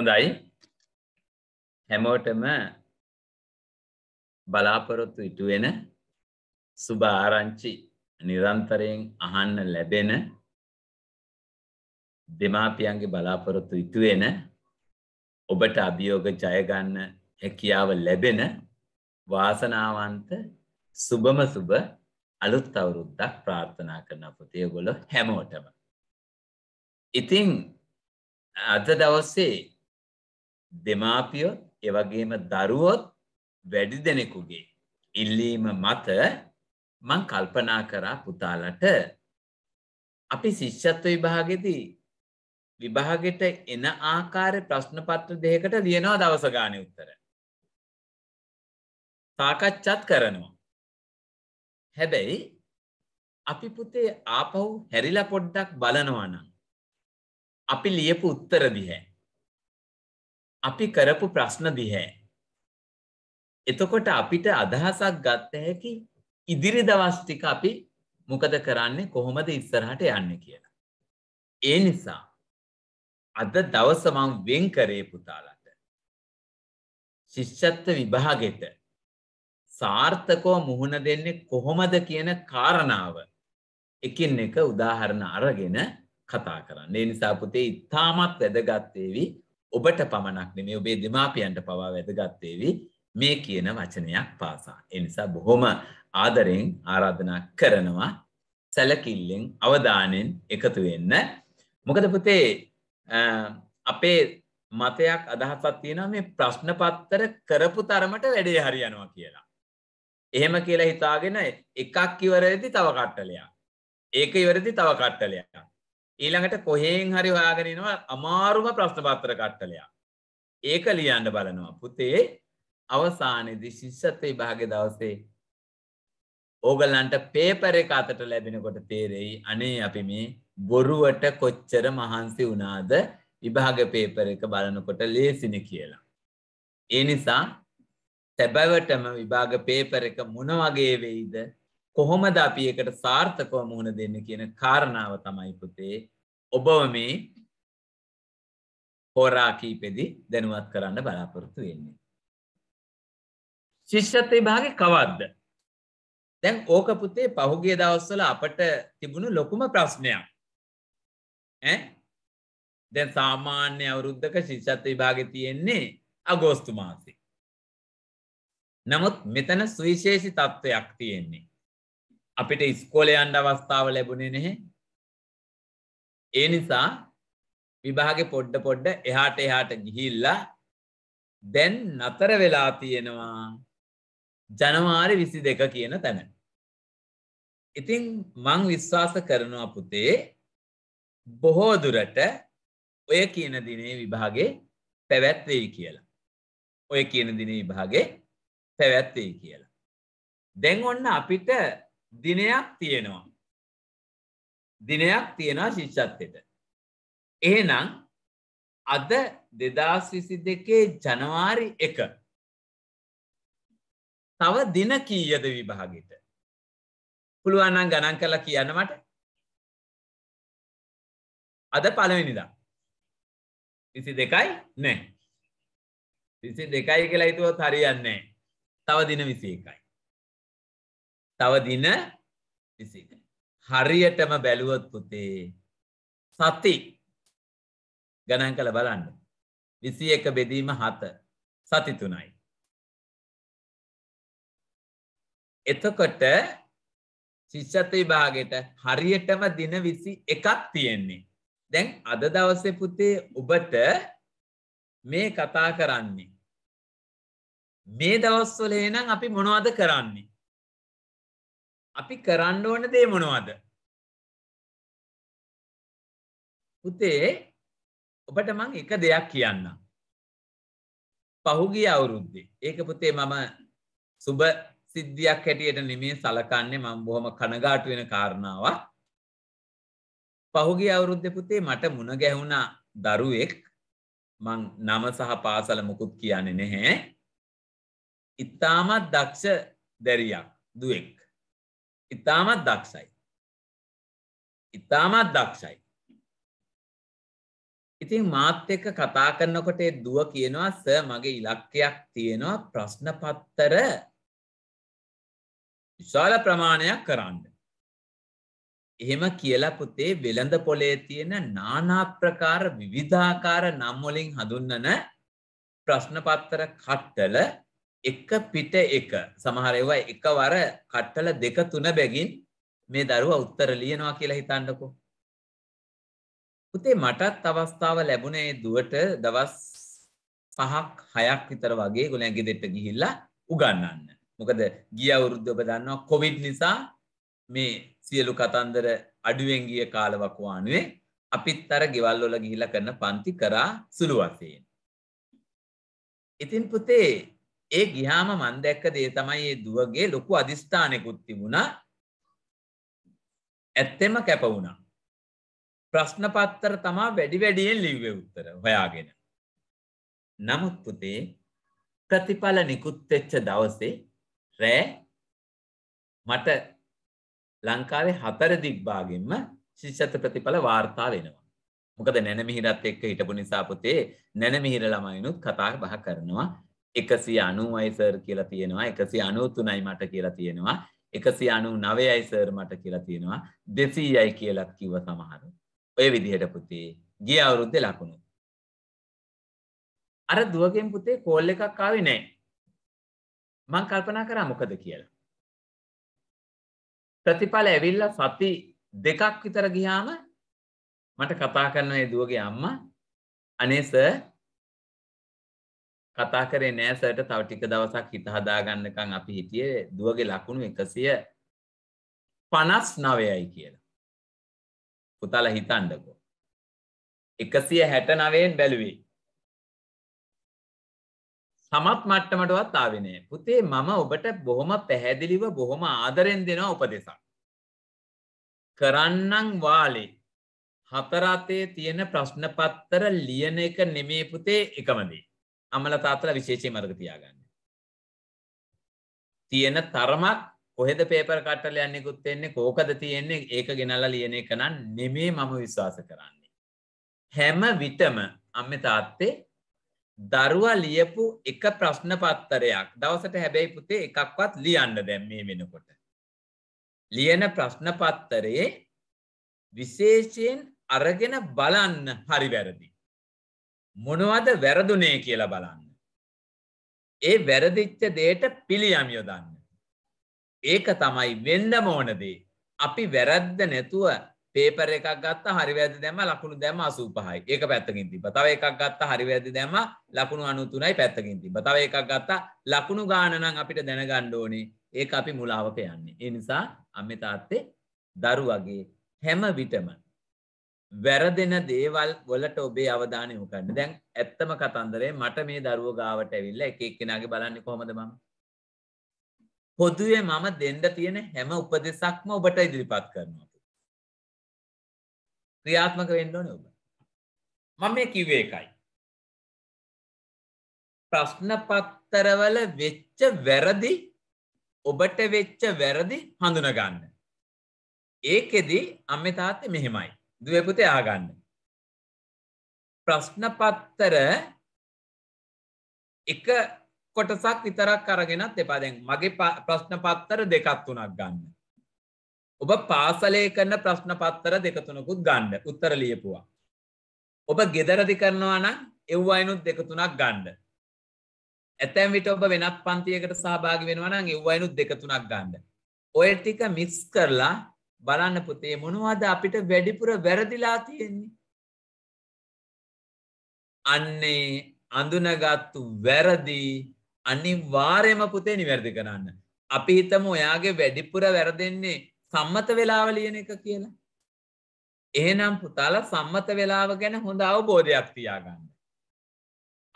හොඳයි හැමෝටම බලාපොරොත්තු ඉටුවෙන සුභ ආරංචි නිරන්තරයෙන් අහන්න ලැබෙන දෙමාපියන්ගේ බලාපොරොත්තු ඉටුවෙන ඔබට අභියෝග ජයගන්න හැකියාව ලැබෙන වාසනාවන්ත සුබම සුබ අලුත් අවුරුද්දක් ප්‍රාර්ථනා කරන පුතේ ඔයගොල්ලෝ හැමෝටම. ඉතින් අද දවසේ දෙමාපියෝ එවගේම දරුවොත් වැඩි දෙනෙකුගේ ඉල්ලීම මත මං කල්පනා කරා පුතාලට අපි ශිෂ්‍යත්ව විභාගෙදී විභාගෙට එන ආකාරය ප්‍රශ්නපත්‍ර දෙකකට ලියනවා දවස ගානේ උත්තර. සාකච්ඡාත් කරනවා. හැබැයි අපි පුතේ ආපහු හැරිලා පොඩ්ඩක් බලනවා නම් අපි ලියපු උත්තර දිහැ අපි කරපු ප්‍රශ්න දිහැ. එතකොට අපිට අදහසක් ගත්ත හැකි ඉදිරි දවස් ටික අපි මොකද කරන්නේ කොහොමද ඉස්සරහට යන්න කියලා. ඒ නිසා අද දවස මං වෙන් කරේ පුතාලට. ශිෂ්‍යත්ව විභාගෙට සාර්ථකව මුහුණ දෙන්නේ කොහොමද කියන කාරණාව එකින් එක උදාහරණ අරගෙන කතා කරන්න. ඒ නිසා පුතේ ඉතාමත් වැදගත් වේවි ඔබට පමණක් නෙමේ ඔබේ දෙමාපියන්ට පවා වැදගත් වේවි මේ කියන වචනයක් පාසා. ඒ නිසා බොහොම ආදරෙන් ආරාධනා කරනවා සැලකිල්ලෙන් අවධානයෙන් එකතු වෙන්න. මොකද පුතේ අපේ මතයක් අදහසක් තියෙනවා මේ ප්‍රශ්න පත්තර කරපු තරමට වැඩේ හරියනවා කියලා. එහෙම කියලා හිතාගෙන එකක් ඉවරදී තව කට්ටලයක්. ඒක ඉවරදී තව කට්ටලයක්. ඊළඟට කොහෙන් හරි හොයාගෙනනවා අමාරුම ප්‍රශ්න පත්‍ර කට්ටලයක්. ඒක ලියන්න බලනවා පුතේ අවසානයේදී ශිෂ්‍යත්ව විභාග දවසේ ඕගලන්ට පේපර එක අතට ලැබෙනකොට තේරෙයි අනේ අපි මේ බොරුවට කොච්චර මහන්සි වුණාද විභාග පේපර එක බලනකොට ලේසින කියලා. ඒ නිසා සැබවටම විභාග පේපර එක මොන වගේ වෙයිද කොහොමද අපි එකට සාර්ථකව මුහුණ දෙන්න කියන කාරණාව තමයි පුතේ ඔබව මේ හෝරාකීපෙදි දැනුවත් කරන්න බලාපොරොත්තු වෙන්නේ. ශිෂ්‍යත්වය භාගේ කවද්ද. දැන් ඕක පුතේ පහුගේ දවස්වල අපට තිබුණු ලොකුම ප්‍රශ්නයක්. දැන් සාමාන්‍ය අවුරුද්ධක ශිෂ්‍යත් විභාග තියෙන්නේ අගෝස්තු මාසේ. නමුත් මෙතන සුවිශේෂි තත්ත්වයක් තියෙන්නේ. අපිට ඉස්කෝල යන්ඩ අවස්ථාව ලැබුණේ නැහැ ඒ නිසා විභාග පොඩ්ඩ පොඩ්ඩ එහාට එහාට ගිහිල්ලා දැන් නතර වෙලා තියෙනවා ජනවාරි විසි දෙක කියන තැන. ඉතින් මං විශ්වාස කරනවා පුතේ බොහෝදුරට ඔය කියන දිනේ විභාගේ පැවැත්වෙයි කියලා. ඔය කියන දිනේ විභාගේ පැවැත්වෙයි කියලා. දැන් ඔන්න අපිට දිනයක් තියෙනවා. දිනයක් තියෙනවා ශිෂ්ෂත්වයට. එහෙනම් අද දෙදස් විසි දෙකේ ජනවාරි එක තව දින කීයද විභාගෙට පුළුවන්නම් ගණන් කලා කියන්න මට අද පළවෙනිදා විසි දෙකයි නෑ විසි දෙකයි කියලා හිතුවත් හරියන්නේ තව දින විසි එකයි තව දින විසික. හරියටම බැලුවොත් පුතේ සති ගණන් කළ බලන්න. විසි එක බෙදීම හත සති තුනයි. එතකොට ශිෂ්‍යත විභාගයට හරියටම දින විසි එකක් තියෙන්නේ. දැන් අද දවසේ පුතේ ඔබට මේ කතා කරන්නේ. මේ දවස්වල එනම් අපි මොනවද කරන්නේ. අපි කරන්න ඕන දේ මොනවද? පුතේ ඔබට මම එක දෙයක් කියන්නම්. පහුගිය අවුරුද්දේ ඒක පුතේ මම සුබ සිද්ධියක් හැටියට නෙමේ සලකන්නේ මම බොහොම කනගාටු වෙන කාරණාවක්. පහුගිය අවුරුද්දේ පුතේ මට මුණ ගැහුණා දරුවෙක් මං නම සහ පාසල මුකුත් කියන්නේ නැහැ. ඉතාමත් දක්ෂ දැරියක් දුවෙක්. ඉතාමත් දක්ෂයි. ඉතාමත් දක්ෂයි. ඉතින් මාත් එක්ක කතා කරනකොට දුව කියනවා ස මගේ ඉලක්කයක් තියෙනවා ප්‍රශ්නපත්තර විශාල ප්‍රමාණයක් කරන්න. එහෙම කියලා පුතේ වෙළඳ පොලේ තියෙන নানা ප්‍රකාර විවිධාකාර නම් වලින් හඳුන්වන ප්‍රශ්නපත්තර කට්ටල එක පිට එක සමහර ඒවා එකවර කට්ටල දෙක තුන බැගින් මේ දරුවා උත්තර ලියනවා කියලා හිතන්නකෝ. පුතේ මටත් අවස්ථාව ලැබුණේ දුවට දවස් පහක් හයක් විතර වගේ ගොලන් ගෙදෙට්ට ගිහිල්ලා උගන්නන්න. මොකද ගිය අවුරුද්ද ඔබ දන්නවා කොවිඩ් නිසා මේ සියලු කතන්දර අඩුවෙන් ගිය කාලවකවානුවේ අපිත් අර ගෙවල් වල ගිහිල්ලා කරන පන්ති කරා සුළු වශයෙන්. ඉතින් පුතේ ඒ ගියාම මන් දැක්ක දේ තමයි ඒ දුවගේ ලොකු අධිස්ථානෙකුත් තිබුණා. ඇත්තෙම කැප වුණා. ප්‍රශ්න පත්තර තමා වැඩි වැඩියෙන් ලිව්වේ උත්තර හොයාගෙන. නමුත් පුතේ ප්‍රතිඵල නිකුත් වෙච්ච දවසේ රෑ මට ලංකාවේ හතර දිග්භාගෙන්ම ශිෂ්‍යත්ව ප්‍රතිඵල වාර්තා වෙනවා. මොකද නැනමිහිරත් එක්ක හිටපු නිසා පුතේ නැනමිහිර ළමයිනුත් කතා බහ කරනවා එකසි අනුවයිසර් කියලා තියෙනවා එකසි අනුතුනයි මට කියලා තියෙනවා එකසි අනු නවයයිසර් මට කියලා තියෙනවා දෙසීයයි කියලත් කිව සමහරු ඔය විදිහට පුතේ ගිය අවුරුද්ධ ලකුණු අර දුවගෙන් පුතේ කෝල් එකක් ආවේ නෑ මං කල්පනා කරා මොකද කියලා ප්‍රතිඵල ඇවිල්ල සති දෙකක් විතර ගියාම මට කතා කරන ඒ දුවගේ අම්මා අනේස කතා කරේ නෑ සට තව ටික දවසක් හිත හදාගන්නකං අපි හිටිය දුවගේ ලකුණු එකසිය පනස් නවයයි කියලා. පුතාල හිතන්ඩකෝ. එකසිය හැට නවයෙන් බැලුවේ. සමත් මට්ටමටවත් ආවිනේ පුතේ මම ඔබට බොහොම පැහැදිලිව බොහොම ආදරෙන් දෙනවා උපදෙසක්. කරන්නං වාලේ හතරාතේ තියෙන ප්‍රශ්නපත්තර ලියන එක නෙමේ පුතේ එකමදී. අමල තාත්තලා විශේෂයෙන් මතක තියාගන්න. තියෙන තරමක් කොහෙද පේපර් කට්ටල යන්නෙකුත් වෙන්නේ කෝකද තියෙන්නේ ඒක ගෙනල්ලා ලියන එක නම් නෙමේ මම විශ්වාස කරන්නේ. හැම විටම අම්මේ තාත්තේ දරුවා ලියපු එක ප්‍රශ්න පත්තරයක් දවසට හැබැයි පුතේ එකක්වත් ලියන්න දැන් මේ වෙනකොට. ලියන ප්‍රශ්න පත්තරේ විශේෂයෙන් අරගෙන බලන්න හරි වැරදි. මොනවද වැරදුනේ කියලා බලන්න. ඒ වැරදිච්ච දේට පිළියම් යොදන්න. ඒක තමයි වෙන්නම ඕන දේ. අපි වැරද්ද නැතුව පේපර් එකක් ගත්තා හරි වැරදි දැම්ම ලකුණු දැම්ම 85යි. ඒක පැත්තකින් තිබ්බා. තව එකක් ගත්තා හරි වැරදි දැම්ම ලකුණු 93යි පැත්තකින් තිබ්බා. තව එකක් ගත්තා ලකුණු ගාන නම් අපිට දැනගන්න ඕනේ. ඒක අපි මුලාවක යන්නේ. ඒ නිසා අම්මේ තාත්තේ දරුවගේ හැම විටම වැරදෙන දේවල් වලට ඔබේ අවධානය යොමු කරන්න. දැන් ඇත්තම කතන්දරේ මට මේ දරුවෝ ගාවට ඇවිල්ලා එක එක්කෙනාගේ බලන්නේ කොහමද මම? පොදුවේ මම දෙන්න තියෙන හැම උපදෙසක්ම ඔබට ඉදිරිපත් කරනවා. ක්‍රියාත්මක වෙන්න ඕනේ ඔබ. මම මේ කිව්වේ එකයි. ප්‍රශ්න පත්තරවල වෙච්ච වැරදි ඔබට වෙච්ච වැරදි හඳුනගන්න. ඒකෙදි අම්මේ තාත්තේ මෙහෙමයි. දුවපුත යාගන්න. ප්‍රශ්නපත්තර එක කොටසක් විතරක් අරගෙනත් එපා දැන් මගේ ප්‍රශ්නපත්තර දෙකක් තුනක් ගන්න. ඔබ පාසලේ කරන ප්‍රශ්නපත්තර දෙක තුනකුත් ගන්න උත්තර ලියපුවා. ඔබ ගෙදරදි කරනවා නම් එව් අයනුත් දෙක තුනක් ගන්න. ඇතැම් විට ඔබ වෙනත් පන්තියකට සහභාගි වෙනවා නම් එව් අයනුත් දෙක තුනක් ගන්න. ඔය ටික මිස් කරලා බලන්න පුතේ මොනවද අපිට වැඩිපුර වැරදිලා තියෙන්නේ. අන්නේ අඳුනගත්තු වැරදි අනිවාර්යම පුතේ නිවැරදි කරන්න. අපි හිතම ඔයාගේ වැඩිපුර වැරදෙන්නේ සම්මත වෙලාව ලියන එක කියලා. එහෙනම් පුතාල සම්මත වෙලාව ගැන හොඳ අවබෝධයක් තියාගන්න.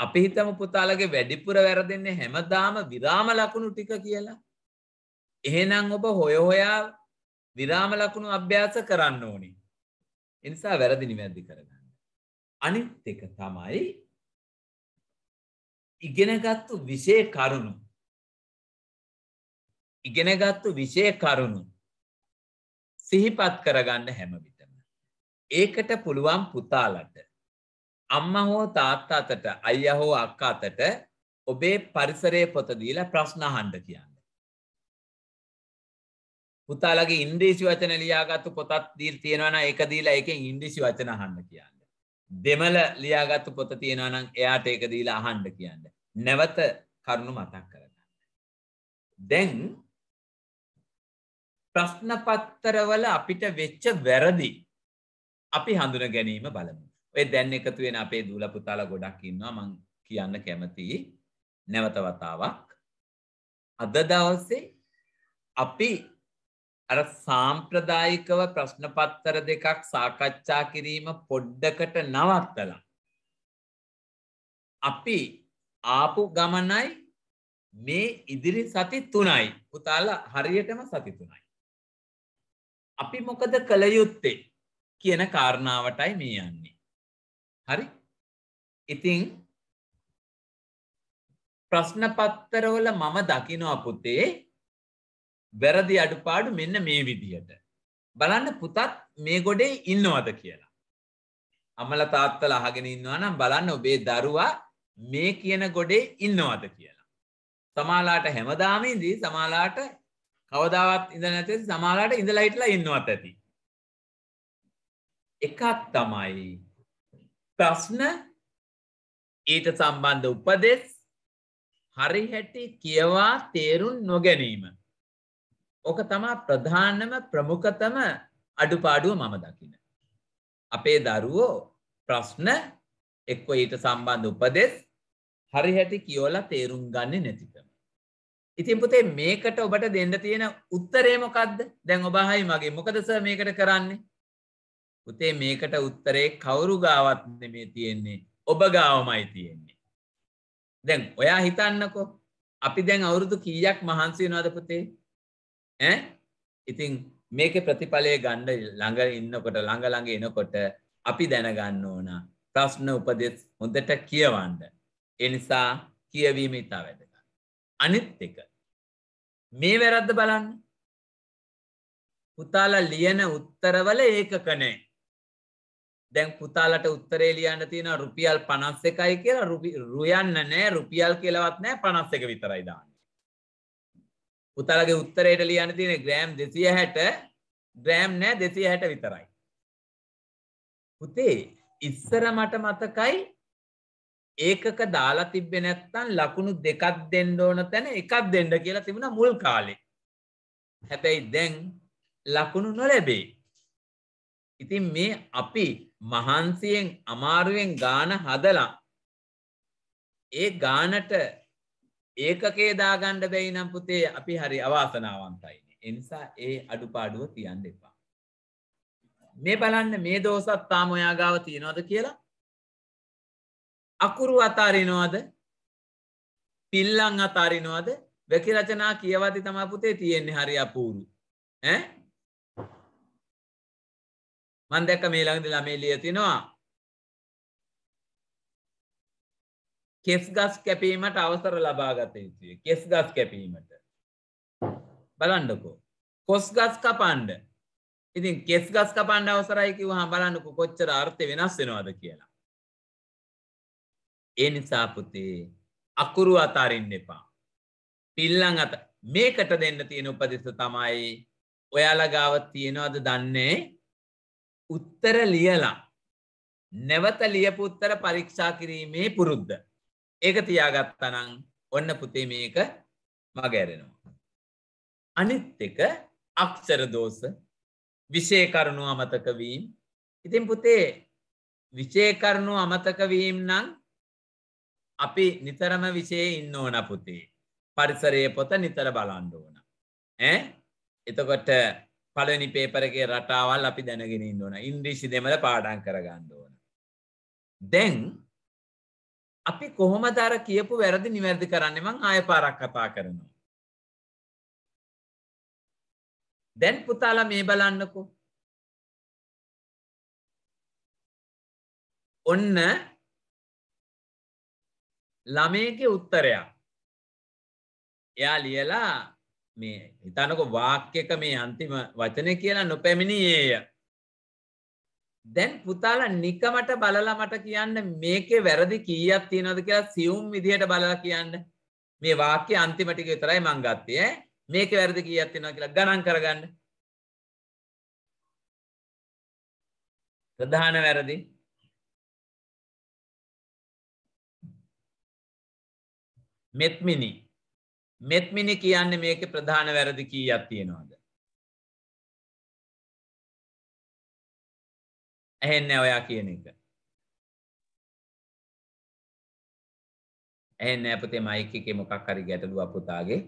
අපි හිතම පුතාලගේ වැඩිපුර වැරදෙන්නේ හැමදාම විරාම ලකුණු ටික කියලා. එහෙනම් ඔබ හොය හොයා විරාම ලකුණු අභ්‍යාස කරන්න ඕනි. එනිසා වැරදි නිවැරදි කරගන්න. අනිත් එක තමයි ඉගෙනගත්තු විෂය කරුණු. ඉගෙනගත්තු විෂය කරුණු සිහිපත් කරගන්න හැම විටම. ඒකට පුළුවන් පුතාලට. අම්ම හෝ තාත්තා අතට අයිය හෝ අක්කා අතට ඔබේ පරිසරය පොත දීලා ප්‍රශ්න අහන්න කියන්න. පුතාලගේ ඉන්දේසි වචන ලියාගත්තු පොතත් දීල් තියෙනවන එක දීලා එක ඉන්දිසි වචන අහන්න කියන්න. දෙමල ලියාගත්තු පොත තියෙනවනම් එයාට ඒක දීලා අහන්ඩ කියන්න. නැවත කරුණු මතක් කරගන්න. දැන් ප්‍රශ්නපත්තරවල අපිට වෙච්ච වැරදි අපි හඳුන ගැනීම බලමු. ඔය දැන් එකතු වෙන අපේ දූල පුතාලා ගොඩක් ඉන්නවා මං කියන්න කැමතියි නැවත වතාවක් අද දවසේ අපි අර සාම්ප්‍රදායිකව ප්‍රශ්න පත්තර දෙකක් සාකච්ඡා කිරීම පොඩ්ඩකට නවත්තලා. අපි ආපු ගමනයි මේ ඉදිරි සති තුනයි පුතාල හරියටම සති තුනයි. අපි මොකද කළ යුත්තේ කියන කාරණාවටයි මේ යන්නේ. හරි ඉතිං ප්‍රශ්න පත්තරවල මම දකිනව පුතේ වැරදි අඩුපාඩු මෙන්න මේ විදිහට. බලන්න පුතත් මේ ගොඩේ ඉන්නවද කියලා. අමල තාත්තල අහගෙන ඉන්නවා නම් බලන්න ඔබේ දරුවා මේ කියන ගොඩේ ඉන්නවද කියලා. සමාලාට හැමදාමේදී සමාලාට කවදාවත් ඉඳ නැති සමාලාට ඉඳලා හිටලා ඉන්නවත් ඇති. එකක් තමයි ප්‍රශ්න ඊට සම්බන්ධ උපදෙස් හරි හැටි කියවා තේරුම් නොගැනීම. ඕක තමා ප්‍රධානම ප්‍රමුඛතම අඩුපාඩුව මම දකින. අපේ දරුවෝ ප්‍රශ්න එක්ව ඊට සම්බන්ධ උපදෙස් හරි හැටි කියෝලා තේරුම් ගන්න නැතිකම. ඉතින් පුතේ මේකට ඔබට දෙන්න තියෙන උත්තරේ මොකක්ද දැන් ඔබහයි මගේ මොකදස මේකට කරන්නේ. පුතේ මේකට උත්තරේ කවුරු ගාවත් නෙමේ තියෙන්නේ ඔබ ගාවමයි තියෙන්නේ. දැන් ඔයා හිතන්නකෝ අපි දැන් අවුරුදු කීයක් මහන්සි වෙනවද පුතේ ඉතින් මේක ප්‍රතිඵලය ගණ්ඩ ළඟ ඉන්නකොට ළඟ ළඟ එනකොට අපි දැනගන්න ඕන ප්‍රශ්න උපදෙස් හොඳට කියවන්ඩ. එනිසා කියවීම ඉතා වැදක. අනිත් එක. මේ වැරද්ද බලන්න. පුතාල ලියන උත්තරවල ඒකකනේ. දැන් පුතාලට උත්තරේ ලියන්න තියෙන රුපියල් පනස් එකයි කියලා රුයන්න නෑ රුපියල් කියලවත් නෑ පනස් එක විතරයි දාන්න. පුතාලගේ උත්තරයට ලියන්න තියෙන ග්‍රෑම් 260 ග්‍රෑම් නෑ 260 විතරයි. පුතේ ඉස්සර මට මතකයි ඒකක දාලා තිබ්බේ නැත්නම් ලකුණු දෙකක් දෙන්න ඕන තැන එකක් දෙන්න කියලා තිබුණා මුල් කාලේ. හැබැයි දැන් ලකුණු නොලැබේ. ඉතින් මේ අපි මහන්සියෙන් අමාරුවෙන් ගාන හදලා ඒ ගානට ඒකකේ දාගණ්ඩ බැයි නම් පුතේ අපි හරි අවාසනාවන්තයි. එනිසා ඒ අඩුපාඩුව තියන්න එපා. මේ බලන්න මේ දෝසත් තාම ඔයා ගාව තියෙනවද කියලා? අකුරු අතාරිනවද? පිල්ලම් අතාරිනවද? වැකි රචනා කියවද්දි තමයි පුතේ තියෙන්නේ හරි අපූරු. ඈ? මම දැක්ක මේ ළඟදී ළමේ ලිය තිනවා කෙස් ගස් කැපීමට අවසර ලබාගත යුතුය කෙස් ගස් කැපීමට බලන්නකෝ කොස් ගස් කපන්ඩ ඉතින් කෙස් ගස් කපන්ඩ අවසරයි කිව හා බලන්නකු කොච්චර අර්ථය වෙනස් වෙනවාද කියලා ඒ නිසා පුතේ අකුරු අතාරින්න එපා පිල්ලං අත මේකට දෙන්න තියෙන උපදෙස තමයි ඔයාලගාව තියෙනවද දන්නේ උත්තර ලියලා නැවත ලියපු උත්තර පරීක්ෂා කිරීමේ පුරුද්ධ ඒක තියාගත්තනං ඔන්න පුතේ මේක මගැරෙනවා. අනිත් එක අක්ෂර දෝස විෂයකරණු අමතකවීම් ඉතින් පුතේ විෂයකරණු අමතකවීම් නම් අපි නිතරම විෂය ඉන්න ඕන පුතේ පරිසරය පොත නිතර බලන්ඩ ඕන. එතකොට පලනි පේපරගේ රටාවල් අපි දැනගෙන ඉන්න ඕන ඉන්ද්‍රීසි දෙමල පාඩන් කරගන්න ඕන. දැන් අපි කොහොමද අර කියපු වැරදි නිවැරදි කරන්න මං ආය පාරක් කතා කරනවා. දැන් පුතාලා මේ බලන්නකු. ඔන්න ළමයගේ උත්තරයක්. එයා ලියලා මේ හිතනක වාක්‍යක මේ අන්තිම වචනය කියලා නොපැමිණියේය. දැන් පුතාලා නිකමට බලලා මට කියන්න මේකේ වැරදි කීයක් තියෙනවද කියලා සියුම් විදිහට බලලා කියන්න. මේ වාක්‍ය අන්තිම ටික විතරයි මං ගත්තේ ඈ. මේකේ වැරදි කීයක් තියෙනවද කියලා ගණන් කරගන්න. ප්‍රධාන වැරදි මෙත්මිනි මෙත්මිනි කියන්නේ මේකේ ප්‍රධාන වැරදි කීයක් තියෙනවද? ඇහෙන්න ඔයා කියන එක ඇහෙන්න අපතේ මයික එකේ මොකක් හරි ගැටලුව පුතාගේ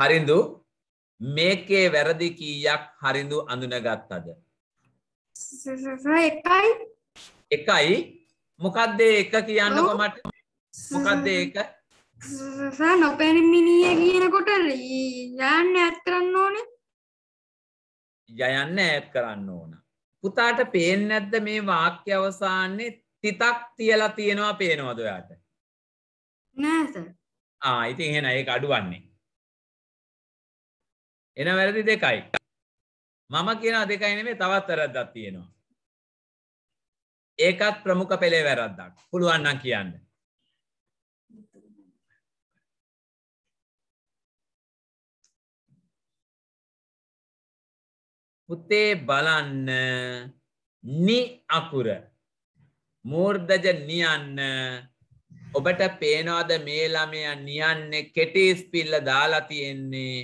හරිඳු මේකේ වැරදි කීයක් හරිඳු අඳුනගත්තද එකයි එකයි මොකක්ද එක කියන්නකො මට මොකක්ද ඒක නොපැමිණිය කියනකොට යන්න ඇත් කරන්න ඕනේ යයන්න ඇත් කරන්න ඕනා පුතාට පේෙන් නැද්ද මේ වාක්‍ය අවසාන්නේ තිතක් තියලා තියෙනවා පේනවද ඔයාට නෑස ආ ඉතින් එහෙන ඒක අඩුවන්නේ එන වැරදි දෙකයි මම කියනවා දෙකයි නෙමෙයි තවත් වැරද්දක් තියෙනවා ඒකත් ප්‍රමුඛ පෙළේ වැරද්දක් පුළුවන් නම් කියන්න පුතේ බලන්න නි අකුර මූර්ධජ නියන්න ඔබට පේනවාද මේ ළමය නියන්නේ කෙටේස් පිල්ල දාලා තියෙන්නේ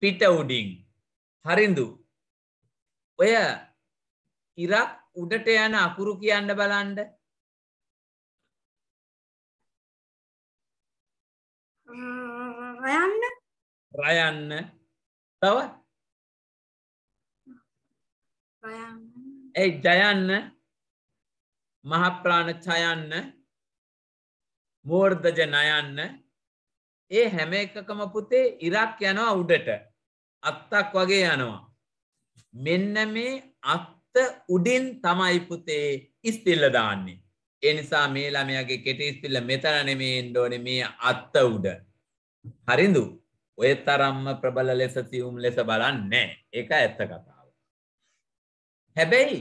පිට උඩින් හරිදු ඔය ඉරක් උඩට යන අකුරු කියන්න බලන්ඩ රයන්න රයන්න තව ඒ ජයන්න මහප්‍රාණ චයන්න මෝර්ධජ නයන්න ඒ හැම එකකම පුතේ ඉරක් යනවා උඩට අත්තක් වගේ යනවා. මෙන්න මේ අත්ත උඩින් තමයි පුතේ ඉස්තිල්ල දාන්නේ. එනිසා මේ ළමයගේ කෙට ඉස්තිල්ල මෙතන නෙමේ එන්ඩෝන මේ අත්ත උඩ. හරිදු ඔය තරම්ම ප්‍රබල ලෙස සියුම් ලෙස බලන්නේ එක ඇත්ත කතා. හැබැයි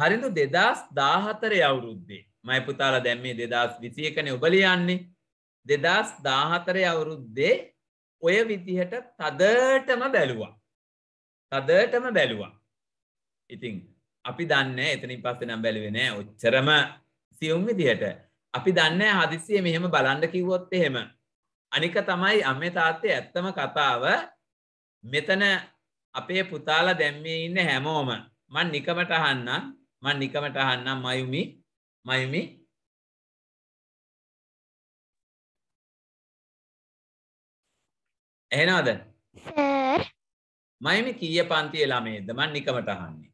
හරිදු දෙදස් දාහතර අවුරුද්දේ මයි පුතාල දැම්මේ දෙදස් විසියකන උබලියන්නේ දෙදස් දාහතරය අවුරුද්දේ ඔය විදිහට තදටම බැලුවා. තදටම බැලුවා. ඉතිං අපි දන්න එතනින් පස්ස නම් බැලිවෙන ඔච්චරම සියුම් විදිහට අපි දන්න හදිසිය මෙහෙම බලන්ඩ කිව්වොත් එහෙම. අනික තමයි අම්ම තාත්තේ ඇත්තම කතාව මෙතන අපේ පුතාලා දැම්මේ ඉන්න හැමෝම මන් නිකමට අහන්නම් මන් නිකමට අහන්නම් මයුමි මයුමි එහෙනවද මයමි කීය පන්තිය ළමේද මන් නිකමට අහන්නේ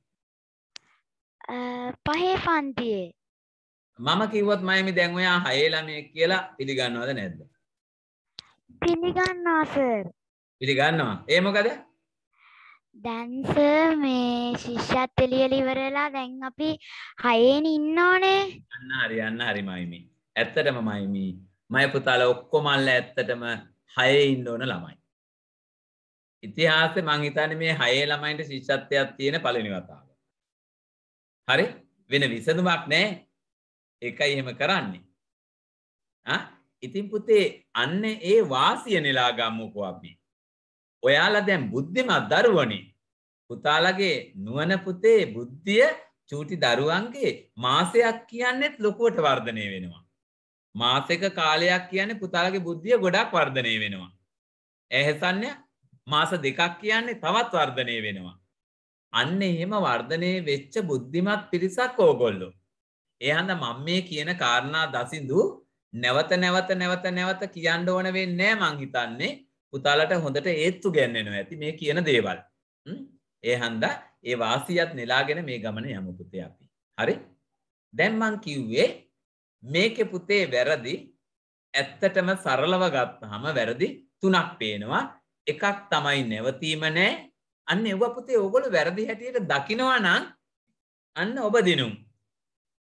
පහේ පන්තියේ මම කිව්වොත් මයමි දැන් ඔයා හයේ ළමයේ කියලා පිළිගන්නවද නැද්ද පිළිගන්නවා සර් පිළිගන්නවා ඒ මොකද දැන්ස මේ ශිෂ්‍යත් එලියල ඉවරලා දැන් අපි හයෙන් ඉන්න ඕනේ අන්න හරි අන්න හරි මයිමි ඇත්තටම මයිමි මය පුතාල ඔක්කොමල්ල ඇත්තටම හයේ ඉන්න ඕන ළමයි ඉතිහාසේ මං හිතන්නේ මේ හයේ ළමයින්ට ශිෂ්‍යත්වයක් තියෙන පළවෙනි වතාව හරි වෙන විසඳුමක් නැහැ ඒකයි එහෙම කරන්නේ ආ ඉතින් පුතේ අන්න ඒ වාසිය නෙලා ගම්මුකෝ අපි ඔයාලා දැන් බුද්ධිමත් දරුවනේ. පුතාලගේ නුවණ පුතේ බුද්ධිය චූටි දරුවන්ගේ මාසයක් කියන්නේත් ලොකුවට වර්ධනය වෙනවා. මාසෙක කාලයක් කියන්නේ පුතාලගේ බුද්ධිය ගොඩක් වර්ධනය වෙනවා. ඇහැසන්නේ මාස දෙකක් කියන්නේ තවත් වර්ධනය වෙනවා. අන්න එහෙම වර්ධනය වෙච්ච බුද්ධිමත් පිරිසක් ඕගොල්ලෝ. එයහඳ මම මේ කියන කාරණා දසිඳු නැවත නැවත නැවත නැවත කියන්න ඕන වෙන්නේ නැහැ මං හිතන්නේ. පුතාලට හොඳට ඒත්තු ගැන්නෙනවා ඇති මේ කියන දේවල් ඒ හන්දා ඒ වාසියත් නෙලාගෙන මේ ගමන යම පුතේ අපි හරි දැම්මං කිව්වේ මේක පුතේ වැරදි ඇත්තටම සරලව ගත්තහම වැරදි තුනක් පේනවා එකක් තමයි නැවතීම නෑ අන්න එව්ව පුතේ ඕගොල්ලෝ වැරදි හැටියට දකිනවා නම් අන්න ඔබ දිනුම්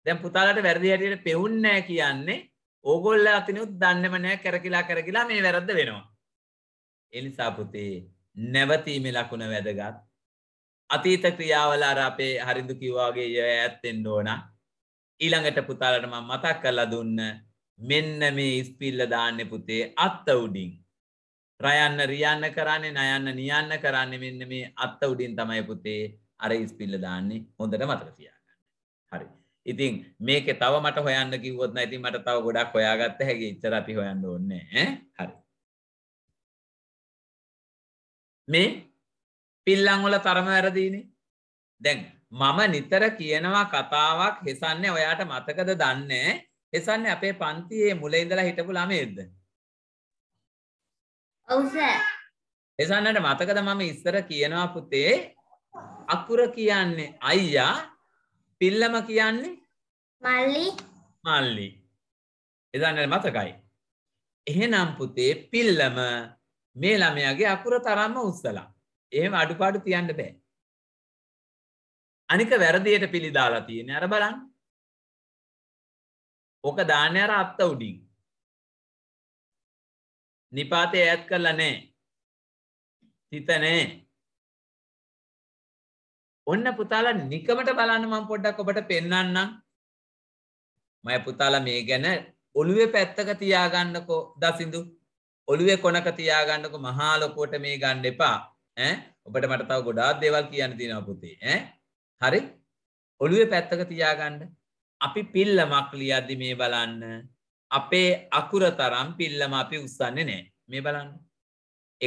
දැන් පුතාලට වැරදි හැටියට පෙවුන්නේ නෑ කියන්නේ ඕගොල්ලෝ අතනියුත් දන්නේම නෑ කරකිලා කරකිලා මේ වැරද්ද වෙනවා එනිසා පුතේ නැවතීම ලකුණ වැදගත් අතීත ක්‍රියාවලාර අපේ හරිදු කිව්වාගේ ය ඇත්තෙන් ඕන ඊළඟට පුතාලට මම මතක් කරලා දුන්න මෙන්න මේ ඉස්පිල්ල දාන්න පුතේ අත්ත උඩින් රයන්න රියන්න කරන්නේ නයන්න නියන්න කරන්න මෙන්න මේ අත්ත උඩින් තමයි පුතේ අර ඉස්පිල්ල දාන්නේ හොඳට මතක තියාගන්න හරි ඉතින් මේක තව මට හොයන්න කිව්වොත් නැති මට තව ගොඩක් හොයාගත්ත හැකි ඉතර අපි හොයන්න ඕන්නේ හරි මේ පිල්ලංවල තරම වැරදිනේ දැන් මම නිතර කියනවා කතාවක් හෙසන්න ඔයාට මතකද දන්නේ හෙසන්න අපේ පන්තියේ මුල ඉඳලා හිටපු ළමයෙක්ද ඔව් සර් හෙසන්නට මතකද මම ඉස්සර කියනවා පුතේ අකුර කියන්නේ අයියා පිල්ලම කියන්නේ මල්ලි මල්ලි හෙසන්නට මතකයි එහෙනම් පුතේ පිල්ලම මේ ළමයාගේ අකුර තරම්ම උත්සලා එහෙම අඩුපාඩු තියන්න බෑ අනික වැරදියට පිළිදාලා තියෙන අර බලන් ඕක දාන්න අර අත්ත උඩින් නිපාතය ඈත් කරලා නෑ තිත නෑ ඔන්න පුතාලා නිකමට බලන්න මම පොඩ්ඩක් ඔබට පෙන්වන්නම් මම පුතාලා මේ ගැන ඔළුවේ පැත්තක තියාගන්නකෝ දසිඳු ඔළුවේ කොනක තියාගන්නක මහා ලොකුවට මේ ගණ්ඩ එපා ඔබට මට තව ගොඩාත් දෙවල් කියන්න තියෙන පුතේ හරි ඔළුවේ පැත්තක තියාගණ්ඩ අපි පිල්ලමක් ලියද්දි මේ බලන්න අපේ අකුර තරම් පිල්ලම අපි උස්සන්නේ නෑ මේ බලන්න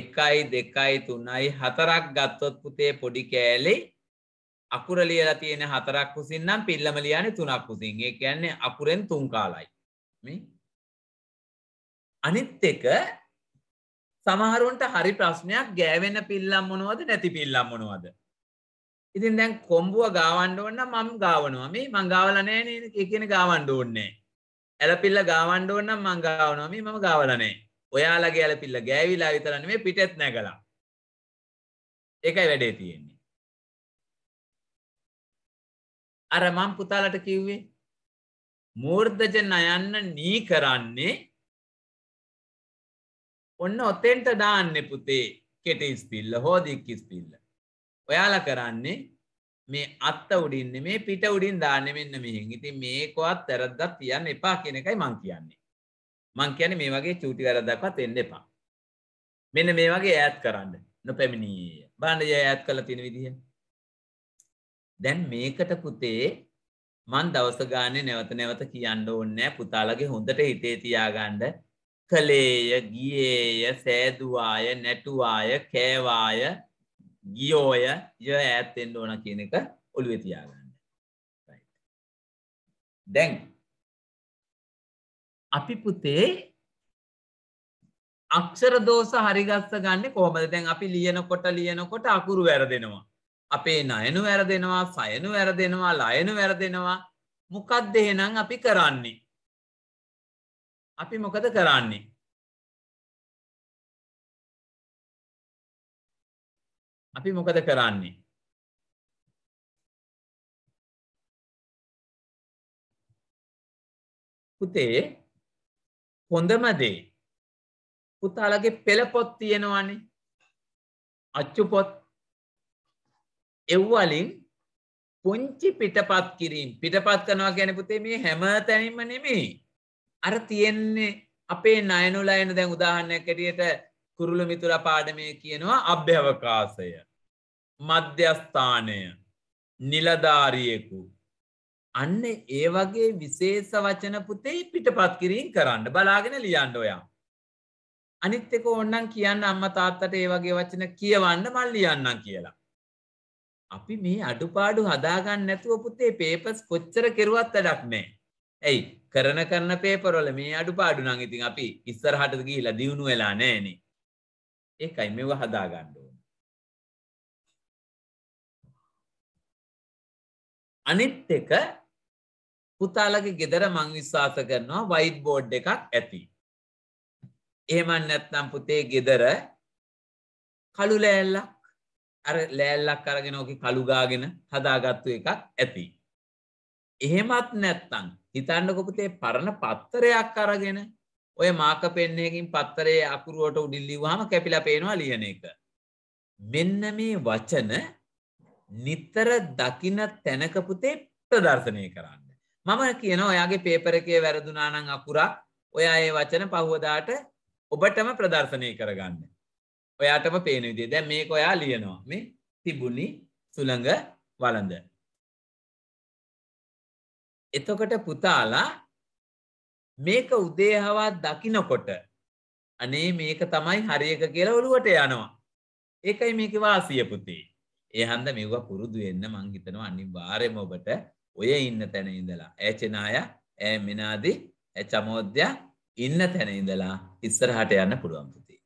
එකයි දෙකයි තුන්නයි හතරක් ගත්තොත් පුතේ පොඩි කෑලේ අකුර ලියලා තියෙන හතරක් කුසින් නම් පිල්ලම ලියන්නේ තුනක් කුසින් ඒ කියන්නේ අකුරෙන් තුන් කාලයි මේ අනිත් එක සමහරුන්ට හරි ප්‍රශ්නයක් ගෑවෙන පිල්ලම් මොනවද නැති පිල්ලම් මොනවද. ඉතින් දැන් කොම්බුව ගාවන්ඩ ඕන්න මම් ගාවනවා මේ මංගාවලනෑ කියන ගාවන්ඩ ඕන්නේ. ඇලපිල්ල ගාවන්ඩ ඕන්න මංගාවනොමී මම ගාවලනේ ඔයාලගේ ඇලපිල්ල ගෑවිලා විතරන්න මේ පිටෙත් නැගලා. එකයි වැඩේ තියෙන්නේ. අර මම් පුතාලට කිව්වේ මූර්ධජ නයන්න නී කරන්නේ ඔන්න ඔතෙන්ට දාන්න පුතේ කෙටස්පිල්ල හෝ දික්කිස්පිල්ල. ඔයාල කරන්නේ මේ අත්ත උඩින්න මේ පිට උඩින් දාන්න මෙන්න මෙහින් ඉති මේකොත් තැරද්දත් තියන්න එපා කියෙන එකයි මං කියන්නේ. මං කියන මේ වගේ චූටි වැරදක්වත් එන්න එපා. මෙන්න මේ වගේ ඈත් කරන්න නොපැමිණීය බණ්ඩය ඇත් කළ තින විදිහ. දැන් මේකට පුතේ මන් දවසගානය නැවත නැවත කියන්න ඕන්නෑ පුතාලගේ හොඳට හිතේ තියාගණ්ඩ කළේය ගියේය සෑදුවාය නැටුවාය කෑවාය ගියෝය ය ඇත්තෙන්ට ඕන කියන එක ඔළුවේ තියාගන්න දැන් අපි පුතේ අක්ෂර දෝස හරිගස්ස ගන්න කොහමද දැන් අපි ලියනකොට ලියනකොට අකුරු වැරදෙනවා අපේ නයනු වැරදෙනවා සයනු වැරදෙනවා ලයනු වැරදෙනවා මොකක්ද එහෙනම් අපි කරන්නේ අපි මොකද කරන්නේ අපි මොකද කරන්නේ පුතේ හොඳම දේ පුතාලගේ පෙළ පොත් තියෙනවනේ අච්චු පොත් එව්වලින් පුංචි පිටපත් කිරීම් පිටපත් කරනවා ගැන පුතේ මේ හැම තැනින්ම නෙමේ අර තියෙන්නේ අපේ නයනුලයන දැන් උදාහන්නයක් කැටියට කුරුළු මිතුර පාඩමය කියනවා අභ්‍යවකාසය මධ්‍යස්ථානය නිලධාරියෙකු අන්න ඒ වගේ විශේෂ වචන පුතේ පිටපත් කිරීම් කරන්න බලාගෙන ලියන්ඩ ඔයා අනිත් එක ඔන්නන් කියන්න අම්ම තාත්තට ඒ වගේ වචන කියවන්න මල් ලියන්නම් කියලා. අපි මේ අඩුපාඩු හදාගන්න නැතුව පුතේ පේපස් කොච්චර කෙරුවත් වැඩක් නෑ. ඇයි කරන කරන පේපරවල මේ අඩුපාඩු නම් ඉතින් අපි ඉස්සරහට ගිහිලා දියුණු වෙලා නැහනේ. ඒකයි මෙව හදා ගන්න ඕන. අනිත් එක පුතාලගේ ගෙදර මං විශ්වාස කරනවා වයිට් බෝඩ් එකක් ඇති. එහෙම නැත්නම් පුතේ ගෙදර කළු ලෑල්ලක් අර ලෑල්ලක් අරගෙන ඕකේ කළු ගාගෙන හදාගත්තු එකක් ඇති. එහෙමත් නැත්නම් හිතන්නකොපුතේ පරණ පත්තරයක් අරගෙන ඔය මාක පෙන්නයකින් පත්තරේ අකුරුවට උඩිල්ලිවාම කැපිලා පේනවා ලියන එක. මෙන්න මේ වචන නිත්තර දකින තැනකපුතේ ප්‍රදර්ශනය කරන්න. මම කියන ඔයාගේ පේපරකේ වැරදුනානං අකුරක් ඔයා ඒ වචන පහුවදාට ඔබටම ප්‍රදර්ශනය කරගන්න. ඔයාටම පේනවිදේ දැ මේක ඔයා ලියනවා මේ තිබුණි සුළඟ වලඳ. එතකොට පුතාලා මේක උදේහවා දකිනකොට අනේ මේක තමයි හරියක කියලා ඔළුවට යනවා. ඒකයි මේක වාසිය පුතේ. ඒ හන්ද මේක පුරුදු වෙන්න මං හිතනවා අනිවාර්යයෙන්ම ඔබට ඔය ඉන්න තැන ඉඳලා ඈචනාය ඈ මිනාදි ඈ චමෝද්‍ය ඉන්න තැන ඉඳලා ඉස්සරහට යන්න පුළුවන් පුතේ.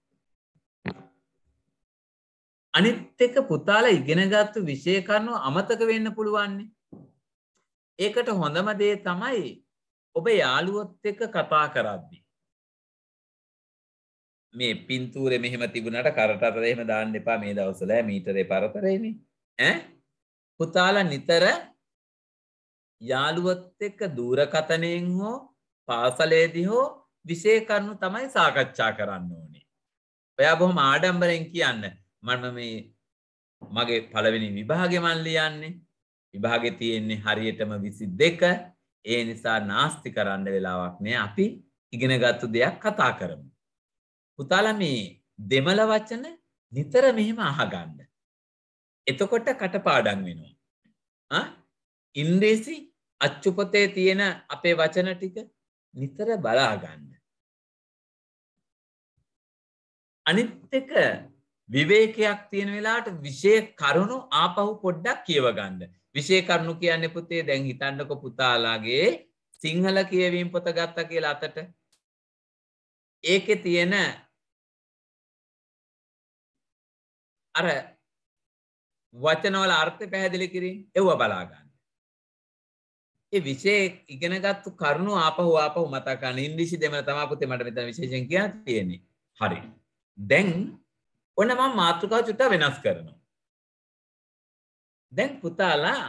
අනිත් එක පුතාලා ඉගෙනගත්තු විෂය කරුණු අමතක වෙන්න පුළුවන්නේ. ඒකට හොඳම දේ තමයි ඔබ යාළුවොත් එක්ක කතා කරද්දි. මේ පින්තූරෙ මෙහෙම තිබුණට කරටට එහෙම දාන්න එපා මේ දවසල මීටරේ පරතරේනේ ඈ පුතාලා නිතර යාළුවත් එක්ක දුරකතනයෙන් හෝ පාසලේදී හෝ විෂය කරුණු තමයි සාකච්ඡා කරන්න ඕනේ. ඔයා බොහොම ආඩම්බරෙන් කියන්න මම මේ මගේ පළවෙනි විභාගෙ මන් ලියන්නේ විභාගෙ තියෙන්නේ හරියටම විසි දෙක ඒ නිසා නාස්ති කරන්න වෙලාවක් නෑ අපි ඉගෙනගත්තු දෙයක් කතා කරමු. පුතාලා මේ දෙමළ වචන නිතර මෙහෙම අහගන්න. එතකොට කටපාඩන් වෙනවා. ඉන්දේසි අච්චුපතේ තියෙන අපේ වචන ටික නිතර බලාගන්න. අනිත් එක විවේකයක් තියෙන වෙලාට විශය කරුණු ආපහු පොඩ්ඩක් කියවගන්න. විෂය කරුණු කියන්න පුතේ දැන් හිතන්නක පුතාලාගේ සිංහල කියවීම් පොත ගත්ත කියලා අතට ඒක තියෙන අර වචනවල අර්ථ පැහැදිලි කිරින් එව්ව බලාගන්න ඒ විෂය ඉගෙනගත්තු කරුණු ආපහු ආපහු මතකන්න ඉන්දිසි දෙමන තමා පුතේ මට මෙතන විශේෂෙන් කියා තියෙන්නේ හරි දැන් ඔන්න මම මාතෘකා චුට්ට වෙනස් කරනවා දැන් පුතාලා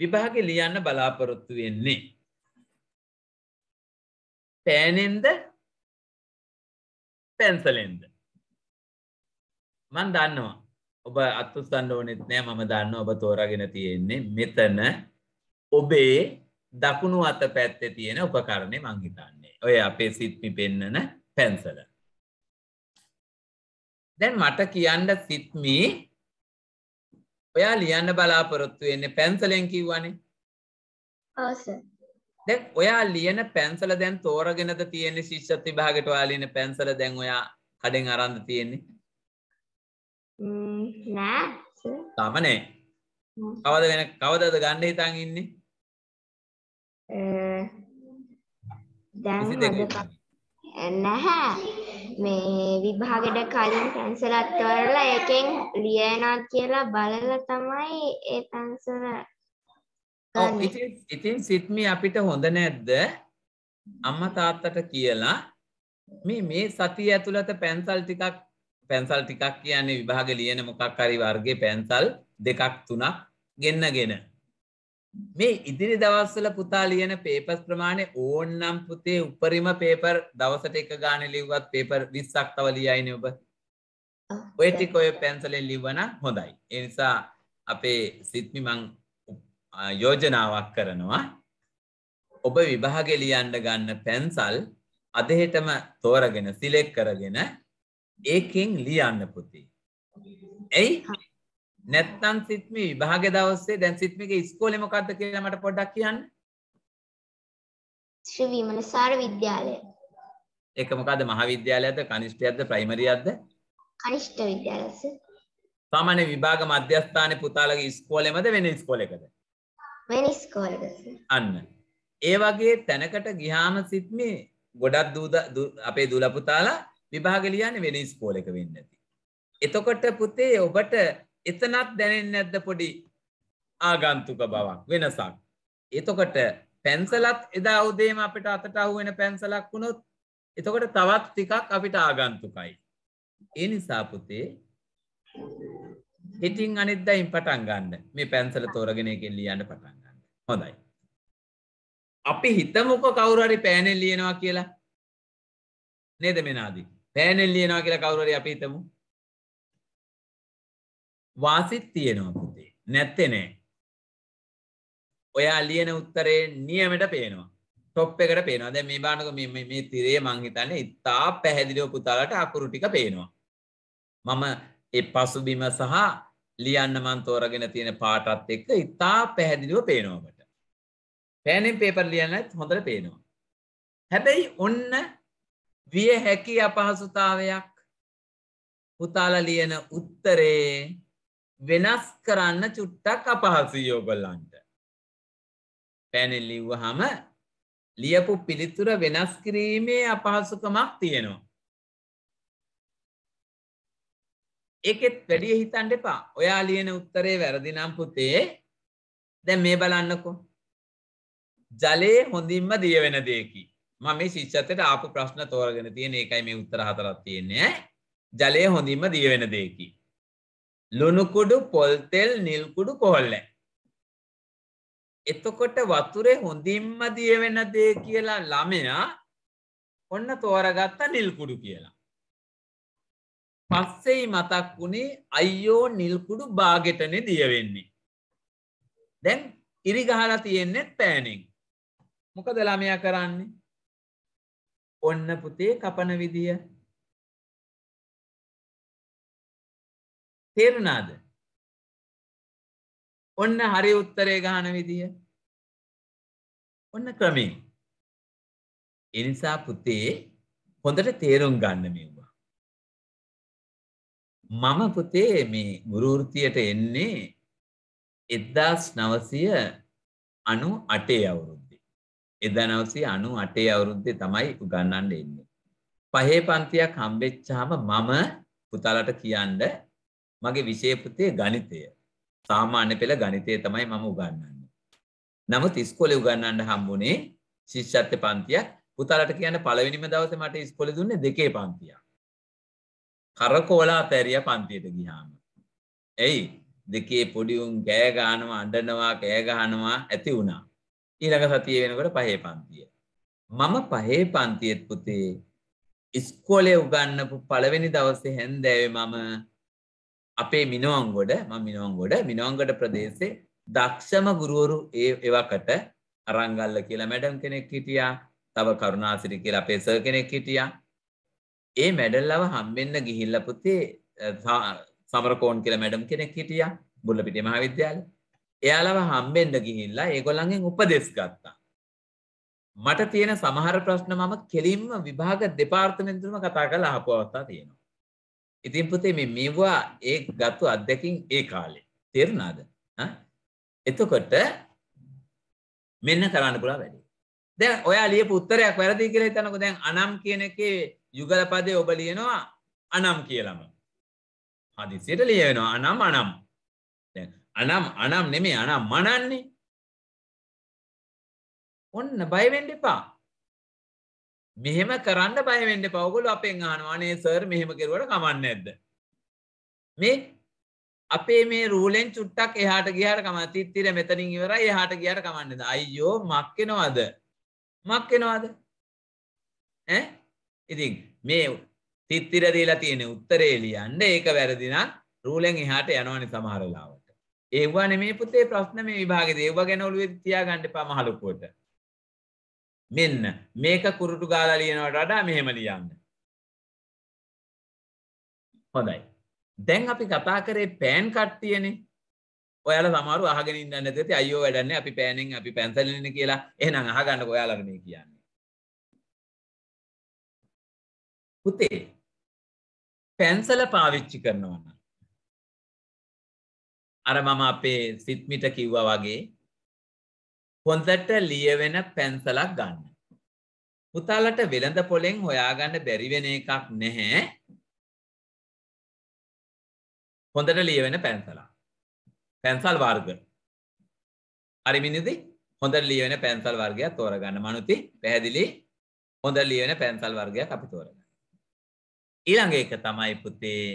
විභාග ලියන්න බලාපොරොත්තු වෙන්නේ. පෑනෙන්ද පැන්සලෙන්ද. මන් දන්නවා ඔබ අත්තුස්සන්න ඕනෙත් නෑ මම දන්න ඔබ තෝරගෙන තියෙන්නේ මෙතන ඔබේ දකුණු අත පැත්ත තියෙන උපකරණය මංහිතන්නේ ඔය අපේ සිත්මි පෙන්නන පැන්සල. දැන් මට කියන්න සිත්මී ඔයා ලියන්න බලාපොරොත්තු වෙන්නේ පැන්සලෙන් කිව්වනේ දැ ඔයා ලියන පැන්සල දැන් තෝරගෙනද තියෙන්නේ ශිෂ්ෂත්ති භාගට වාලින පැන්සල දැන් ඔයා කඩෙන් අරන්ද තියෙන්නේ තමනේ කවද වෙන කවදද ගණ්ඩ හිතන් ඉන්නේ නැහැ මේ විභාගෙට කලින් පැන්සල් අත්වරලා ඒකෙන් ලියනවා කියලා බලලා තමයි ඒ පැන්සල ඔව් ඉතින් ඉතින් සිත්මි අපිට හොඳ නැද්ද අම්මා තාත්තට කියලා මේ මේ සතිය ඇතුළත පැන්සල් ටිකක් පැන්සල් ටිකක් කියන්නේ විභාග ලියන මොකක් හරි වර්ගයේ පැන්සල් දෙකක් තුනක් ගෙන්නගෙන මේ ඉදිරි දවස්වල පුතා ලියන පේපස් ප්‍රමාණය ඕන්නම් පුතේ උපරිම පේපර් දවසට එක ගාන ලිව්වත් පේපර් විස්සක් තව ලියයින ඔබ ඔය ටික ඔය පැන්සලෙන් ලිව්වන හොඳයි ඒ නිසා අපේ සිත්මි මං යෝජනාවක් කරනවා ඔබ විභාගෙ ලියන්න ගන්න පැන්සල් අදහෙටම තෝරගෙන සිලෙක් කරගෙන ඒකෙන් ලියන්න පුතේ ඇයි නැත්තන් සිත්මි විභාග දවස්සේ දැන් සිත්මික ඉස්කෝලේ මොකක්ද කියලා මට පොඩ්ඩක් කියන්න. ශ්‍රී විමලසාර විද්‍යාලය. ඒක මොකද්ද මහාවිද්‍යාලයද කනිෂ්ඨයක්ද ප්‍රයිමරියක්ද? කනිෂ්ඨ විද්‍යාලය සර්. සාමාන්‍ය විභාග මධ්‍යස්ථානයේ පුතාලගේ ඉස්කෝලේමද වෙන ඉස්කෝලේකද? වෙන ඉස්කෝලේක අන්න. ඒ වගේ තැනකට ගියාම සිත්මි ගොඩක් දූ අපේ දුලා පුතාලා විභාග ලියන්නේ වෙන ඉස්කෝලේක වෙන්නේ නැති. එතකොට පුතේ ඔබට එතනත් දැනෙන් ඇත්ද පොඩි ආගන්තුක බවක් වෙනසක්. එතකොට පැන්සලත් එදා උදේම අපිට අතට අහුවෙන පැන්සලක් වුණොත් එතකොට තවත් ටිකක් අපිට ආගන්තුකයි. ඒ නිසා පුතේ හිටින් අනිද්දයින් පටන් ගන්න මේ පැන්සල තෝරගෙන එකෙන් ලියන්න පටන් ගන්න. හොඳයි. අපි හිතමුක කවුරු හරි පෑනෙන් ලියනවා කියලා. නේද මෙනාදී? පෑනෙන් ලියනවා කියලා කවුරු හරි අපි හිතමු. වාසිත් තියෙනවා පුතේ නැත්තේ නෑ ඔයා ලියන උත්තරේ නියමට පේනවා ටොප් එකට පේනවා දැ මේ බානක මේ තිරේ මංහිතන්න ඉතා පැහැදිලිව පුතාලට අකුරු ටික පේනවා මම එ පසුබිම සහ ලියන්න මන් තෝරගෙන තියෙන පාටත් එක්ක ඉතා පැහැදිලිව පේනෝකට පෑනෙන් පේපර් ලියන්නත් හොඳට පේනවා හැබැයි ඔන්න විය හැකි අපහසුතාවයක් පුතාල ලියන උත්තරේ වෙනස් කරන්න චුට්ටක් අපහසුයි ඔගොල්ලන්ට. පැනලිව්ව හම ලියපු පිළිතුර වෙනස් කිරීමේ අපහසුකමක් තියෙනවා. ඒකෙත් වැඩිය හිතන්ඩ එපා ඔයා ලියන උත්තරේ වැරදිනම් පුතේ දැ මේ බලන්නකෝ. ජලයේ හොඳින්ම දියවෙන දෙයකි. මම ශිෂ්චතට ආපු ප්‍රශ්න තෝරගෙන තියෙන ඒකයි මේ උත්තර හතරත් තියන්නේ ජලය හොඳින්ම දියවෙන දෙයකි. ලුණුකුඩු පොල්තෙල් නිල්කුඩු කොල්ලැ. එතකොට වතුරේ හොඳින්ම දියවෙන දේ කියලා ළමයා ඔන්න තෝරගත්ත නිල්කුඩු කියලා. පස්සෙයි මතක් වුණේ අයියෝ නිල්කුඩු බාගෙටන දියවෙන්නේ. දැන් ඉරිගහලා තියෙන්නෙත් පෑනෙක්. මොකද ළමයා කරන්නේ. ඔන්න පුතේ කපන විදිිය තේරුණාද ඔන්න හරි උත්තරේ ගාන විදිය ඔන්න ක්‍රමින් එනිසා පුතේ හොඳට තේරුම් ගන්න මෙව්වා මම පුතේ මේ ගුරුෘතියට එන්නේ එද්දාස් නවසය අනු අටේ අවුරුද්දේ එදා නවසය අනු අටේ අවුරුද්දේ තමයි උගන්නන්න එන්නේ පහේ පන්තියක් හම්බෙච්චාම මම පුතාලට කියන්න මගේ විෂය පුතේ ගණිතය. සාමාන්‍ය පෙළ ගණිතය තමයි මම උගන්වන්නේ. නමුත් ඉස්කෝලේ උගන්වන්න හම්බුනේ ශිෂ්‍යත්ව පන්තියක්. පුතාලට කියන්න පළවෙනිම දවසේ මට ඉස්කෝලේ දුන්නේ දෙකේ පන්තියක්. කරකෝලා පැරිය පන්තියට ගියාම. එයි දෙකේ පොඩි උන් ගෑ ගහනවා අඬනවා කෑ ගහනවා ඇති වුණා. ඊළඟ සතිය වෙනකොට පහේ පන්තිය. මම පහේ පන්තියෙත් පුතේ ඉස්කෝලේ උගන්නපු පළවෙනි දවසේ හැන්දෑවේ මම අපේ මිනෝංගොඩ ම මිනෝංගොඩ මිනෝංගඩ ප්‍රදේශේ දක්ෂම ගුරුවරු ඒවකට අරංගල්ල කියලා මැඩම් කෙනෙක් හිටියා තව කරුණාසිරි කියලා අපේ සර් කෙනෙක් හිටියා ඒ මැඩල්ලව හම්බෙන්න ගිහිල්ල පුතේ සමරකෝන් කියලා මැඩම් කෙනෙක් හිටියා බුල්ලපිටිය මහාවිද්‍යාලේ එයාලව හම්බෙන්න ගිහිල්ලා ඒගොල්ලන්ගෙන් උපදෙස් ගත්තා. මට තියෙන සමහර ප්‍රශ්න මම කෙලින්ම විභාග දෙපාර්තමේන්තුවම කතා කරලා අහපු අවස්ථා තියෙනවා. ඉතින් පුතේ මේ මේවා ඒ ගත්තු අත්දැකීම් ඒ කාලේ. තේරුණාද? එතකොට මෙන්න කරන්න පුළුවන් වැඩේ. දැන් ඔයා ලියපු උත්තරයක් වැරදි කියලා හිතනකො දැන් අනම් කියන එකේ යුගල පදේ ඔබ ලියනවා අනම් කියලාම. හදිසියට ලියවෙනවා අනම් අනම්. දැන් අනම් අනම් නෙමෙයි අනම් මනන්නේ. ඔන්න බය වෙන්න එපා. මෙහෙම කරන්න බයවෙන්න පවගොල අපෙන් අහනවානේ සර් මෙහෙම කෙරුවට කමන්න ඇද. මේ අපේ මේ රූලෙන් චුට්ටක් එහාට ගියාට කම තිත්තිර මෙතනින් ඉවර එහාට ගියට කමන්නද අයියෝ මක්කෙනවාද මක්කෙනවාද ඉතින් මේ තිත්තිර දීලා තියෙන උත්තරේ ලියන්න ඒක වැරදිනම් රූලෙන් එහාට යනවනි සමහරලාවට ඒවා නෙමේ පුතේ ප්‍රශ්න මේ විභාගෙද ඒවා ගැන ඔළුවේ තියාගන්න එපා මහලු පුතේ මෙන්න මේක කුරුටු ගාලා ලියනවට වඩා මෙහෙම ලියන්න. හොඳයි. දැන් අපි කතා කරේ පෑන් කට්ටියනේ. ඔයාලා සමහරව අහගෙන ඉන්න නැති අයියෝ වැඩන්නේ අපි පෑනෙන් අපි පැන්සලෙන්නේ කියලා. එහෙනම් අහගන්නකෝ ඔයාලට මේ කියන්නේ. පුතේ පැන්සල පාවිච්චි කරනවා නම් අර මම අපේ සිත්මිට කිව්වා වගේ හොඳට ලියවෙන පැන්සලක් ගන්න. පුතාලට වෙළඳ පොලෙන් හොයාගන්න බැරිවෙන එකක් නැහැ. හොඳට ලියවෙන පැන්සලක්. පැන්සල් වර්ග. හරි මිනිදි? හොඳට ලියවෙන පැන්සල් වර්ගයක් තෝරගන්න. මනුති පැහැදිලි? හොඳට ලියවෙන පැන්සල් වර්ගයක් අපි තෝරගන්න. ඊළඟ එක තමයි පුතේ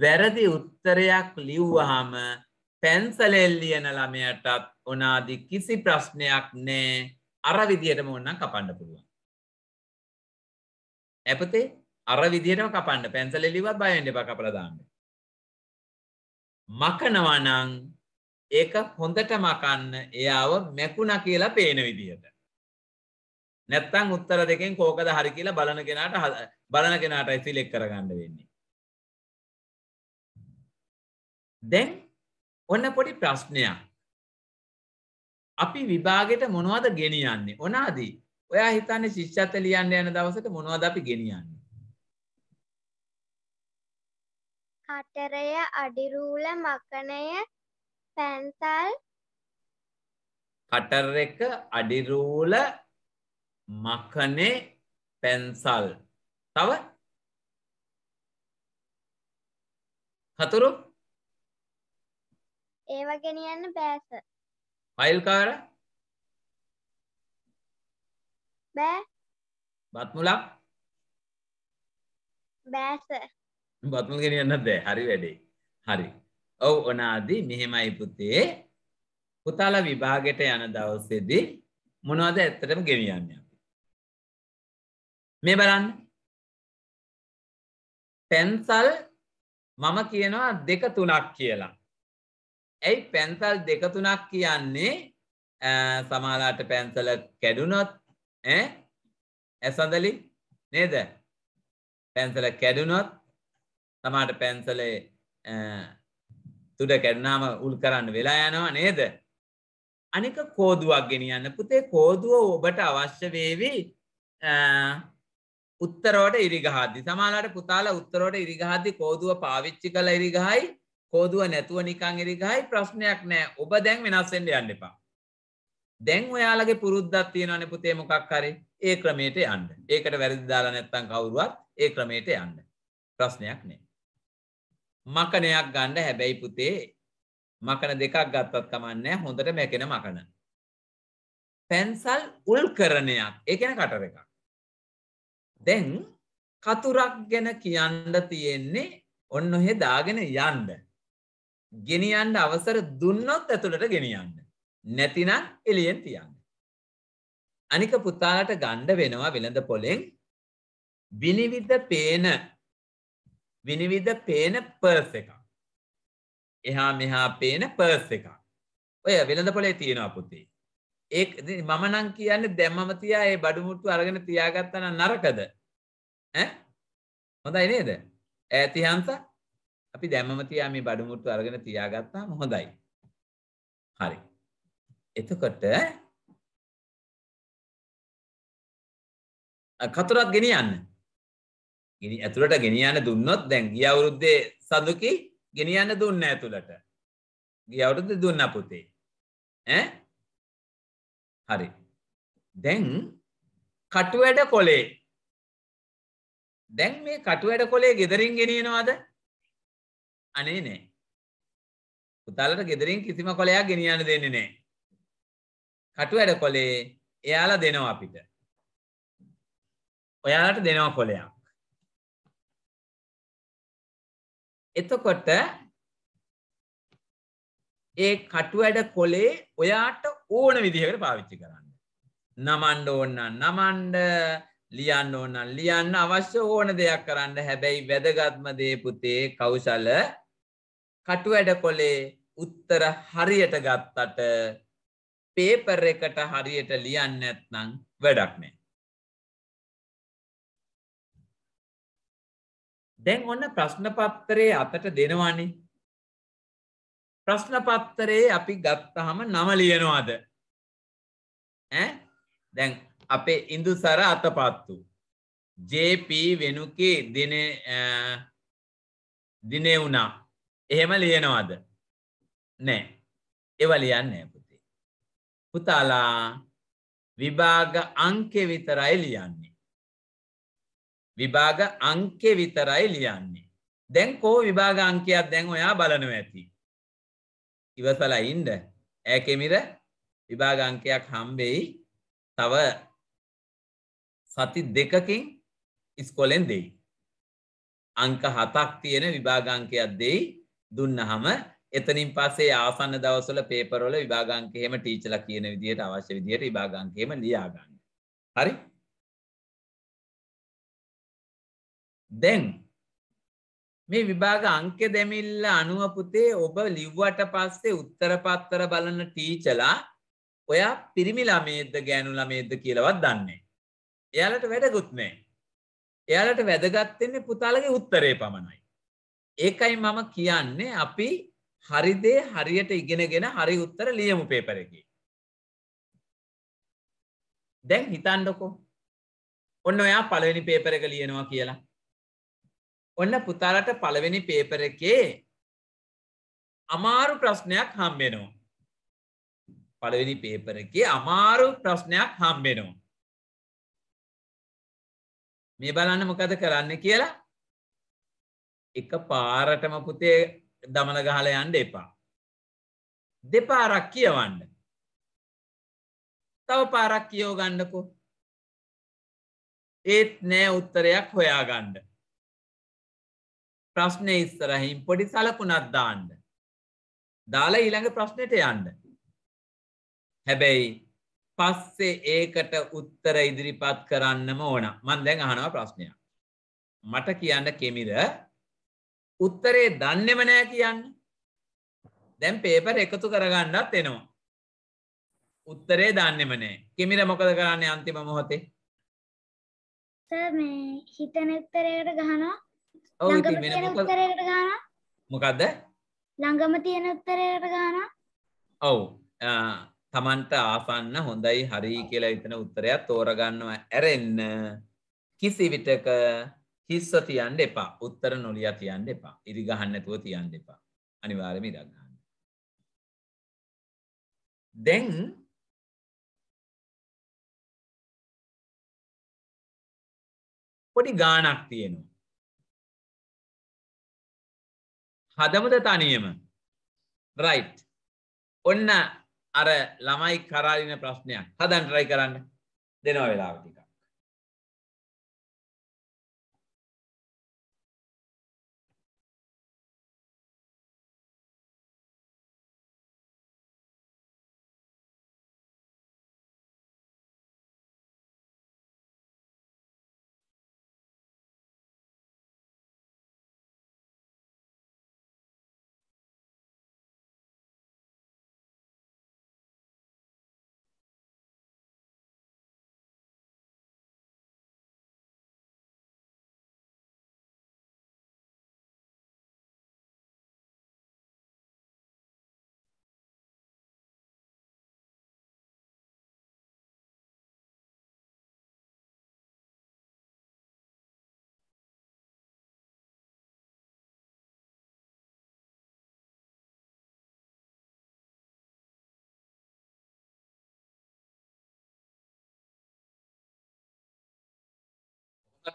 වැරදි උත්තරයක් ලිව්වහම පැන්සලෙල් ලියන ළමයටත් ඔනාදි කිසි ප්‍රශ්නයක් නෑ අර විදියටම ඔන්න කපන්න පුළුවන්. ඇපතේ අර විදියටම කපන්න පැන්සලෙලිවත් බයෙන්ඩ එපා කපලා දාන්න. මකනවනං ඒක හොඳට මකන්න එයාව මැකුණ කියලා පේන විදිහට. නැත්තං උත්තර දෙකෙන් කෝකද හරි කියලා බලන කෙනට බලන කෙනට ඇති ලෙක් කරගන්න වෙන්නේ. දැන් ඔන්න පොඩි ප්‍රශ්නයක් අපි විභාගෙට මොනවද ගෙනියන්නේ ඕනාදී ඔයා හිතන්නේ ශිෂ්‍යත්ව ලියන්න යන දවසට මොනවද අපි ගෙනියන්නේ හතරය අඩිරූල මකණය පැන්සල් කටර් එක අඩිරූල මකනේ පැන්සල් තව හතුරු ඒව ගෙනියන්න බෑස. මයිල්කාර? බෑ. බත්මුලක්? බෑස. බත්මුල ගෙනියන්න බෑ. හරි වැඩේ. හරි. ඔව් ඔනාදී මෙහෙමයි පුතේ. පුතාලා විභාගෙට යන දවසේදී මොනවද ඇත්තටම ගෙනියන්නේ අපි? මේ බලන්න. පෙන්සල් මම කියනවා දෙක තුනක් කියලා. ඇයි පැන්සල් දෙක තුනක් කියන්නේ සමාලාට පැන්සල කැඩුනොත් ඇසඳලි නේද පැන්සල කැඩුනොත් තමාට පැන්සලේ තුඩ කැඩුනාම උල් කරන්න වෙලා යනවා නේද අනික කෝදුවක් ගෙනියන්න පුතේ කෝදුව ඔබට අවශ්‍ය වේවි උත්තරෝට ඉරිගහද්දි සමාලාට පුතාලා උත්තරෝට ඉරිගහද්දි කෝදුව පාවිච්චි කළ ඉරිගහයි හෝදුව නැතුව නිකං එරිගහයි ප්‍රශ්නයක් නෑ ඔබ දැන් වෙනස්සෙන්ට යන්න එපා. දැන් ඔයාලගේ පුරුද්දත් තියෙනවන පුතේ මොකක් හරි ඒ ක්‍රමයට යන්න ඒකට වැරදිදාලා නැත්තං කවුරුවත් ඒ ක්‍රමයට යන්න ප්‍රශ්නයක් නේ. මකනයක් ගණ්ඩ හැබැයි පුතේ මකන දෙකක් ගත්තත් කමන්නෑ හොඳට මැකෙන මකන. පැන්සල් උල් කරණයක් ඒකැන කටර එකක්. දැන් කතුරක් ගැන කියන්න තියෙන්නේ ඔන්න ඔහෙ දාගෙන යන්ඩ ගෙනියන්න අවසර දුන්නොත් ඇතුළට ගෙනියන්න. නැතිනම් එළියෙන් තියන්න. අනික පුතාලට ගණ්ඩ වෙනවා වෙළඳ පොලෙන් විනිවිද පේන විනිවිද පේන පර්ස් එකක්. එහා මෙහා පේන පර්ස් එකක්. ඔය වෙළඳ පොලේ තියෙනවා පුතේ. ඒ මම නම් කියන්න දැම්මම තියා ඒ බඩුමුට්ටු අරගෙන තියාගත්තන නරකද. හොඳයි නේද? ඇතිහන්සා අපි දැමම තියා මේ බඩුමුට්ටු අරගෙන තියාගත්තාම හොඳයි. හරි. එතකොට කතරක් ගෙනියන්න. ගිනි ඇතුළට ගෙනියන්න දුන්නොත් දැන් ගිය අවුරුද්දේ සඳුකි ගෙනියන්න දුන්න ඇතුළට. ගිය අවුරුද්දේ දුන්න පුතේ. ඈ? හරි. දැන් කටුවැඩ කොලේ දැන් මේ කටුවැඩ කොලේ ගෙදරින් ගෙනියනවද? අනේ නෑ. පුතාලට ගෙදරින් කිසිම කොලයක් ගෙනියන්න දෙන්නේ නෑ. කටු වැඩ කොලේ එයාලා දෙනවා අපිට. ඔයාලට දෙනවා කොලයක්. එතකොට ඒ කටුවැඩ කොලේ ඔයාට ඕන විදිහකට පාවිච්චි කරන්න. නමන්ඩ ඕන්න නමන්ඩ ලියන්න ඕන්න ලියන්න අවශ්‍ය ඕන දෙයක් කරන්න හැබැයි වැදගත්ම දේපුතේ කෞශල කටුවැඩ කොලේ උත්තර හරියට ගත්තට පේපර් එකට හරියට ලියන්න ඇත්නම් වැඩක් නෑ. දැන් ඔන්න ප්‍රශ්නපත්තරේ අතට දෙනවානේ. ප්‍රශ්නපත්තරේ අපි ගත්තහම නම ලියනවාද. දැන් අපේ ඉඳුසර අතපත්තු. ජප වෙනුකේ දින දිනෙවුනා එහෙම ලියනවාද නෑ ඒව ලියන්න පුතේ පුතාලා විභාග අංකෙ විතරයි ලියන්නේ විභාග අංකෙ විතරයි ලියන්නේ දැන් කෝ විභාග අංකයක් දැන් ඔයා බලනව ඇති ඉවසලා ඉන්ඩ ඇකෙමිර විභාග අංකයක් හම්බෙයි තව සති දෙකකින් ඉස්කොලෙන් දෙයි අංක හතක් තියෙන විභාගංකයක් දෙයි දුන්නහම එතනින් පස්සේ ආසන්න දවසල පේපරොල විභාගංකහෙම ටීචල කියන විදිහට අවශ්‍ය විදිහයට විභාගංකහෙම ලියාගන්න. හරි දැන් මේ විභාග අංක දැමිල්ල අනුවපුතේ ඔබ ලිව්වට පස්සේ උත්තර පත්තර බලන ටීචලා ඔයා පිරිමි ළමේද්ද ගෑනු ළමේද්ද කියලවත් දන්නේ. එයාලට වැඩකුත් නෑ. එයාලට වැදගත්වෙන්නේ පුතාලගේ උත්තරේ පමණයි. ඒකයි මම කියන්නේ අපි හරිදේ හරියට ඉගෙනගෙන හරි උත්තර ලියමු පේපරකි. දැන් හිතන්ඩකෝ ඔන්න ඔයා පළවෙනි පේපර එක ලියනවා කියලා. ඔන්න පුතාලට පළවෙනි පේපර එකේ අමාරු ප්‍රශ්නයක් හම්බෙනවා. පළවෙනි පේපර එකේ අමාරු ප්‍රශ්නයක් හම්බෙනවා. මේ බලන්න මොකද කරන්න කියලා එක පාරටම පුතේ දමන ගහල යන්ඩ එපා. දෙපාරක් කියවන්න. තව පාරක් කියෝ ගණ්ඩකු. ඒත් නෑ උත්තරයක් හොයාගණ්ඩ. ප්‍රශ්නය ඉස්සරහින් පොඩි සලකුණත් දාන්න. දාලා ඊළඟ ප්‍රශ්නයට යන්න. හැබැයි පස්සේ ඒකට උත්තර ඉදිරිපත් කරන්නම ඕන මන් දැන් අහනවා ප්‍රශ්නයක්. මට කියන්න කෙමිර උත්තරේ දන්නෙම නෑ කියන්න දැම් පේපර් එකතු කරගන්නත් එනවා උත්තරේ දන්නෙමනේ කිමිර මොකද කරන්නේ අන්තිම මොහොතේ හිතන උත්තරයකට ගහනවා මොකක්ද ළඟම තියෙන උත්තරයට ගාන ඔව් තමන්ට ආපන්න හොඳයි හරි කියලා විතන උත්තරයක් තෝරගන්නවා ඇරෙන්න කිසි විටක හිස්ස තියන්ඩ එපා උත්තර නොලිය තියන්ඩ එපා ඉරි ගහන්නතුව තියන්ඩ එපා අනිවාරම ඉරක්ගන්න දැන් පොඩි ගානක් තියෙනවා හදමද තනියම රයි් ඔන්න අර ළමයි කරාලින ප්‍රශ්නයක් හදන් රයි කරන්න දෙනව වෙලාවටික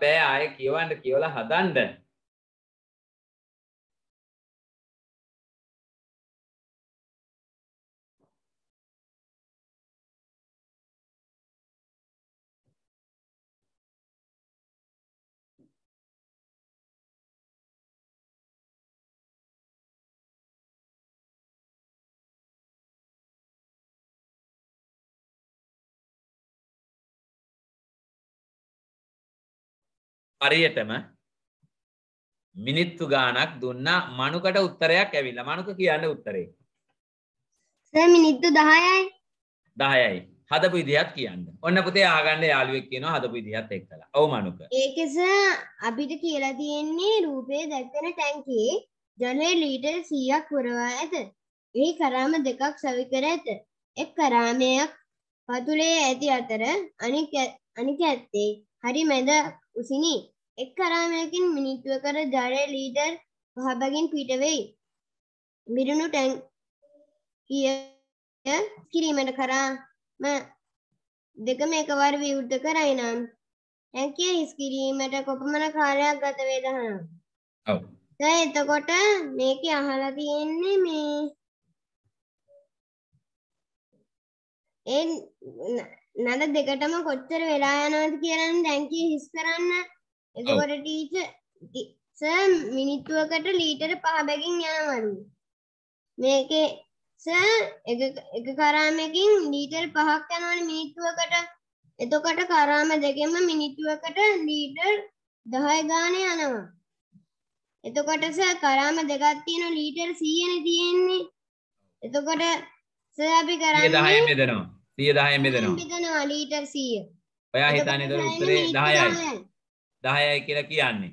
බෑ ආය කියවන්න කියවලා හදන්න හරියටම මිනිත්තු ගානක් දුන්නා මනුකට උත්තරයක් ඇවිල්ලා මනුක කියන්න උත්තරේ මිනිත්තු දහයයි දහයයි හදපු ඉදිහත් කියන්න ඔන්න පුතේ ආගන්න යාළුවෙක් කියනවා හදපු ඉදිහත් එක්කලා ඔව් මනුක ඒකස අපිට කියලා තියෙන්නේ රූපයේ දැක්වෙන ටැංකියේ ජලය ලීටර් 100ක් පුරවා ඇත එහි කරාම දෙකක් සවි කර ඇත එක් කරාමයක් පතුලේ ඇති අතර අනික අනික ඇත්තේ හරි මැද උසිනි එක් කරාමයකින් මිනිත්තුවකර ජඩය ලීටර් පහබැගින් පිටවෙයි. බිරුණු ටැන් කිය කිරීමට කරාම දෙකම එකවර විවෘත කරයි නම් ටැන්කිය හිස් කිරීමට කොපමණ කාලයක් ගතවේ දහන දැ එතකොට මේක අහලා තියෙන්නේ මේ ඒ නඩ දෙකටම කොච්චර වෙලා යනවද කියලන්න දැන්කේ හිස් කරන්න එතකොට ටීච ස මිනිත්තුවකට ලීටර පහබැකින් යනවලු මේක ස එක කරාමකින් ලීටර් පහක් යනවන මිනිත්තුවකට එතකොට කරාම දෙකෙම මිනිත්තුවකට ලීටර් දහය ගාන යනවා එතකොටස කරාම දෙගත්තියන ලීටර් සීයන තියෙන්නේ එතකොට ස අපි කරන්න දහය මෙදනවා සිය දහයෙන් බෙදනවා ලීටර් සීය ඔයා හිතන්නේ දර උත්තරේ දහයයි දහයයි කියලා කියන්නේ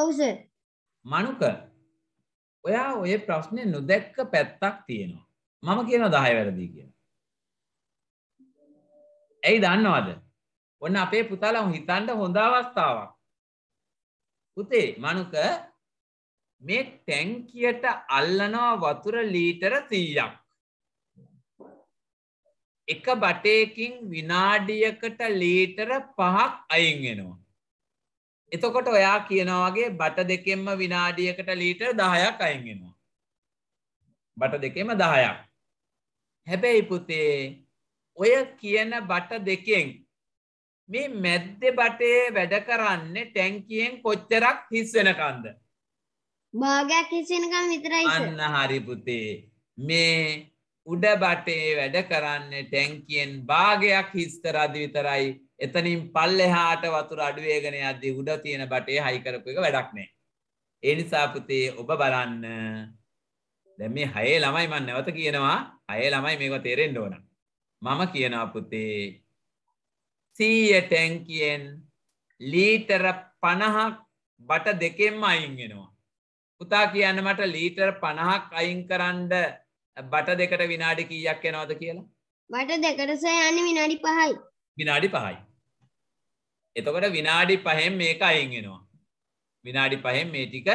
ඔවුස මනුක ඔයා ඔය ප්‍රශ්නය නොදැක්ක පැත්තක් තියෙනවා මම කියනවා දහය වැරදි කියලා ඇයි දන්නවාද ඔන්න අපේ පුතාලා හිතන්ට හොඳ අවස්ථාවක් පුතේ මනුක මේ ටැංකියට අල්ලනවා වතුර ලීටර සීයක් එක බටයකින් විනාඩියකට ලීටර පහක් අයින් වෙනවා. එතකොට ඔයා කියනවාගේ බට දෙකෙන්ම විනාඩියකට ලීටර් දහයක් අයින්ගෙනවා. බට දෙකෙම දහයක්. හැබැයි පුතේ ඔය කියන බට දෙකෙන් මේ මැද්දෙ බටේ වැඩ කරන්නේ ටැංකියෙන් කොච්චරක් හිස්වෙන කන්ද. භාගයක් හිස්සෙනකම් විතරයි. අන්න හරි පුතේ. මේ උඩ බටේ වැඩ කරන්න ටැන්කියෙන් භාගයක් හිස්තර අද විතරයි එතනින් පල්ලෙහාට වතුර අඩුවේගෙන අද්දී උඩ තියෙන බටේ හයිකරපු එක වැඩක් නෑ. ඒ නිසා පුතේ ඔබ බලන්න දැන් මේ හයේ ළමයි මම නැවත කියනවා හයේ ළමයි මේක තේරෙන්න ඕන. මම කියනවා පුතේ 100 ටැංකියෙන් ලීටර 50ක් බට දෙකෙන්ම අයින් වෙනවා. පුතා කියන්න මට ලීටර 50ක් අයින් කරන්න බට දෙකට විනාඩි කීයක් යනවද කියලා? බට දෙකට සෑ යන්නේ විනාඩි 5යි. විනාඩි 5යි. එතකොට විනාඩි 5න් මේක අයින් වෙනවා. විනාඩි 5න් මේ ටික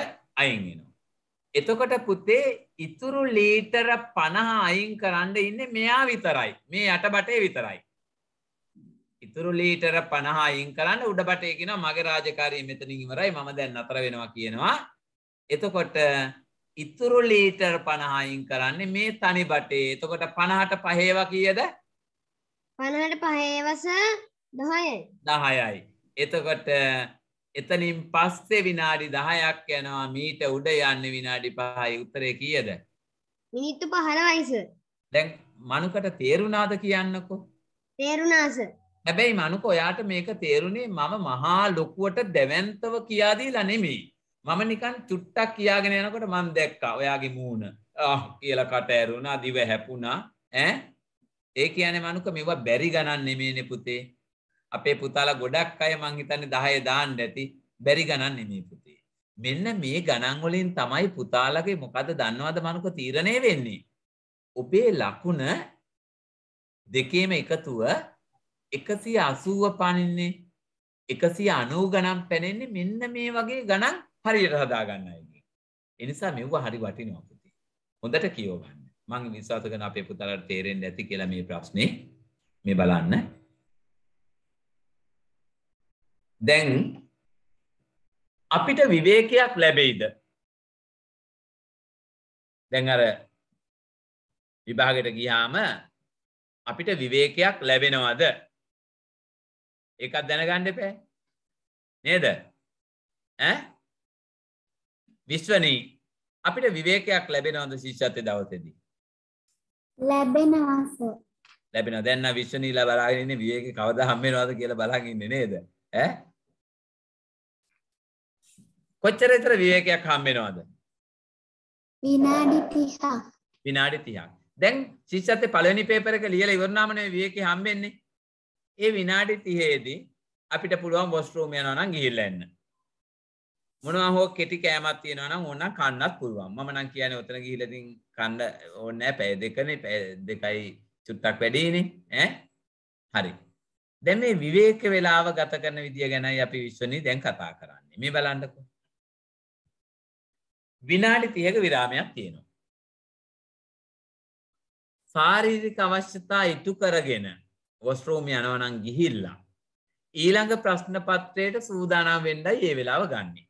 අයින් වෙනවා. එතකොට පුතේ ඉතුරු ලීටර 50 අයින් කරන්න ඉන්නේ මෙයා විතරයි. මේ යට බටේ විතරයි. ඉතුරු ලීටර 50 අයින් කරන්න උඩ බටේ කියනවා මගේ රාජකාරිය මෙතනින් ඉවරයි මම දැන් නතර වෙනවා කියනවා. එතකොට ඉතුරු ලීටර් පණහායින් කරන්න මේ තනි බටේ තකොට පණහට පහේව කියද පණහට පහේවස දහයයි දහයයි එතකොට එතනින් පස්සේ විනාඩි දහයක් යනවා මීට උඩ යන්න විනාඩි පහයි උත්තරය කියද මිනිත්තු පහලවයිස දැන් මනුකට තේරුණාද කියන්නකෝ තේරුණාස හැබැයි මනුක ඔයාට මේක තේරුණේ මම මහා ලොකුවට දැවන්තව කියාදී ලනෙමී මම නිකන් චුට්ටක් කියාගෙන යනකොට මන් දැක්කා ඔයාගේ මූුණ කියල කට ඇරුණා දිව හැපුණා ඇ ඒ කියන මනුක මෙවා බැරි ගණන් නෙමේනෙ පුතේ අපේ පුතාලා ගොඩක් අය මංහිතන්න දහය දාන්න ඇති බැරි ගණන් නෙමේ පුතේ මෙන්න මේ ගණන්වලින් තමයි පුතාලගේ මොකද දන්නවාද මනුක තීරණය වෙන්නේ ඔබේ ලකුණ දෙකේම එකතුව එකසි අසුව පණන්නේ එකසි අනූ ගණන් පැනෙන්නේ මෙන්න මේ වගේ ගණන් හරියට හදාගන්නයි කියන්නේ. ඒ නිසා මෙවුව හරි වටිනවා පුතේ. හොඳට කියවන්න. මම විශ්වාස කරන අපේ පුතාලට තේරෙන්නේ නැති කියලා මේ ප්‍රශ්නේ මේ බලන්න. දැන් අපිට විවේකයක් ලැබෙයිද? දැන් අර විභාගයට ගියාම අපිට විවේකයක් ලැබෙනවද? ඒකත් දැනගන්න එපා. නේද? ඈ විශ්වනී අපිට විවේකයක් ලැබෙනවද ශිෂ්‍යත්වයේ දවසේදී? ලැබෙනවා සර්. ලැබෙනවා. දැන් නා විශ්වනීලා බලාගෙන ඉන්නේ විවේකේ කවදා හම් වෙනවද කියලා බලාගෙන ඉන්නේ නේද? ඈ? කොච්චර විතර විවේකයක් හම් වෙනවද? විනාඩි 30ක්. විනාඩි 30ක්. දැන් ශිෂ්‍යත්වයේ පළවෙනි පේපර් එක ලියලා ඉවරනාම නේ විවේකේ හම් වෙන්නේ. ඒ විනාඩි 30 දී අපිට පුළුවන් වොස්ට් රූම් යනවා නම් ගිහිල්ලා එන්න. මොනවා හෝ කෙටි කෑමක් තියෙනවා නම් ඕනනම් කන්නත් පුළුවන්. මම නම් කියන්නේ ඔතන ගිහිල්ලා ඉතින් කන්න ඕනේ නැහැ පැය දෙකනේ පැය දෙකයි චුට්ටක් වැඩිනේ ඈ. හරි. දැන් මේ විවේක වේලාව ගත කරන විදිය ගැනයි අපි විශ්වනි දැන් කතා කරන්නේ. මේ බලන්නකෝ. විනාඩි 30ක විරාමයක් තියෙනවා. ශාරීරික අවශ්‍යතා ඉටු කරගෙන වොස්රූම් යනවා නම් ගිහිල්ලා ඊළඟ ප්‍රශ්න පත්‍රයට සූදානම් වෙන්නයි ඒ වෙලාව ගන්නේ.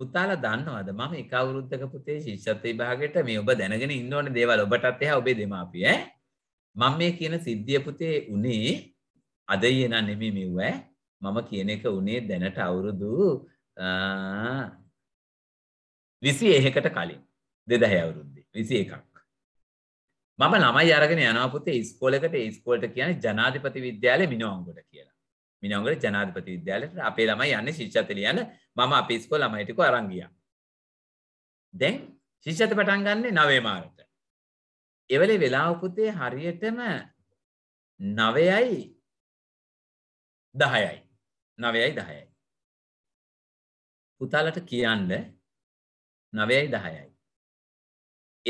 පුතාලා දන්නවද මම එක අවුරුද්දක පුතේ ශිෂ්‍යත්ව විභාගයට මේ ඔබ දැනගෙන ඉන්න ඕනේ දේවල් ඔබටත් එහා ඔබේ දෙමාපිය ඈ මම මේ කියන සිද්ධිය පුතේ උනේ අද ඊන නෙමෙයි මෙව්ව මම කියන එක උනේ දැනට අවුරුදු 21කට කලින් 2000 අවුරුද්දේ 21ක් මම ළමයි අරගෙන යනවා පුතේ ඉස්කෝලේකට ඒ ඉස්කෝලේට කියන්නේ ජනාධිපති විද්‍යාලයේ මිනෝංගොඩ කියලා මිනවගට ජනාධපති විද්‍යාලයට අපේ ළමයි යන්න ශිෂ්චතල යන මම අපිස්කෝ ළමයිටක අරංගිය. දැන් ශිෂ්ෂත පටන් ගන්නේ නවේ මාරට. එවලේ වෙලාවපුතේ හරියටම නවයයි දහයයි නවයයි දහයයි. පුතාලට කියන්න නවයයි දහයයි.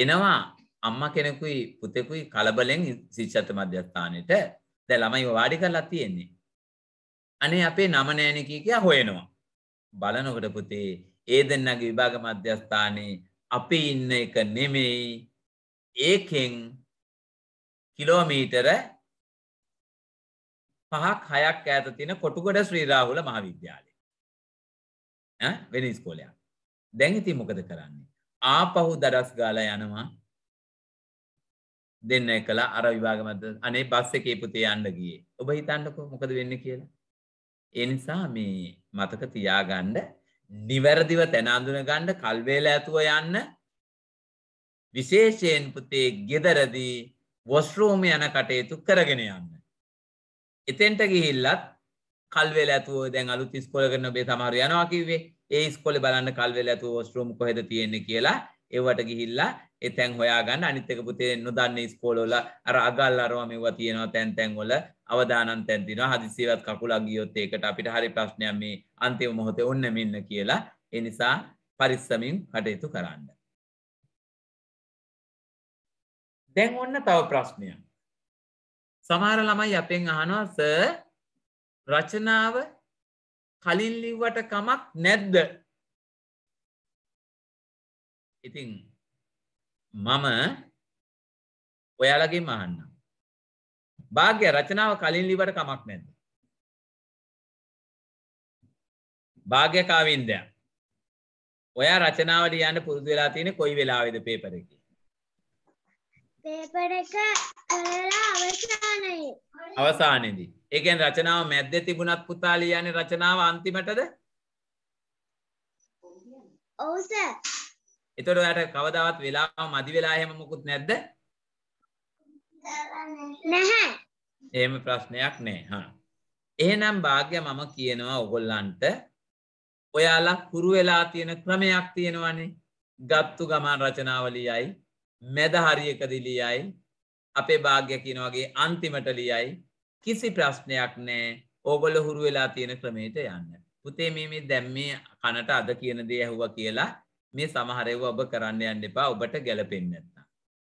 එනවා අම්ම කෙනෙකුයි පුතෙකුයි කලබලෙන් ශිෂ්ෂත මධ්‍යස්ථානයට දැ ළමයි වාඩි කරලා තියෙන්නේ අනේ අපේ නම නෑනකී කියා හොයනවා. බලනොකට පුතේ ඒ දෙන්නගේ විභාග මධ්‍යස්ථානයේ අපි ඉන්න එක නෙමෙයි ඒකෙන් කිලෝමීටර පහක් හයක් ඇත තින කොටුගොඩ ශ්‍රීරාහුල මහාවිද්‍යාලය වෙනි ස්කෝලයක් දැඟිති මොකද කරන්නේ ආපහු දරස් ගාල යනවා දෙන්න කලා අර විභාගමද අනේ බස්ස එකේ පුතේ අන්න ගියේ ඔබ හිතන්නකෝ මොකද වෙන්න කියලා එනිසා මේ මතක තියාගණ්ඩ නිවැරදිව තැන අඳුන ගණ්ඩ කල්වේල ඇතුව යන්න විශේෂයෙන් පුතේ ගෙදරදී වොස්රෝම යන කටයුතු කරගෙන යන්න. එතෙන්ට ගිහිල්ලත් කල්වේල ඇතුව දැන් අලුත් ස්කොල කරන බේ සමහර යනවා කිවේ ඒ ස්කොල බලන්න කල්වේල ඇතුව වොස්රෝම කොහෙද තියෙන්නේ කියලා ඒවට ගිහිල්ලා එතැන් හොයාගන්න අනිත්තක පුතේ නොදන්න ස්කෝලෝල අර අගල් අරවා මෙවා තියෙනවා තැන් තැන්වල අවධානන් තැන්තින හදිසිවත් කකුලා ගියොත් ඒකට අපිට හරි ප්‍රශ්නයක් මේ අන්තිම මොහොතේ ඔන්න මෙන්න කියලා එනිසා පරිස්සමින් කටයුතු කරන්න. දැන් ඔන්න තව ප්‍රශ්නය. සමහර ළමයි අපෙන් අහනවා සර් රචනාව කලින් ලිව්වට කමක් නැද්ද ඉතින් මම ඔයාලගේ මහන්නම් භාග්‍ය රචනාව කලින් ලිවට කමක් නැද්ද භාග්‍ය කාවින්දයක් ඔයා රචනාවට යන්න පුරුදු වෙලා තියෙන කොයි වෙලාවේද පේපර් එකේ පේපර් එක කරලා අවසානයේ අවසානයේදී ඒ කියන්නේ රචනාව මැද්දේ තිබුණත් පුතා ලියන්නේ රචනාව අන්තිමටද ඔව් සර් එතොට ඔයාට කවදාවත් වෙලාව මදි වෙලා හෙම මොකුත් නැද්ද නැහැ එහෙම ප්‍රශ්නයක් නෑ හා එහෙනම් භාග්‍ය මම කියනවා ඔගොල්ලන්ට ඔයාලා කුරු වෙලා තියෙන ක්‍රමයක් තියෙනවනේ ගත්තු ගමන් රචනාවලියයි මැද හරියකදිලියයි අපේ භාග්‍ය කියන වගේ අන්තිමට ලියයි කිසි ප්‍රශ්නයක් නෑ ඕගොල්ල හුරු වෙලා තියෙන ක්‍රමයට යන්න පුතේ මේ දැම්මේ කනට අද කියන දේ ඇහුව කියලා මේ සමහරව ඔබ කරන්න යන්න එපා ඔබට ගැලපෙන් නැත්නම්.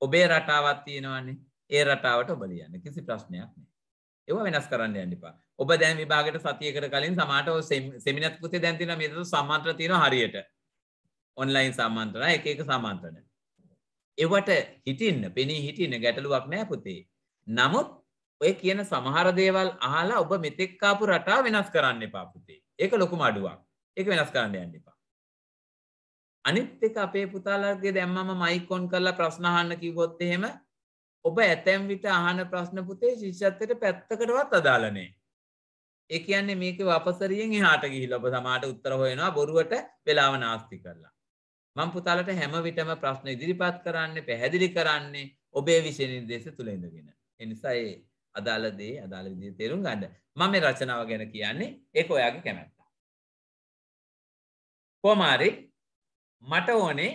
ඔබේ රටාවත් තියෙනවන්නේ ඒ රටාවට ඔබ ලියන්න කිසි ප්‍රශ්නයක් නෑ. ඒව වෙනස් කරන්න යන්න එපා. ඔබ දැන් විභාගයට සතියකට කලින් සමහරට සෙමිනත් පුතේ දැන් තියෙන මේ සම්මන්ත්‍රණ තියෙනවා හරියට. ඔන්ලයින් සම්මන්ත්‍රණ එක එක සම්මන්ත්‍රණ. ඒවට හිටින්න පෙනී හිටින්න ගැටලුවක් නෑ පුතේ. නමුත් ඔය කියන සමහර දේවල් අහලා ඔබ මෙතෙක්කාපු රටා වෙනස් කරන්න එපා පුතේ. ඒක ලොකුම අඩුවක්. ඒක වෙනස් කරන්න යන්න එපා. අනිත් එක අපේ පුතාලගේ දැම්මම මයිකොන් කරලා ප්‍රශ්නහන්න කිවොත් එහෙම ඔබ ඇතැම් විට අහන ප්‍රශ්න පුතේ ශිෂ්‍යත්තයට පැත්තකටවත් අදාලනේ. ඒ කියන්නේ මේක වපසරියෙන් එහාට ගිහිල්ලා ඔබ සමාට උත්තර හොයනවා බොරුවට වෙලාව නාස්ති කරලා. මම පුතාලට හැම විටම ප්‍රශ්න ඉදිරිපත් කරන්නේ පැහැදිලි කරන්නේ ඔබේ විෂය නිර්දේශ තුල ඉඳගෙන. ඒ නිසා ඒ අදාළ දේ අදාළ විදිහට තේරුම් ගන්න. මම මේ රචනාව ගැන කියන්නේ ඒක ඔයාගේ කැමැත්ත. කොමාරේ මට ඕනේ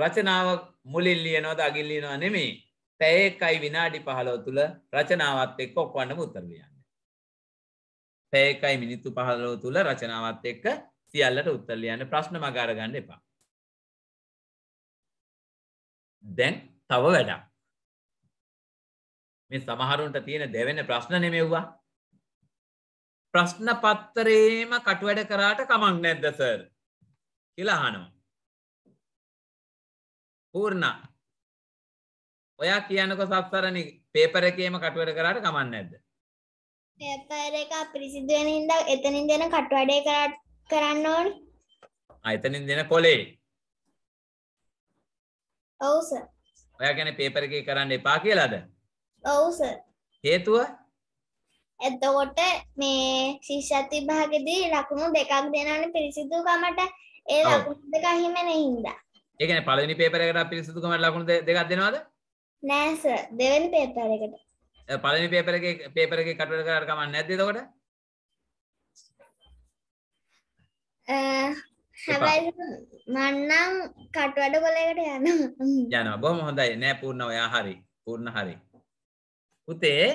රචනාව මුලින් ලියනොද අගිල්ලියනවා නෙමේ පැයකයි විනාඩි පහලෝ තුළ රචනාවත් එක්ක ඔක්වන්නම උත්තරලියන්න. පැයකයි මිනිත්තු පහලෝ තුළ රචනාවත් එක්ක සියල්ලට උත්තරලියන්න ප්‍රශ්න මගාරගන්න එපා. දැන් තව වැඩක්. මේ සමහරුන්ට තියෙන දෙවෙන ප්‍රශ්න නෙමෙව්වා. ප්‍රශ්න පත්තරේම කටවැඩ කරාට කමක් නැද්ද සර් කියලා අහනවා. පූර්ණා ඔයා කියනක සත්සරණ පේපර එකේම කටුවට කරාට කමන්න ඇද පේපර එක පිරිසිදුවෙන හිද එතනින් දෙන කට්වඩේ කරට කරන්න ඕන අතනින් දෙන කොලේ ඔවුස ඔයා ගැන පේපර එක කරන්න එපා කියලාද ඔවුස හේතුව එතකොට මේ ශිෂ්‍යති භාගෙදී ලකුණු දෙකක් දෙනන පිරිසිදුකමට ඒ ලකුණු දෙක හිමෙන හින්දා ඒකන පලනි පේපරකට පිරිසතුකම ලකුණ දෙකක් දෙෙනවාද නෑස දෙවැනි පේපරකට පලනි පේපරගේ පේපරගේ කටුවට කරකමන්න නැතිකොට හැබයි මන්නම් කටවඩ කොලකට යන යන බොහම හොඳයි නෑ පූර්ණ ඔයා හරි පූර්ණ හරි පුතේ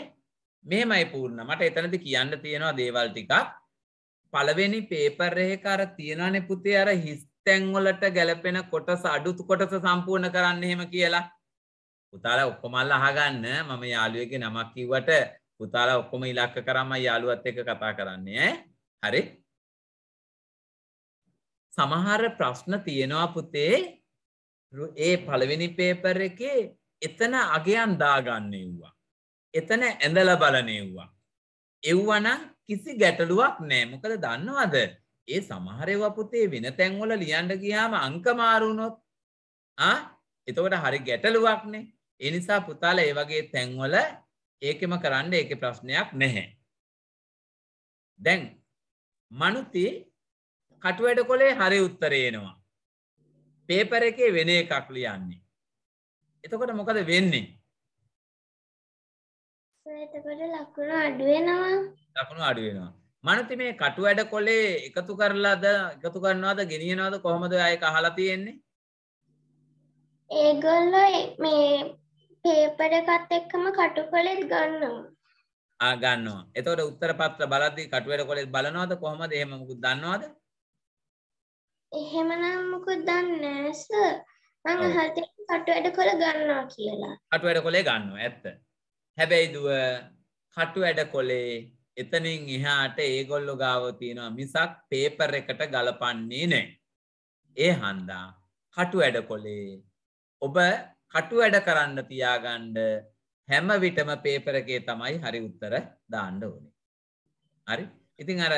මෙහෙමයි පූර්ණ මට එතනති කියන්න තියෙනවා දේවල් ටිකක් පළවෙනි පේපර් එහෙ කර තියෙනවානෙ පුතේ අර හිස් තැන්වලට ගැලපෙන කොටස අඩුතු කොටස සම්පූර්ණ කරන්න එහෙම කියලා. පුතාල ඔක්කොමල් අහගන්න මම යාළුවගේ නමක් කිව්වට පුතාල ඔක්කොම ඉලක්ක කරම යාළුවත් එක කතා කරන්නේ හරි සමහර ප්‍රශ්න තියෙනවා පුතේ ඒ පළවෙනි පේපර එකේ එතන අගයන් දාගන්නයව්වා. එතන ඇඳල බලනයව්වා. එව්වනම් කිසි ගැටලුවක් නෑ මොකද දන්නවද ඒ සමහරව පුතේ වෙන තැන්වල ලියන්න ගියාම අංක මාරු වුණොත් ආ එතකොට හරි ගැටලුවක්නේ. ඒ නිසා පුතාලා ඒ වගේ තැන්වල ඒකෙම කරන්න ඒකේ ප්‍රශ්නයක් නැහැ. දැන් මනුති කටුවැඩ කොලේ හරි උත්තරේ එනවා. පේපර් එකේ වෙන එකක් ලියන්නේ. එතකොට මොකද වෙන්නේ? එතකොට ලකුණු අඩු වෙනවා. ලකුණු අඩු වෙනවා. මනති මේ කටු වැඩ කොලේ එකතු කරලාද එකතු කරනවාද ගෙනියනවාද කොහොමද අය කහලා තියෙන්නේ ඒගොල්ල මේ පේපරකත් එක්කම කටු කොලෙත් ගන්නවා ආගන්නවා එතවට උත්තර පත්‍ර බලද්දී කටුවයට කොලෙත් බලනවාද කොහොමද එහෙම මුකුත් දන්නවාද එහෙමනම් මුකුත් දන්නේ මං අහලා තියෙන්නේ කටුවැඩ කොල ගන්නවා කියලා කටුවැඩ කොලේ ගන්නවා ඇත්ත හැබැයි දුව කටුවැඩ කොලේ එතනින් එහාට ඒගොල්ලො ගාව තියෙනවා මිසක් පේපර් එකට ගලපන්නේ නෑ. ඒ හන්දා කටු වැඩ කොලේ ඔබ කටු වැඩ කරන්න තියාගණ්ඩ හැම විටම පේපරකේ තමයි හරි උත්තර දාණ්ඩ ඕනේ. හරි ඉතිං අර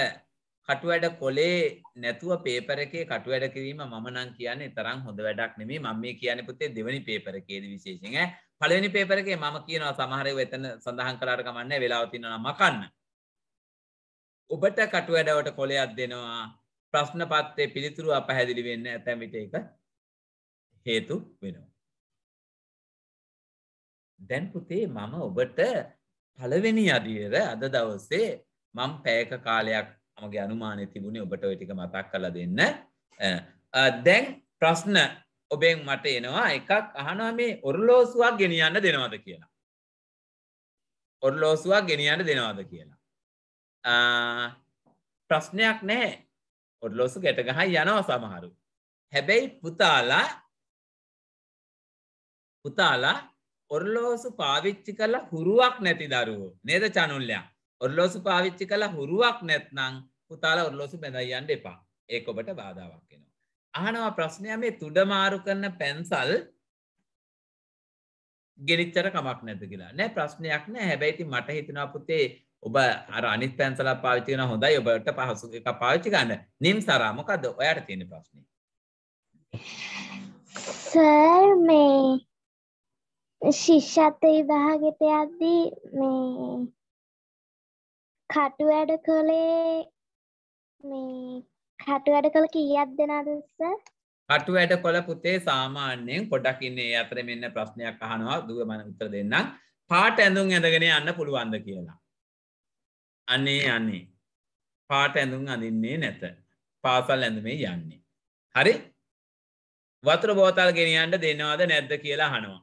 කටු වැඩ කොලේ නැතුව පේපරකේ කටු වැඩ කිරීම මම නම් කියන තරම් හොඳ වැඩක් නෙමේ මම මේ කියන පුතේ දෙවනි පේපරකේද විශේෂෙන් පලවෙනි පේපරකේ මම කියනවා සමහරය වෙතන සඳහන් කලාට කමන්න වෙලාවතින්න මකන්න ඔබට කටුවැඩවට කොළයක් දෙනවා ප්‍රශ්න පත්තේ පිළිතුරු අප හැදිලි වෙන්න ඇතැම් විට එක හේතු වෙනවා. දැන් පුතේ මම ඔබට පළවෙනි අදියර අද දවස්සේ මං පෑක කාලයක් මගේ අනුමානය තිබුණේ ඔබට ඔය ටික මතක් කළ දෙන්න. දැන් ප්‍රශ්න ඔබෙන් මට එනවා එකක් අහනවා මේ ඔරලෝසුවක් ගෙනියන්න දෙනවද කියලා. ඔරලෝසුවක් ගෙනියන්න දෙනවද කියලා. ප්‍රශ්නයක් නෑ ඔඩලොස්සු ගැට ගහයි යනව සමහරු හැබැයි පුතාලා පුතාලා ඔරලෝසු පාවිච්චි කළ හුරුවක් නැති දරුවෝ නේද චනුල්ලයක් ඔරලෝසු පාවිච්චි කළ හුරුවක් නැත්නම් පුතාලා ඔරලෝසු බැඳයියන්ට එපා ඒක ඔබට බාධාවක් වෙනවා අහනවා ප්‍රශ්නය මේ තුඩමාරු කරන පැන්සල් ගෙනිච්චර කමක් නැද කියලා නෑ ප්‍රශ්නයක් නෑ හැබැයිති මට හිතෙනවා පුතේ ඔබ අර අනිත් පැන්සලක් පාවිච්චි කරන හොඳයි ඔබට පහසු එකක් පාවිච්චි ගන්න. නිම්සරා මොකද්ද ඔයාට තියෙන ප්‍රශ්නේ? සර් මේ ශිෂ්‍යත්ව විභාගෙට යද්දී මේ කටු වැඩ කළේ මේ කටු වැඩ කළ කීයක් දෙනාද සර්? කටු වැඩ කළ පුතේ සාමාන්‍යයෙන් පොඩක් ඉන්නේ අතර මෙන්න ප්‍රශ්නයක් අහනවා දුව මම උත්තර දෙන්නම්. පාට ඇඳුම් ඇඳගෙන යන්න පුළුවන්ද කියලා. අනේ අනේ පාට ඇඳුම් අඳින්නේ නැත පාසල් ඇඳුමේ යන්නේ. හරි වතුර බෝතල් ගෙනියන්ට දෙනවාද නැද්ද කියලා හනවා.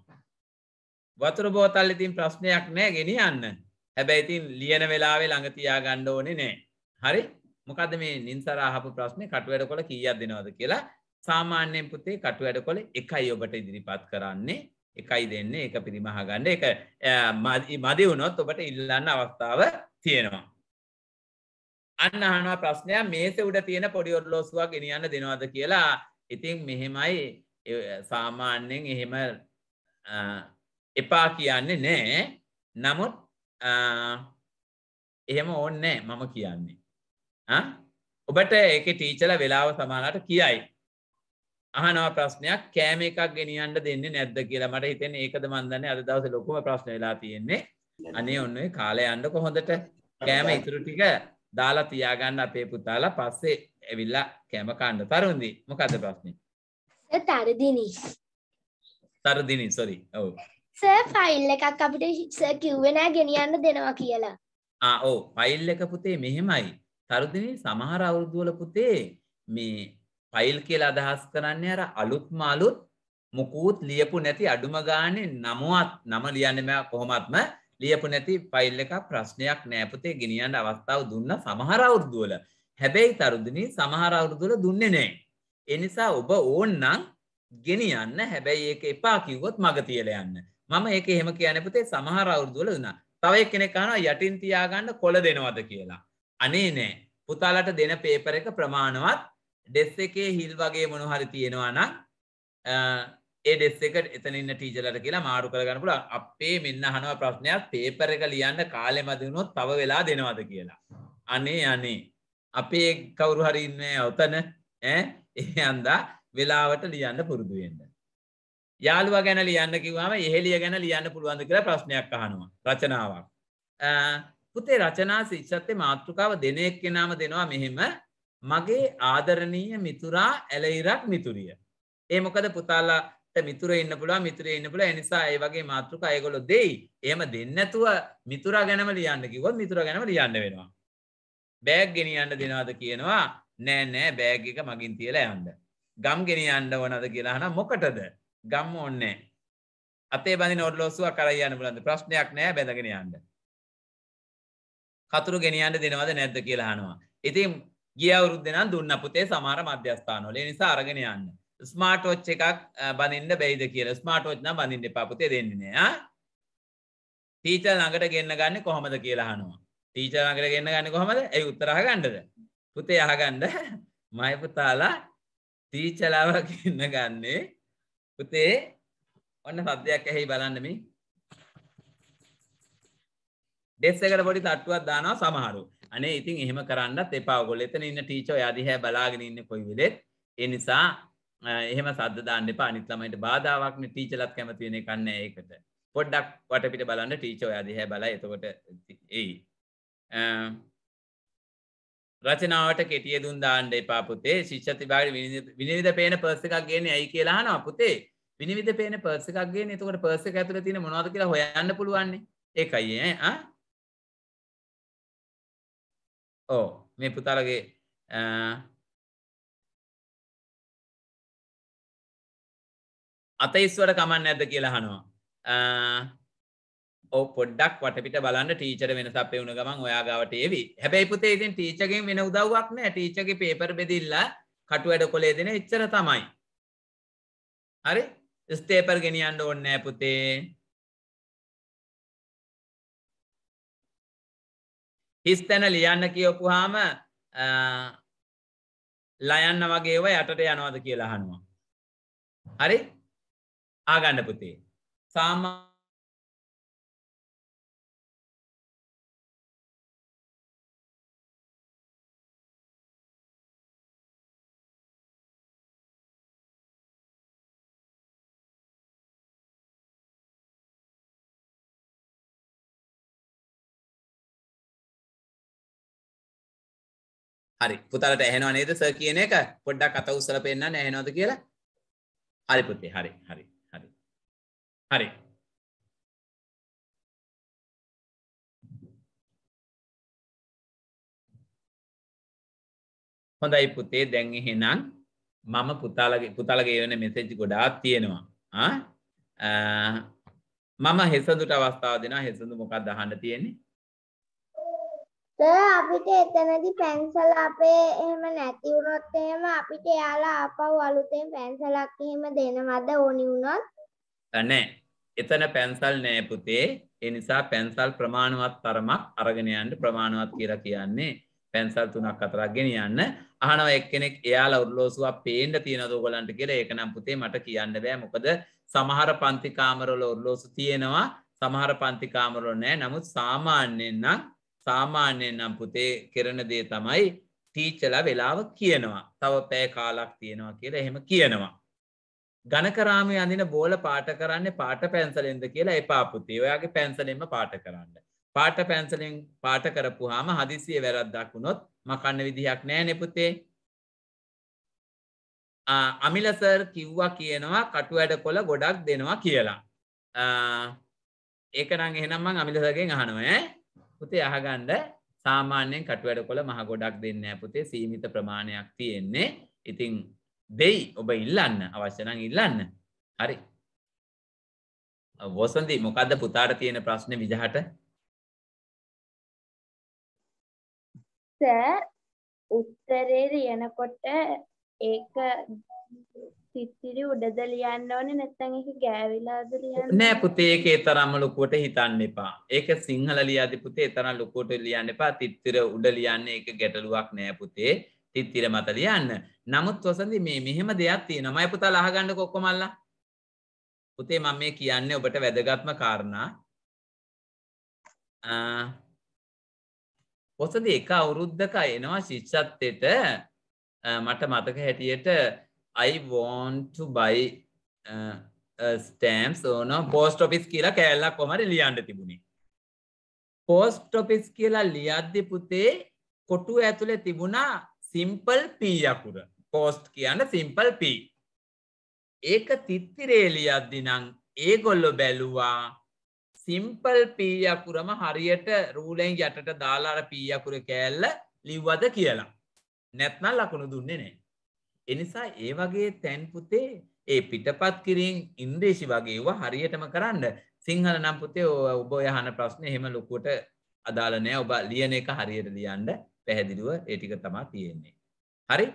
වතුර බෝතල් ඉතින් ප්‍රශ්නයක් නෑ ගෙනියන්න හැබැයිතින් ලියන වෙලාවේ ළඟතියා ගණ්ඩ ඕනෙ නෑ. හරි මොකද මේ නින්සරහපු ප්‍රශ්නය කටුවැඩ කොළ කියක් දෙනවාද කියලා සාමාන්‍යයෙන් පුතේ කටුවැඩ කොළ එකයි ඔබට ඉදිරිපත් කරන්නේ එකයි දෙන්න එක පිරිමහගණ්ඩ එක මදි වුණොත් ඔබට ඉල්ලන්න අවස්ථාව තියෙනවා. අන්න අහනවා ප්‍රශ්නයක් මේස උඩ තියෙන පොඩි ඔරලෝසුවක් ගෙනියන්න දෙනවද කියලා ඉතින් මෙහෙමයි සාමාන්‍යයෙන් එහෙම එපා කියන්නේ නෑ නමුත් එහෙම ඕන්නෑ මම කියන්නේ ඔබට ඒක ටීචල වෙලාව සමාලට කියයි අහනව ප්‍රශ්නයක් කෑම එකක් ගෙනියන්ට දෙන්න නැද්ද කියලා මට හිතෙන ඒකද මන්දන්න අද දවස ලොකුම ප්‍රශ්න වෙලා තියෙන්නේ අනේ ඔන්න කාලය අන්න කොහොඳට කෑම ඉතුරු ටික දාලා තියාගන්න අපේ පුතාලා පස්සේ ඇවිල්ලා කෑම කන්න තරුන්දි මොකද ප්‍රශ්නේ තරදිනි තරදිනි සොරි ඔව් සර් ෆයිල් එකක් අපිට සර් කිව්වේ නෑ ගෙනියන්න දෙනවා කියලා ආ ඔව් ෆයිල් එක පුතේ මෙහෙමයි තරුදිනි සමහර අවුරුදු වල පුතේ මේ ෆයිල් කියලා අදහස් කරන්නේ අර අලුත්ම අලුත් මුකුත් ලියපු නැති අඩුම ගානේ නමවත් නම ලියන්නේ මම කොහොමත්ම ලියපු නැති ෆයිල් එකක් ප්‍රශ්නයක් නෑ පුතේ ගෙනියන්න අවස්ථාව දුන්න සමහර අවුරුදු වල. හැබැයි තරුදිනී සමහර අවුරුදු වල දුන්නේ නෑ. ඒ නිසා ඔබ ඕන්නම් ගෙනියන්න හැබැයි ඒක එපා කිව්වොත් මග තියලා යන්න. මම ඒක එහෙම කියන්නේ පුතේ සමහර අවුරුදු වල දුනා. තව එක්කෙනෙක් අහනවා යටින් තියාගන්න කොළ දෙනවද කියලා. අනේ නෑ. පුතාලට දෙන පේපර එක ප්‍රමාණවත් ඩෙස් එකේ හිල් වගේ මොනහරි තියෙනවා නම් ඒ ඩෙස් එක එතනන්න ටීචලට කියලා මාරු කරගන්න පුල අපේ මෙන්න හනව ප්‍රශ්නයක් පේපර එක ලියන්න කාලෙ මදනුත් තව වෙලා දෙනවද කියලා. අනේ අනේ අපේ කවුරු හරින්නේ ඔතන ඒ අන්දා වෙලාවට ලියන්න පුරුදුවෙන්න. යාළුවා ගැන ලියන්න කිවවාම එහෙලිය ගැන ලියන්න පුළුවන්ද කියලා ප්‍රශ්නයක් අහනවා රචනාවක්. පුතේ රචනා ශික්ෂත්තේ මාතෘකාව දෙන එක්කෙනම දෙනවා මෙහෙම මගේ ආදරණීය මිතුරා ඇලයිරක් මිතුරිය. ඒ මොකද පුතාලා මිතුර ඉන්න පුළා මිතුර ඉන්න පුළ නිසා ඒ වගේ මාතෘක අයගොලො දෙයි ඒම දෙන්නතුව මිතුර ගැනම ලියන්න කිවොත් මිතුර ගැනම ලියන්න වෙනවා. බෑග් ගෙනියන්න දෙනවාද කියනවා නෑ නෑ බෑග් එක මගින් තියල යන්න. ගම් ගෙනියන්න වනද කියලාහන මොකටද ගම්ම ඔන්නේ. අතේ බඳ නොඩලෝසුව කරයන්න පුලන්ද ප්‍රශ්නයක් නෑ බැඳගෙන යන්න. කතුරු ගෙනියන්න දෙනවද නැද්ද කියලාහනවා. ඉතින් ගියවුරුද්දෙන දුන්න පුතේ සමාර මධ්‍යස්ථානොල නිසා අරගෙන යන්න. ස්මාර්ටෝච් එකක් බනින්න බැයිද කියල ස්මාර්ටෝච්න බඳින්න පාපතේ දෙන්නේය ටීච ළඟට ගන්න ගන්න කොහොමද කියලා හනුව ටීච ළඟට ගන්න ගන්න කොහොමද ඇයි උත්තරහ ගණ්ඩද පුතේ යහගණ්ඩ මයපුතාලා ටීචලාව ගන්න ගන්නේ පුතේ ඔන්න සද්‍යයක් ඇහෙයි බලන්නමි ෙස්සකට පොඩි තට්ටුවත් දානවා සමහරු අනේ ඉතින් එහෙම කරන්නත් එපා ගොල එතන ඉන්න ටීචෝ යදිහැ බලාගෙන ඉන්න කොයි වෙලෙත් එනිසා එහෙම සද්ද දාන්න එපා අනිත් ළමයිට බාධාවක්නේ ටීචර්ලත් කැමති වෙන එකක් නෑ ඒකට. පොඩ්ඩක් වටපිට බලන්න ටීචර් ඔයා දිහා බලයි එතකොට එයි. රචනාවට කෙටිය දුන් දාන්න එපා පුතේ. ශිෂ්‍ය තිබාගේ විනිවිද පේන පර්ස් එකක් ගේන්නේ ඇයි කියලා අහනවා පුතේ. විනිවිද පේන පර්ස් එකක් ගේන්නේ එතකොට පර්ස් එක ඇතුලේ තියෙන මොනවද කියලා හොයන්න පුළුවන්නේ. ඒකයි ඈ ආ. ඔව් මේ පුතාලගේ අතයිස්වට කමන්න ඇද කියලාහනවා ඕ පොඩ්ඩක් වටපිට බලන්න ටීචර වෙනසක් පෙවුණ ගමන් ඔයා ගාවට ඒවි හැබැයි පුතේ ඉතින් ටීචගෙන් වෙන උදව්වක් නෑ ටීචගේ පේපර් බෙදිල්ලා කටු වැඩ කොලේ දෙන එච්චර තමයි හරි ස්ටේපර් ගෙනියන්න ඕන්නෑ පුතේ හිස් තැන ලියන්න කියවපුහාම ලයන්න වගේව යටට යනවාද කියලා අහනවා හරි ආගන්න පුතේ සාමා හරි පුතාලට ඇහෙනව නේද සර් කියන එක පොඩ්ඩක් අත උස්සලා පෙන්නන්න ඇහෙනවද කියලා හරි පුතේ හරි හරි හරි හොඳයි පුතේ දැන් එහෙනම් මම පුතාලගේ පුතාලගේ යන මෙසේජ් ගොඩාක් තියෙනවා මම හෙසඳුට අවස්ථාව දෙනවා හෙසඳු මොකක්ද අහන්න තියෙන්නේ සර් අපිට එතනදි පැන්සල් අපේ එහෙම නැති වුණොත් එහෙම අපිට යාලා ආපහු අලුතෙන් පැන්සලක් එහෙම දෙනවද ඕනි වුණොත් නැහැ එතන පැන්සල් නෑ පුතේ ඒ නිසා පැන්සල් ප්‍රමාණවත් තරමක් අරගෙන යන්න ප්‍රමාණවත් කියලා කියන්නේ පැන්සල් තුනක් අතරක් ගෙනියන්න අහනව එක්කෙනෙක් එයාලා උරලෝසුවක් පේන්න තියෙනවද ඕගලන්ට කියලා ඒක නම් පුතේ මට කියන්න බෑ මොකද සමහර පන්ති කාමරවල උරලෝසු තියෙනවා සමහර පන්ති කාමරවල නෑ නමුත් සාමාන්‍යයෙන් නම් සාමාන්‍යයෙන් නම් පුතේ කරන දේ තමයි ටීචලා වෙලාව කියනවා තව පැය කාලක් තියෙනවා කියලා එහෙම කියනවා ගණකරාමය අඳන බෝල පාට කරන්න පාට පැන්සලෙන්ද කියලා එපාපුති ඔයාගේ පැන්සලෙන්ම පාට කරන්න. පාට පැන්සලෙන් පාට කරපුහාම හදිසිය වැරද්දක් වුණොත් මකන්න විදිහක් නෑ නෙපුතේ. අමිලසර් කිව්වා කියනවා කටු වැඩ කොල ගොඩක් දෙනවා කියලා. ඒකනම් එහෙනම් මං අමිලසගෙන් අහනුව පුතේ අහගන්ඩ සාමාන්‍යයෙන් කටු වැඩ කොල මහ ගොඩක් දෙන්න පුතේ සීමිත ප්‍රමාණයක් තියෙන්නේ ඉතිං දෙයි ඔබ ඉල්ලන්න අවශ්‍යනං ඉල්ලන්න හරි වෝසන්දී මොකක්ද පුතාට තියෙන ප්‍රශ්න විජහට උත්තරේ ලියනකොට ඒක සිත්තිරි උඩද ලියන්න ඕනේ නැත්නම් ඒක ගෑවිලාද ලියන්න නෑ පුතේ ඒක ඒ තරම්ම ලොකුවට හිතන්න එපා ඒක සිංහල ලියද්දි පුතේ ඒ තරම් ලොකුවට ලියන්න එපා තිත්තිර උඩ ලියන්නේ ඒක ගැටලුවක් නෑ පුතේ තිත්තිර මත ලියන්න. නමුත් වසන්දි මේ මෙහෙම දෙයක් තියෙනවා. මම පුතා අහගන්න කොක්කොමල්ලා. පුතේ මම මේ කියන්නේ ඔබට වැදගත්ම කාරණා. පොසද එක අවුරුද්ධක එනවා ශිෂ්ෂත්තයට මට මතක හැටියට I want to buy uh, uh, stamps ඕන පෝස්ට් ඔෆිස් කියලා කෑල්ලක් කොහමද ලියන්න තිබුණේ. පෝස්ට් ඔෆිස් කියලා ලියද්දි පුතේ කොටුව ඇතුලේ තිබුණා සිම්පල් පී අකුර කෝස්ට් කියන්න සිම්පල් පී ඒක තිත්තිරේලියද්දිනං ඒගොල්ලො බැලුවා සිම්පල් පී අකුරම හරියට රූලෙන් යටට දාලාර පී අකුර කෑල්ල ලිව්වද කියලා නැත්නම් ලකුණු දුන්නේ නෑ එනිසා ඒ වගේ තැන්පුතේ ඒ පිටපත් කිරින් ඉන්දේශි වගේව හරියටම කරන්න සිංහල නම් පුතේ ඔබ යහන ප්‍රශ්නය හෙම ලොකුට අදාලනෑ ඔබ ලියන එක හරියට ලියන්ඩ පැහැදිලුව ඒටික තමා තියෙන්නේ. හරි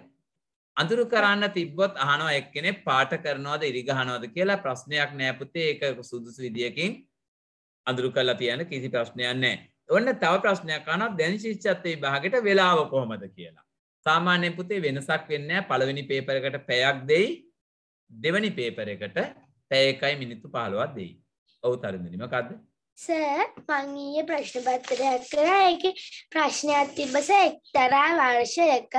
අඳුරු කරන්න තිබ්බොත් අහනෝ එක්කෙනෙ පාට කරනවාද ඉරිගහනවාද කියලා ප්‍රශ්නයක් නෑපුතේ ඒක සුදුසු විදිියකින් අඳුරු කරලා තියන කිසි ප්‍රශ්නයක් නෑ ඔන්න තව ප්‍රශ්නයක් අනත් දැනි ශිච්චත්තේ භාගට වෙලාව කොහොමද කියලා. සාමාන්‍ය පුතේ වෙනසක් වෙන්න පළවෙනි පේපරකට පැයක් දෙයි දෙවනි පේපර එකට පැයකයි මිනිත්තු පහළුවත් දෙයි. ඔවු තරුදිනිමකක්ද සර් මං ඊයේ ප්‍රශ්න පත්‍රයක් කරා ඒකේ ප්‍රශ්නයක් තිබ්බ සර් එක්තරා වර්ෂයක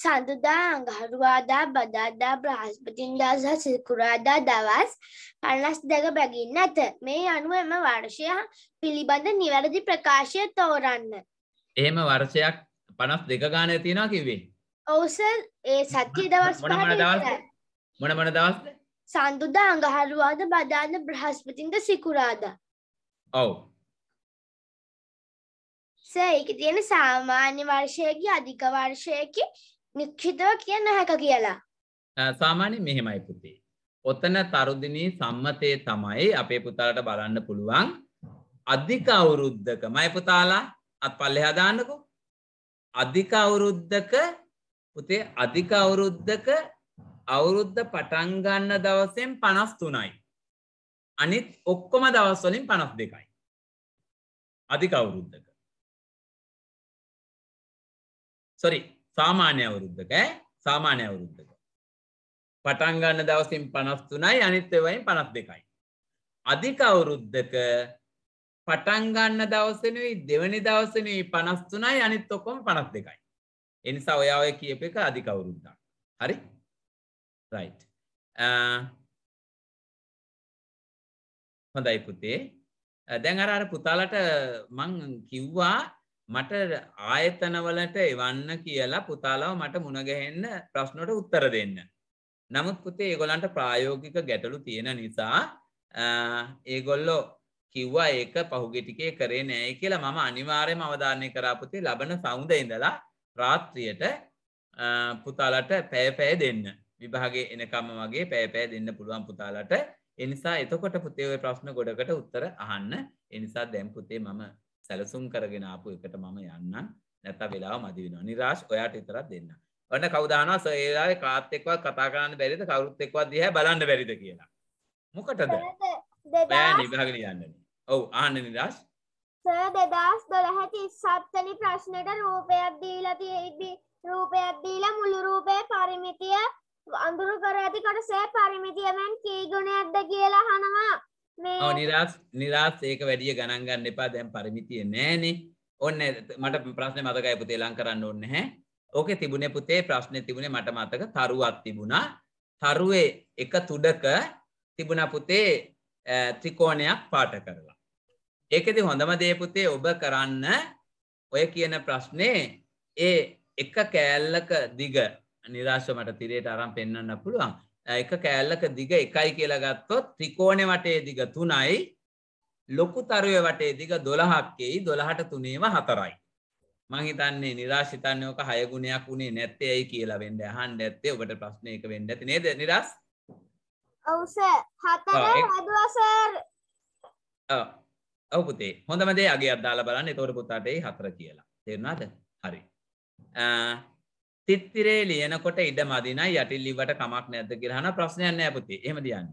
සඳුදා අඟහරුවාදා බදාදා බ්‍රහස්පතින්දා සහ සිකුරාදා දවස් 52 බැගින් නැත මේ අනුව එම වර්ෂය පිළිබඳ නිවැරදි ප්‍රකාශය තෝරන්න එහෙම වර්ෂයක් 52 ගානක් තියෙනවා කිව්වේ ඔව් සර් ඒ සත්‍ය දවස් මොන මොන දවස් මොන මොන දවස්ද සඳුදා අඟහරුවාදා බදාදා බ්‍රහස්පතින්දා සිකුරාදා ඔව් ඒක තියෙන සාමාන්‍ය වර්ෂයකි අධික වර්ෂයකි නික්ෂිතව කිය නොහැක කියලා සාමාන්‍ය මෙහෙමයි පුතේ ඔතන තරුදිනී සම්මතය තමයි අපේ පුතාලට බලන්න පුළුවන් අධික අවුරුද්ධක මයි පුතාලා අත් පල්ලෙහා දාන්නකු අධික අවුරුද්ධක පුතේ අධික අවුරුද්ධක අවුරුද්ධ පටන්ගන්න දවසෙන් පනස් තුනයි අනිත් ඔක්කොම දවස්වලින් පනස් දෙකයි. අධික අවුරුද්ධක. සොරි සාමාන්‍ය අවුරුද්ධක සාමාන්‍ය අවුරුද්ධක. පටන්ගන්න දවසින් පනස්තුනයි අනිත්‍යවයින් පනස් දෙකයි. අධික අවුරුද්ධක පටන්ගන්න දවසනයි දෙවනි දවසනී පනස්තුනයි අනිත් ඔක්කොම පනස් දෙකයි. එනිසා ඔයාව කියප එක අධික අවුරුද්ධක්. හරි රයිට්. හොඳයි පුතේ දැන් අර අර පුතාලට මං කිව්වා මට ආයතනවලට එවන්න කියලා පුතාලාව මට මුණගැහෙන්න ප්‍රශ්නොට උත්තර දෙන්න. නමුත් පුතේ ඒගොලන්ට ප්‍රායෝගික ගැටලු තියෙන නිසා ඒගොල්ලෝ කිව්වා ඒක පහුගෙටිකේ කරේ නෑ කියලා මම අනිවාර්යම අවධාරණය කරාපුතේ ලබන සෞන්ද ඉඳලා රාත්‍රියට පුතාලට පෑපෑ දෙන්න. විභාගේ එනකම වගේ පෑපෑ දෙන්න පුළුවන් පුතාලට එනිසා එතකොට පුතේ ඔය ප්‍රශ්න ගොඩකට උත්තර අහන්න එනිසා දැන් පුතේ මම සැලසුම් කරගෙන ආපු එකට මම යන්නම් නැත්නම් වෙලාව මදි වෙනවා. නිරාශ් ඔයාට විතරක් දෙන්න. ඔන්න කවුද අහනවා සර් ඒ වෙලාවේ කාත් එක්කවත් කතා කරන්න බැරිද? කවුරුත් එක්කවත් දිහා බලන්න බැරිද කියලා. මොකටද? බෑ නිභාගෙන යන්නනේ. ඔව් අහන්න නිරාශ්. සර් 2012 37 වෙනි ප්‍රශ්නෙට රූපයක් දීලා තියෙද්දි රූපයක් දීලා මුළු රූපේ පරිමිතිය අඳුරු කර ඇතිකොට සෑ පරිමිතියමෙන් කී ගුණයක්ද කියලා අහනවා. ඔව් නිරාස් නිරාස් ඒක වැඩිය ගණන් ගන්න එපා දැන් පරිමිතිය නෑනේ. ඔන්න මට ප්‍රශ්නේ මතකයි පුතේ ලං කරන්න ඕනේ නැහැ. ඕකේ තිබුණේ පුතේ ප්‍රශ්නේ තිබුණේ මට මතක තරුවක් තිබුණා. තරුවේ එක තුඩක තිබුණා පුතේ ත්‍රිකෝණයක් පාට කරලා. ඒකෙදි හොඳම දේ පුතේ ඔබ කරන්න ඔය කියන ප්‍රශ්නේ ඒ එක කෑල්ලක දිග නිරාශ මට තිරයට අරම් පෙන්න්න පුළුවන් එක කෑල්ලක දිග එකයි කියලා ගත්තොත් ත්‍රිකෝණය වටේ දිග තුනයි ලොකු තරුව වටේ දිග දොළහක්කෙයි දොළහට තුනේම හතරයි. මහිතන්නේ නිරාශිතන්නයෝක හයගුණයක් වුණේ නැත්තේ ඇයි කියලා වෙන්ඩ හන්ඩ ඇත්තේ ඔබට ප්‍රශ්නයක වෙන්ඩ ඇති නේද නිරස් ඔවස ඔවපුතේ හොඳමදේ අගේ අදාල බලන්න තෝර පුතාටේ හතර කියලා තෙරනාද හරි තිත්තිරේ ලියනකොට ඉඩ මදිනයි යටිල්ලිවට කමක් නැද්ද කියරහන ප්‍රශ්නයන්න ඇපති එම දියන්න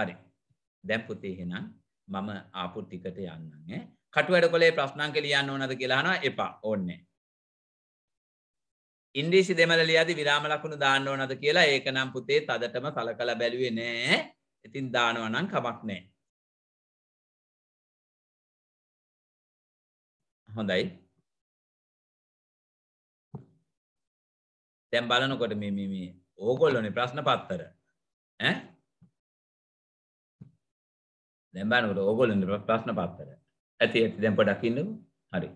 හරි දැම්පුතේ හෙනම් මම ආපුට්ටිකට යන්නන්නේ කටුවැඩ කොලේ ප්‍රශ්නංක ලියන්න ඕනද කියලාන එපා ඕන්නේ ඉන්ඩිසි දෙමල ලියදි විරාම ලකුණු දාන්න ඕනද කියලා ඒක නම් පුතේ තදටම සලකලා බැලුවේ නෑ ඉතින් දානවනම් කමක් නෑ හොඳයි තැම් බලනකොට මේ ඕකොල්ලොන ප්‍රශ්න පත්තර දැම්බනකට ඕගොලට ප්‍රශ්න පත්තර ඇති ඇති දැම් පොඩක්කින්නකු හරි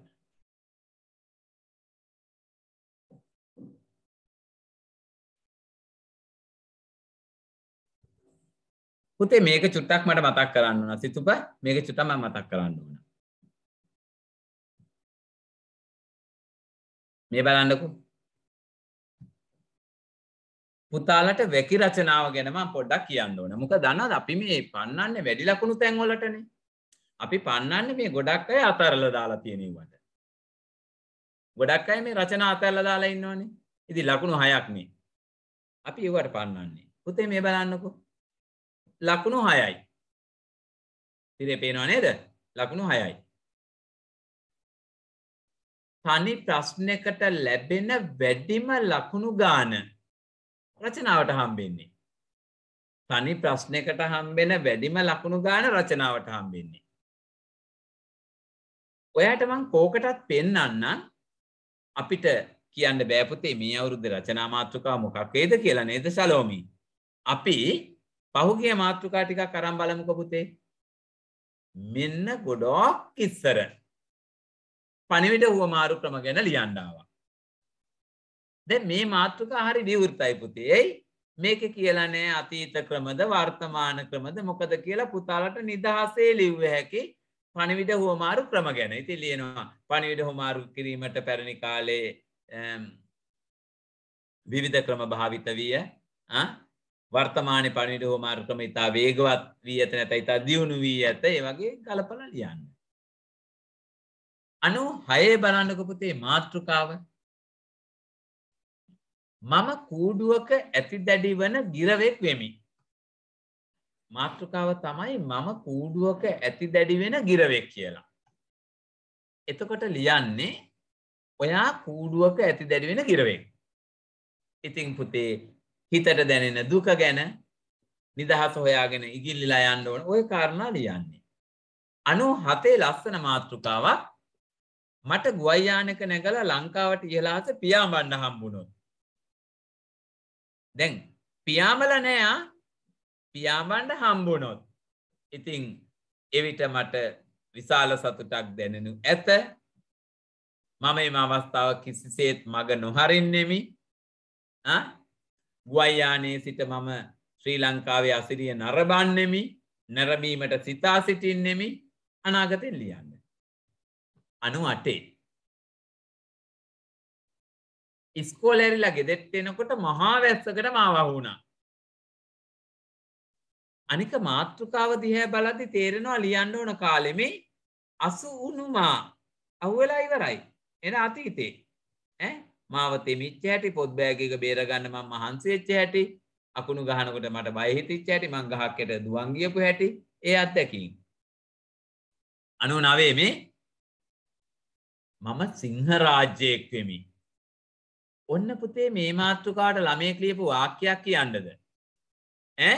පුතේ මේක චුට්ටක් මට මතක් කරන්න වන සිතුප මේක චුටම මතක් කරන්න වන මේ බලන්නකු පුතාලට වැකි රචනාව ගැනම පොඩ්ඩක් කියන්න ඕන මොක දන්නද අපි මේ පන්නන්නේ වැඩි ලකුණු තැන්වලටනේ අපි පන්නන්නේ මේ ගොඩක් අය අතරල දාලා තියෙනීමට ගොඩක් අය මේ රචනා අතරල දාලා ඉන්නවනේ ඉති ලකුණු හයක් මේ අපි ඒවට පන්නන්නේ පුතේ මේ බලන්නකු ලකුණු හයයි තිරේ පේනවා නේද ලකුණු හයයි තනි ප්‍රශ්නකට ලැබෙන වැඩිම ලකුණු ගාන රචනාවට හම්බෙන්නේ. තනි ප්‍රශ්නයකට හම්බෙන වැඩිම ලකුණු ගාන රචනාවට හම්බෙන්නේ. ඔයාට මං කෝකටත් පෙන්නන්න අපිට කියන්න බෑපුතේ මේ අවුරුද්ධ රචනා මාතෘකා මොකක් වේද කියලා නේද සලෝමි. අපි පහුගිය මාතෘකා ටිකක් අරන් බලමුකෝ පුතේ. මෙන්න ගොඩක් ඉස්සර පණිවිඩ හුවමාරු ක්‍රම ගැන ලියන්න ආවා. දැ මේ මාතෘකා හරි විවෘතයි පුතියයි මේක කියලා නෑ අතීත ක්‍රමද වර්තමාන ක්‍රමද මොකද කියලා පුතාලට නිදහසේ ලිව්ව හැකි පණිවිඩ හෝමාරු ක්‍රම ගැන ඉති ලියනවා පණිවිඩ හෝමාරු කිරීමට පැරණි කාලේ විවිධ ක්‍රම භාවිත විය වර්තමාන පණිවිඩ හෝමාරු ක්‍රම ඉතා වේගවත් වී ඇත නැත ඉතා දියුණු වී ඇත ඒ වගේ ගලපල ලියන්න අනු හයේ බලන්නකපුතේ මාතෘකාව මම කූඩුවක ඇති දැඩිවන ගිරවෙක් වෙමි. මාතෘකාව තමයි මම කූඩුවක ඇති දැඩිවෙන ගිරවෙක් කියලා. එතකොට ලියන්නේ ඔයා කූඩුවක ඇති දැඩිවෙන ගිරවෙක්. ඉතිං පුතේ හිතට දැනෙන දුක ගැන නිදහස හොයාගෙන ඉගිල්ලිලා යන්න ඕන ඔය කාරණා ලියන්නේ. අනු හතේ ලස්සන මාතෘකාවක් මට ගුවයියානක නැගලා ලංකාවට ඉහලාස පියාඹන්න හම්බුණොත්. දැන් පියාඹල නෑයා පියාඹන්ඩ හම්බුණොත් ඉතිං එවිට මට විශාල සතුටක් දැනෙනු ඇත මම එම අවස්ථාව කිසිසේත් මග නොහරින්නෙමි ගුවයියානයේ සිට මම ශ්‍රී ලංකාවේ අසිරිය නරබන්නෙමි නැරබීමට සිතා සිටින්නෙමි අනාගතෙන් ලියන්න. අනු අටේ ඉස්කෝල ඇරිලා ගෙදෙට්ට එනකොට මහා වැස්සකට මාවහුණා. අනික මාතෘකාව දිහැ බලදි තේරෙනවා ලියන්න ඕන කාලෙමේ අසු උනුමා අව්වෙලා ඉවරයි එන අතීතේ ඇ මාවතෙමිච්ච හැටි පොත් බෑගක බේරගන්නම මහන්සේච්ච හැටි අකුණු ගහනකොට මට බයහිතිච්ච හැටි මං ගහක්කට දුවන්ගියපු හැටි ඒ අත්දැකින් අනු නවේ මේ මම සිංහ රාජ්‍යයෙක් වෙමි ඔන්න පුතේ මේ මාතෘකාට ළමයෙක් ලියපු වාක්‍යයක් කියන්නද ඈ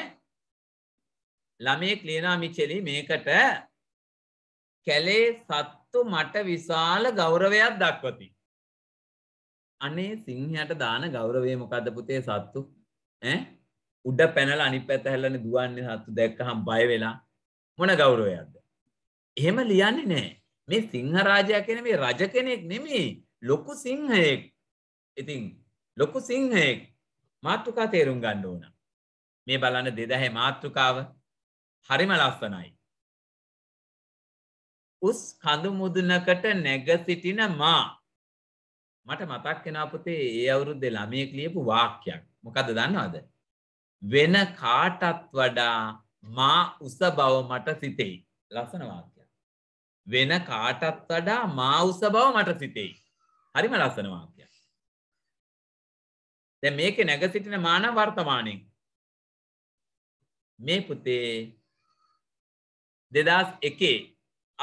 ළමයෙක් ලියනා මිචෙලි මේකට කැලේ සත්තු මට විශාල ගෞරවයක් දක්වති අනේ සිංහයට දාන ගෞරවේ මොකද පුතේ සත්තු ඈ උඩ පැනලා අනිත් පැත්ත හැල්ලන්නේ දුවන්නේ සත්තු දැක්කහම බය වෙලා මොන ගෞරවයක්ද එහෙම ලියන්නේ නැහැ මේ සිංහ රාජයා කියන්නේ මේ රජ කෙනෙක් නෙමෙයි ලොකු සිංහයෙක් ඉතින් ලොකු සිංහයෙක් මාතෘකා තේරුම් ගණ්ඩ ඕන මේ බලන්න දෙදැහැ මාතෘකාව හරිම ලස්සනයි. උස් කඳු මුදුනකට නැග සිටින මා මට මතක් කෙනපුතේ ඒ අවුරුද්ද ළමයෙක් ලියපු වාක්‍යයක් මොකද දන්නවද වෙන කාටත් වඩා මා උස බව මට සිතෙයි ලස්සන වාක්‍යයක් වෙන කාටත් වඩා මා උස බව මට සිතෙයි හරිම ලස්සන වාක්‍යයක් දැ මේක නැගසිටින මාන වර්තමානින් මේ පුතේ දෙදස් එකේ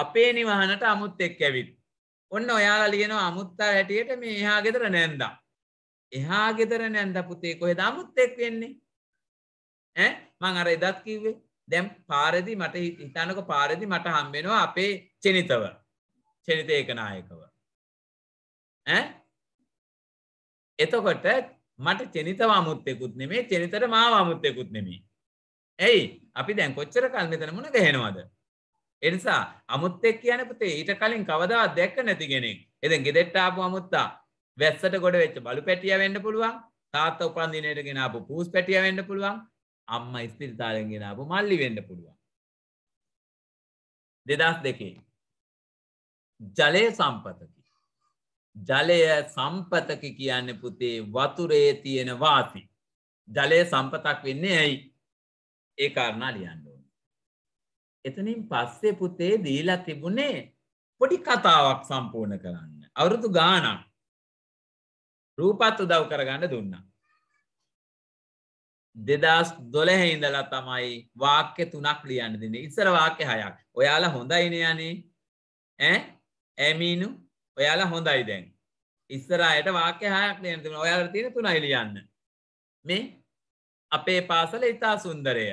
අපේ නිවහනට අමුත් එක් ඇවිත් ඔන්න ඔයාලා ලියනවා අමුත්තා හැටියට මේ එහා ගෙතර නැන්දා එහා ගෙතර නැන්ද පුතේ කොහෙද අමුත් එක් වෙන්නේ ඇ මං අර එදත් කිව්වේ දැම් පාරදි මට හිතනක පාරදි මට හම්බෙනවා අපේ චනිතව චනිත ඒකනායකව ඇ එතකොට මට චනිතව අමුත්තෙකුත් නෙමේ චනිතර මාව අමුත්තෙකුත් නෙමේ. ඇයි අපි දැන් කොච්චර කල් මෙතන මුණ ගැහෙනවද. එනිසා අමුත්තෙක් කියන පුතේ ඊට කලින් කවදා දැක්ක නැති ගෙනෙක් එදන් ගෙදෙට්ටාපු අමුත්තා වැස්සට ගොඩ වෙච්ච බලු පැටිය වෙන්න පුළුවන් තාත්ත උපන්දිනයට ගෙනාපු පූස් පැටිය වෙන්න පුළුවන් අම්ම ස්පිරිතාලෙන් ගෙනාපු මල්ලි වෙන්න පුළුවන්. දෙදස් දෙකේ ජලය සම්පතක ජලය සම්පතක කියන්න පුතේ වතුරේ තියෙන වාසි. ජලය සම්පතක් වෙන්නේ ඇයි ඒ කාරණා ලියන්න ඕන. එතනින් පස්සේ පුතේ දීලා තිබුණේ පොඩි කතාවක් සම්පූර්ණ කරන්න. අවුරුදු ගානක් රූපත් උදව් කරගන්න දුන්නා. දෙදස් දොළහ ඉඳලා තමයි වාක්‍ය තුනක් ලියන්න දෙන්නේ ඉස්සර වාක්‍ය හයක් ඔයාලා හොඳයින යනේ ඇමිනු ඔයාලා හොඳයි දැන්. ඉස්සරහට වාක්‍ය හයක් දෙන්න තිබුණා. ඔයාලට තියෙන තුනයි ලියන්න. මේ අපේ පාසල ඉතා සුන්දරය.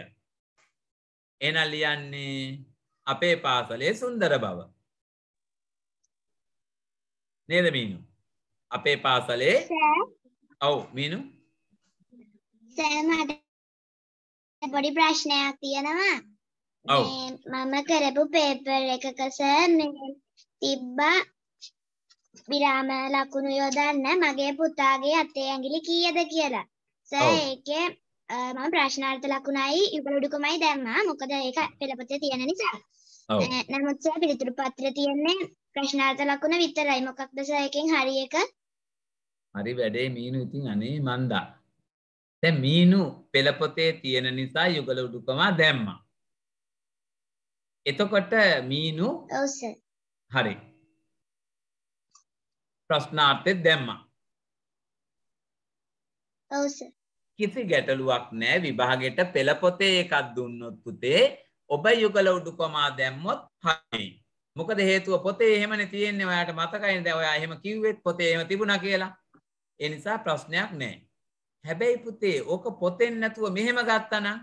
එහෙනම් ලියන්නේ අපේ පාසලේ සුන්දර බව. නේද මීනු? අපේ පාසලේ ඔව් මීනු. සර් මට පොඩි ප්‍රශ්නයක් තියෙනවා. ඔව්. මම කරපු පේපර් එකක සර් තිබ්බා විරාම ලකුණු යොදන්න මගේ පුතාගේ අතේ ඇඟිලි කීයද කියලා. සර් ඒකේ මම ප්‍රශ්නාර්ථ ලකුණයි යුගලුඩුකමයි දැම්මා. මොකද ඒක පෙළපොතේ තියෙන නිසා. නමුත් සර් පිළිතුරු පත්‍රයේ තියෙන්නේ ප්‍රශ්නාර්ථ ලකුණ විතරයි. මොකක්ද සර් එකෙන් හරි එක? හරි වැඩේ මීනු ඉතින් අනේ මන්දා. දැන් මීනු පෙළපොතේ තියෙන නිසා යුගලුඩුකම දැම්මා. එතකොට මීනු ඔව් සර්. හරි. ප්‍රශ්නාර්ථය දැම්මා. කිසි ගැටලුවක් නෑ විභාගෙට පෙළපොතේ එකක් දුන්නොත් පුතේ ඔබ යුගල උඩුකොමා දැම්මොත් හයි. මොකද හේතුව පොතේ එහෙමන තියෙන්නේ ඔයාට මතකයි ද ඔයා එහෙම කිව්වෙත් පොතේ එහෙම තිබුණා කියලා. ඒ නිසා ප්‍රශ්නයක් නෑ. හැබැයි පුතේ ඕක පොතෙන් නැතුව මෙහෙම ගත්තනම්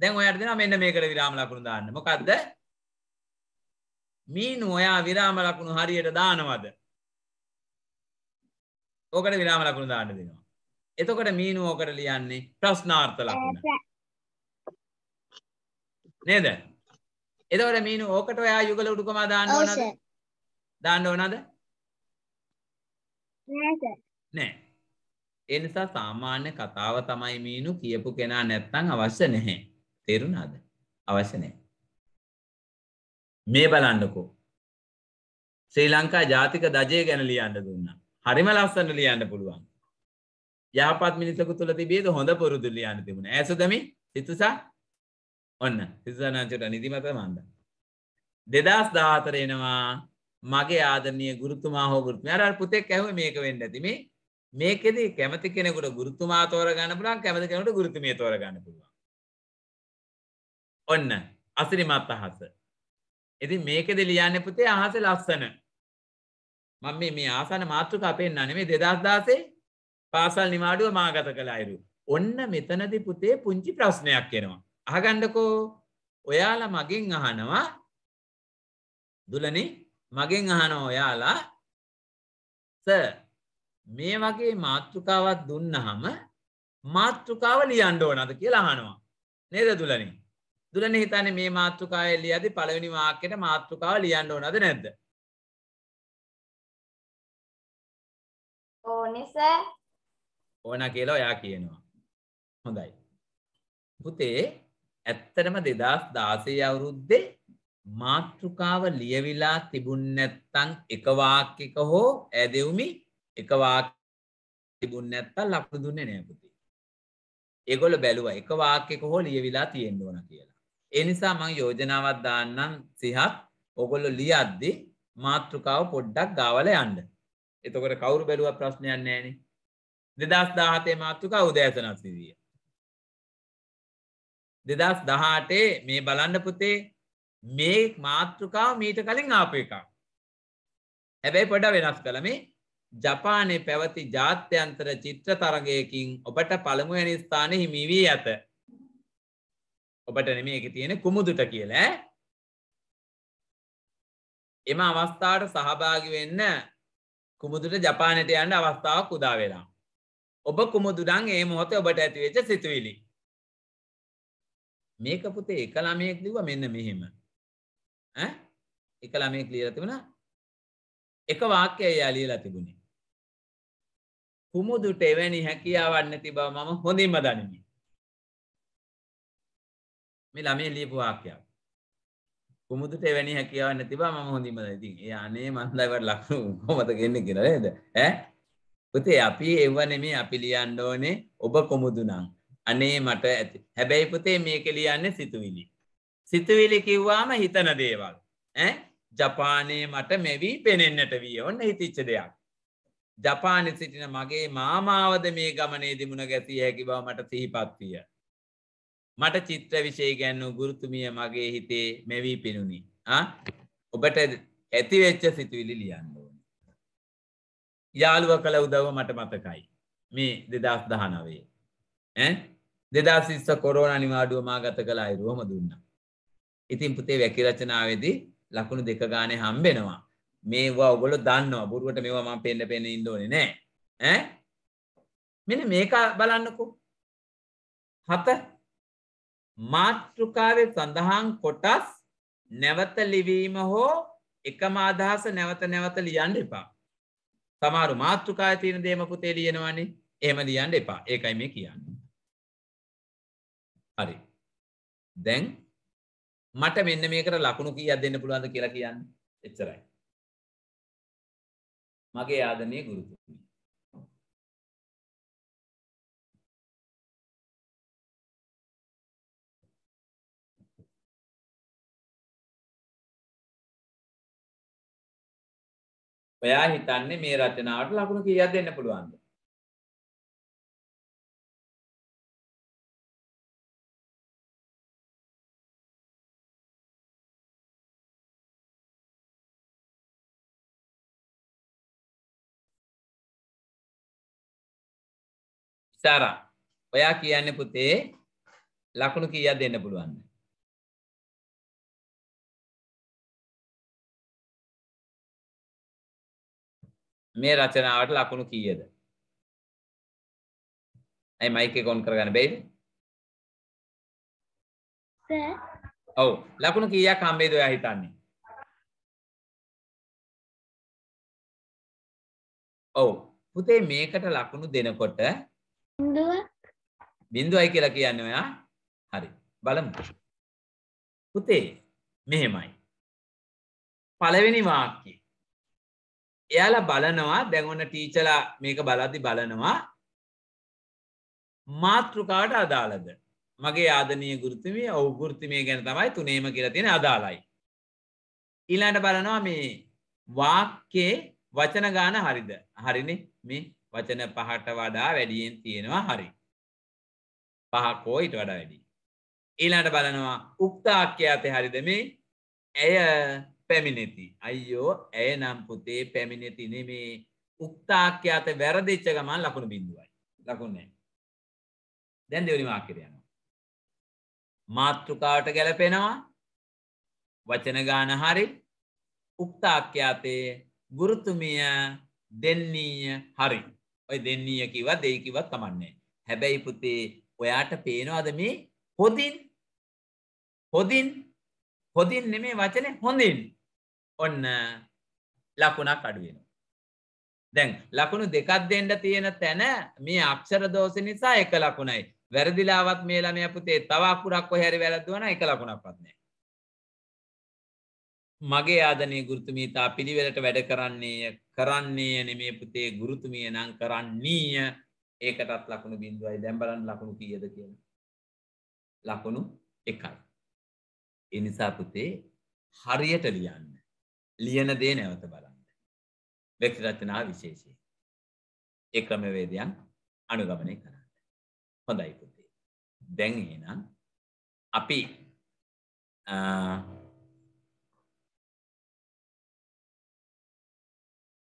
දැන් ඔයාට දෙනවා මෙන්න මේකට විරාම ලකුණු දාන්න. මොකද්ද? මීනු ඔයා විරාම ලකුණු හරියට දානවද? ඕකට විලාම ලකුණු දාන්න දෙනවා. එතකොට මීනු ඕකට ලියන්නේ ප්‍රශ්නාර්ථ ලකුණ. නේද? එතකොට මීනු ඕකට ඔයා යුගල උඩුකමා දාන්න ඕනද? දාන්න ඕනද? නෑ. ඒ නිසා සාමාන්‍ය කතාව තමයි මීනු කියපු කෙනා නැත්තම් අවශ්‍ය නැහැ. තේරුණාද? අවශ්‍ය නැහැ. මේ බලන්නකෝ. ශ්‍රී ලංකා ජාතික දජය ගැන ලියන්න දුන්නා. හරිම ලස්සන්න ලියන්න පුළුවන් යහපත් මිනිසකු තුළ තිබේද හොඳ පුරුදු ලියන්න තිබුණ ඇසුදම සිතුසා ඔන්න සිසනාචට නිතිමත මන්ද දෙදස් දාතරෙනවා මගේ ආදරනය ගුරුතුමා හෝ ගුරුත්ම අර පුතෙක් ඇහව මේක වෙන්න ඇතිමි මේකෙද කැමති කෙනෙකුට ගුරුතුමා තෝර ගන්න පුළන් කැමති කෙනට ගුරුතුමේ තෝර ගන්න පුළුවන් ඔන්න අසිරිමත් අහස. ඉති මේකෙද ලියන්න පුතේ අහස ලස්සන මම මේ මේ ආසන මාතෘකා පෙන්න නෙමෙයි 2016 පාසල් නිමාඩුව මාගත කළ අයරු. ඔන්න මෙතනදී පුතේ පුංචි ප්‍රශ්නයක් එනවා. අහගන්නකෝ. ඔයාලා මගෙන් අහනවා දුලනි මගෙන් අහනවා ඔයාලා සර් මේ වගේ මාතෘකාවක් දුන්නහම මාතෘකාව ලියන්න ඕනද කියලා අහනවා. නේද දුලනි? දුලනි හිතන්නේ මේ මාතෘකාවේ ලියද්දි පළවෙනි වාක්‍යෙට මාතෘකාව ලියන්න ඕනද නැද්ද? ඕනේ සර්. ඕනා කියලා ඔයා කියනවා. හොඳයි. පුතේ ඇත්තටම 2016 අවුරුද්දේ මාතෘකාව ලියවිලා තිබුණ නැත්නම් එක වාක්‍යක හෝ ඇදෙවුමි එක වාක්‍ය තිබුණ නැත්නම් ලකුණු දුන්නේ නෑ පුතේ. ඒගොල්ලෝ බැලුවා එක වාක්‍යක හෝ ලියවිලා තියෙන්න ඕන කියලා. ඒ නිසා මම යෝජනාවක් දාන්නම් සිහත් ඕගොල්ලෝ ලියද්දි මාතෘකාව පොඩ්ඩක් ගාවලා යන්න. එතකොට කවුරු බැලුව ප්‍රශ්නයක් නෑන දෙදස් දාහතේ මාත්තුක උදෑසනත් විදිිය. දෙදස් දහටේ මේ බලන්න පුතේ මේ මාතෘකාව මීට කලින් ආප එකක්. හැබැයි පොඩ වෙනස් කළ මේ ජපානය පැවති ජාත්‍යන්තර චිත්‍ර තරගයකින් ඔබට පළමුුවැනි ස්ථාන හිමිවී ඇත. ඔබට නෙම එක තියෙන කුමුදුට කියල එම අවස්ථාට සහභාගි වෙන්න කුමුදුට ජපානයට යන්න අවස්ථාවක් උදා වෙලා. ඔබ කුමුදුරන් ඒ මොහොත ඔබට ඇතිවෙච්ච සිතුවිලි. මේක පුතේ එක ළමයෙක් ලිව්ව මෙන්න මෙහෙම. ඈ? එක ළමයෙක් ලියලා තිබුණා. එක වාක්‍යය එයා ලියලා තිබුණේ. කුමුදුට එවැනි හැකියාවක් නැති බව මම හොඳින්ම දනිමි. මේ ළමයේ ලියපු වාක්‍යයක්. කුමුදුට එවැනි හැකියාව නැතිබා මම හොඳින්ම ඉතින් ඒ අනේ මන්දයිවට ලක්ෂණ කොහොමද ගෙන්නේ කියලා නේද ඈ පුතේ අපි එව්ව නෙමෙයි අපි ලියන්න ඕනේ ඔබ කොමුදු නම් අනේ මට ඇති හැබැයි පුතේ මේක ලියන්නේ සිතුවිලි සිතුවිලි කිව්වාම හිතන දේවල් ඈ ජපානයේ මට මෙවි පෙනෙන්නට විය ඔන්න හිතිච්ච දෙයක් ජපානයේ සිටින මගේ මාමාවද මේ ගමනේ දිමුණ ගැතිය හැකි බව මට සිහිපත් විය මට චිත්‍ර විෂය ගැන්නු ගුරුතුමිය මගේ හිතේ මෙවී පෙනුණි ඔබට ඇතිවෙච්ච සිතුවිලි ලියන්න ඕන යාළුව කළ උදව මට මතකයි මේ දෙදස් දහනවේ දෙදා සිස්ස කොරෝන අනිවාඩුව මාගත කළ අයිරුවම දුන්න ඉතින් පුතේ වැකිරචනාවේදී ලකුණු දෙක ගානේ හම්බෙනවා මේවා ඔගොලො දන්නවා බොරුවට මේවා මම පෙන්න පෙන්න ඉන්නෝනේ නෑ මෙන මේක බලන්නකු හත මාතෘකාවේ සඳහන් කොටස් නැවත ලිවීම හෝ එකම අදහස නැවත නැවත ලියන්න එපා. තමාරු මාතෘකාය තියෙන දේම පුතේ ලියනවනි එහම ලියන්න එපා ඒකයි මේ කියන්න. හරි දැන් මට මෙන්න මේකට ලකුණු කිය අදන්න පුළුවන්ද කියලා කියන්න එච්චරයි. මගේ ආදනය ගුරුතුමි. ඔයා හිතන්නේ මේ රචනාවට ලකුණු කියා දෙන්න පුළුවන්ද. සාරා ඔයා කියන්නේ පුතේ ලකුණු කියා දෙන්න පුළුවන්ද. මේ රචනාවට ලකුණු කීයද? ඇයි මයික් එක ඔන් කරගන්න බැයිද? සර්. ඔව් ලකුණු කීයක් හම්බෙයිද ඔයා හිතන්නේ? ඔව් පුතේ මේකට ලකුණු දෙනකොට බිඳුවක් බිඳුවයි කියලා කියන්නේ ඔයා. හරි. බලමු. පුතේ මෙහෙමයි. පළවෙනි වාක්‍යය එයාලා බලනවා දැන්ඔන්න ටීචලා මේක බලති බලනවා මාතෘකාට අදාළද මගේ ආදනය ගෘතිමේ ඔවුගෘතිමය ගැන තමයි තුනේම කියලා තියෙන අදාළයි. ඉලාට බලනවා මේ වාක්කේ වචන ගාන හරිද හරින මේ වචන පහට වඩා වැඩියෙන් තියෙනවා හරි. පහකෝ ඉට වඩා වැඩි. ඊලාට බලනවා උක්තාක්‍ය අතේ හරිද මේ ඇය පැමිණෙති. අයියෝ ඇය නම් පුතේ පැමිණෙති නෙමේ උක්තාක්්‍යාත වැරදිච්ච ගමන් ලකුණු බිඳුවයි ලකුන්නේ. දැන් දෙවනි වාක්‍යරයනවා. මාතෘකාවට ගැලපෙනවා වචන ගාන හරි උක්තාක්්‍යාතය ගුරුතුමිය දෙන්නීය හරි ඔය දෙන්නීය කිව දෙකිවත් තමන්නේ. හැබැයි පුතේ ඔයාට පේනවාද මේ හොදින් හොදින් හොදින් නෙමේ වචනය හොඳින් ඔන්න ලකුණක් අඩුවෙන. දැන් ලකුණු දෙකක් දෙන්න තියෙන තැන මේ අක්ෂර දෝෂ නිසා එක ලකුණයි. වැරදිලාවත් මේ ළමයා පුතේ තව අකුරක් කොහේ හරි වැරද්දුවා නම් එක ලකුණක්වත් නැහැ. මගේ ආදනේ ගුරුතුමීතා පිළිවෙලට වැඩ කරන්නේය කරන්නේය නෙමේ පුතේ ගුරුතුමිය නම් කරන්නීය ඒකටත් ලකුණු බිඳුවයි දැන් බලන්න ලකුණු කීයද කියලා. ලකුණු එකයි. ඒ නිසා පුතේ හරියට ලියන්න. ලියන දේ නැවත බලන්න. ව්‍යක්ති රචනා විශේෂයෙන්. ඒ ක්‍රමවේදයන් අනුගමනය කරන්න. හොඳයි පුතේ. දැන් එහෙනම් අපි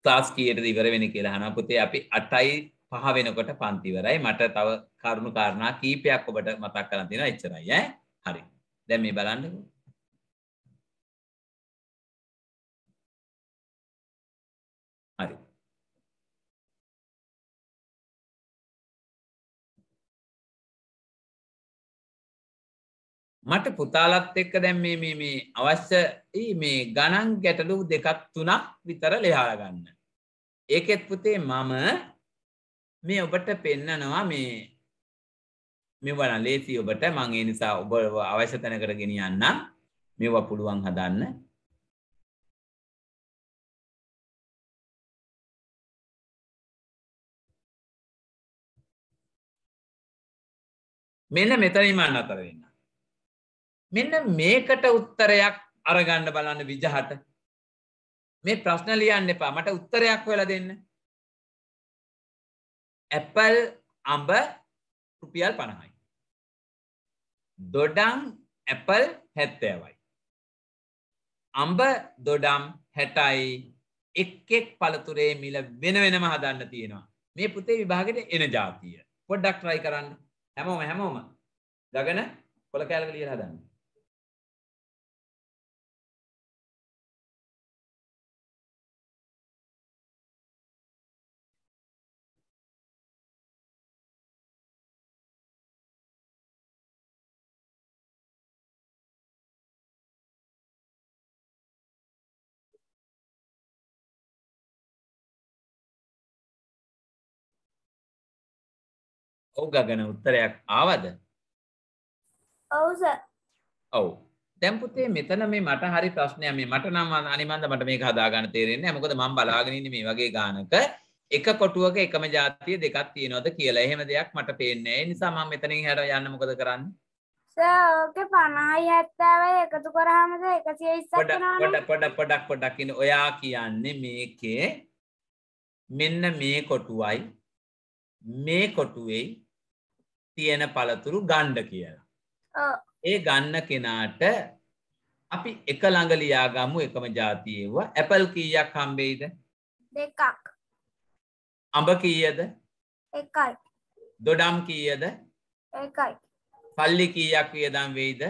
ක්ලාස් කීයටද ඉවර වෙන්නේ කියලා අහනවා පුතේ. අපි 8යි පහ වෙනකොට පන්ති ඉවරයි. මට තව කරුණු කාරණා කීපයක් ඔබට මතක් කරන් දෙනවා එච්චරයි ඈ. හරි. දැන් මේ බලන්නකෝ. හරි මට පුතාලත් එක්ක දැන් මේ මේ මේ අවශ්‍ය මේ ගණන් ගැටලු දෙකක් තුනක් විතර ලියාල ගන්න. ඒකෙත් පුතේ මම මේ ඔබට පෙන්නනවා මේ මෙවන ලේසි ඔබට මං ඒ නිසා ඔබ අවශ්‍ය තැනකට ගෙනියන්න මෙව පුළුවන් හදන්න මෙන්න මෙතනින්ම අනතර වෙන්න. මෙන්න මේකට උත්තරයක් අරගන්න බලන්න විජහට මේ ප්‍රශ්න ලියන්න එපා මට උත්තරයක් වෙල දෙන්න. ඇපල් අඹ රුපියල් පණහයි. දොඩම් ඇපල් හැත්තෑවයි. අම්බ දොඩම් හැටයි එක් එක් පළතුරේ මිල වෙන වෙනම හදන්න තියෙනවා. මේ පුතේ විභාගෙට එන ජාතිය. පොඩ්ඩක් ට්‍රයි කරන්න. හැමෝම හැමෝම ගගන කොළ කෑල්ලක ලියලා හදන්න. ඔව් ගගන උත්තරයක් ආවද? ඔව් සර්. ඔව්. දැන් පුතේ මෙතන මේ මට හරි ප්‍රශ්නයක් මේ මට නම් අනිමන්ද මට මේක හදාගන්න තේරෙන්නේ නැහැ. මොකද මම බලාගෙන ඉන්නේ මේ වගේ ගානක එක කොටුවක එකම જાතිය දෙකක් තියෙනවද කියලා. එහෙම දෙයක් මට පේන්නේ නැහැ. ඒ නිසා මම මෙතනින් හැර යන්න මොකද කරන්නේ? ඕක පණයි හැත්තාවයි එකතු කරහමද එකසිය ඉස්සක් පොඩ පොඩ පොඩක් පොඩක්කින ඔයා කියන්නේ මේකේ මෙන්න මේ කොටුවයි මේ කොටුවෙයි තියෙන පළතුරු ගණ්ඩ කියලා. ඒ ගන්න කෙනාට අපි එක ළඟලියාගමු එකම ජාතියව ඇපල් කීයක් හම්බෙයිද දෙකක් අඹ කීයද එකයි දොඩම් කීයද එකයි පල්ලි කීයක් වියදම් වෙයිද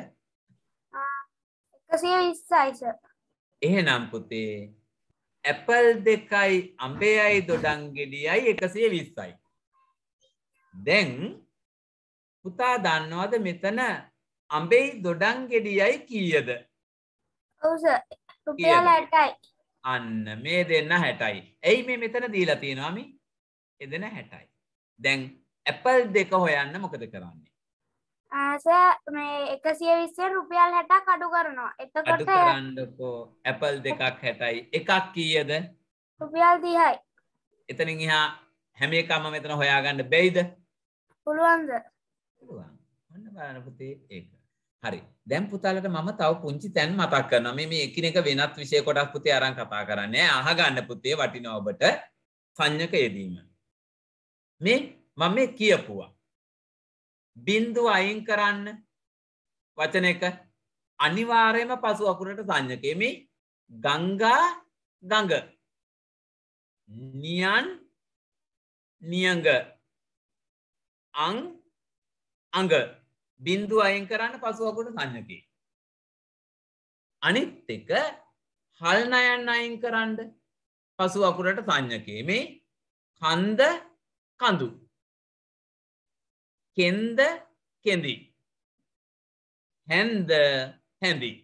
එකසිය විස්සයිස එහෙනම් පුතේ ඇපල් දෙකයි අඹයයි දොඩංගෙඩියයි එකසිය විස්සයි දැන් පුතා දන්නවද මෙතන අඹෙයි දොඩන් ගෙඩියයි කීයද අන්න මේ දෙන්න හැටයි ඇයි මේ මෙතන දීලා තියෙනවාමි එදෙන හැටයි දැන් ඇපල් දෙක හොයන්න මොකද කරන්නේ ආස මේ එකසිය විස්සේ රුපියල් හැටක් අඩු කරනවා එතකොට කරන්නකෝ ඇපල් දෙකක් හැටයි එකක් කීයද රුපියල් දීහයි එතනින් එහා හැම එකම මෙතන හොයාගන්න බැයිද පුළුවන්ද පුළුවන්. ඔන්න බලන්න පුතේ ඒක. හරි. දැන් පුතාලට මම තව පුංචි තැන් මතක් කරනවා. මේ මේ එකිනෙක වෙනත් විෂය කොටස් පුතේ අරන් කතා කරන්නේ. අහගන්න පුතේ වටිනවා ඔබට සංඥක යෙදීම. මේ මම මේ කියපුවා. බින්දුව අයින් කරන්න වචන එක අනිවාර්යයෙන්ම පසු අකුරට සංඥකයේ මේ ගංගා ගඟ නියන් නියඟ අං අඟ බින්දු අයින් කරන්න පසුවකුට කන්නකි. අනිත් එක හල්නයන් අයින් කරන්න පසු අකුරට සංඥකේ මේ කන්ද කඳු කෙන්ද කෙදී හැන්ද හැඳී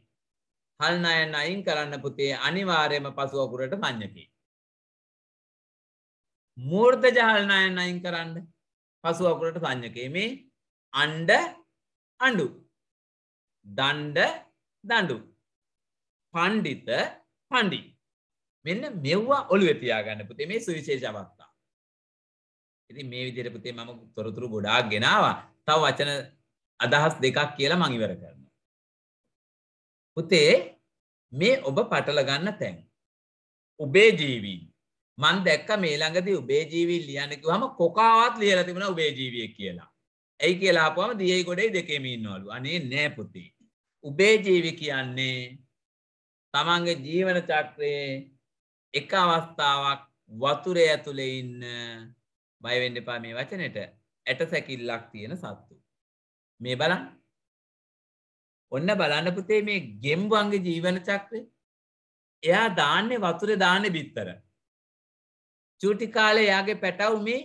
හල්නයන් අයින් කරන්න පුතේ අනිවාර්යම පසු අකුරට සංඥකි මූර්ධ ජහල්නයන් අයින් කරන්න පසු අකුරට සංඥකේ මේ අන්ඩ අඩු දණ්ඩ දඩු පණ්ඩිත පණ්ඩි මෙන්න මෙව්වා ඔළු වෙතියාගන්න පුතේ මේ සුවිශේෂවත්තා ඉති මේ විදිර පුතේ මම තොරතුරු ගොඩාක් ගෙනවා තව වචන අදහස් දෙකක් කියලා මංඉවර කරන පුතේ මේ ඔබ පටලගන්න තැන් උබේ ජීවී මන් දැක්ක මේ ළඟදී උබේ ජීවී ලියන්නකිව හම කොකාවත් ලියල තිබුණ උබේ ජීවිය කියලා ඇයි කියලාපුම දියයි ගොඩයි දෙකෙම ඉන්නවලු අනේ නෑ පුති. උබේ ජීවි කියන්නේ තමන්ගේ ජීවන චක්‍රයේ එක අවස්ථාවක් වතුර ඇතුළෙ ඉන්න බයවෙන්ඩ එපා මේ වචනට ඇට සැකිල්ලක් තියෙන සත්තු. මේ බලන් ඔන්න බලන්න පුතේ මේ ගෙම්බුවන්ගේ ජීවන චක්‍රය එයා දාන්නේ වතුර දාන බිත්තර. චූටි කාලේ යාගේ පැටවු මේ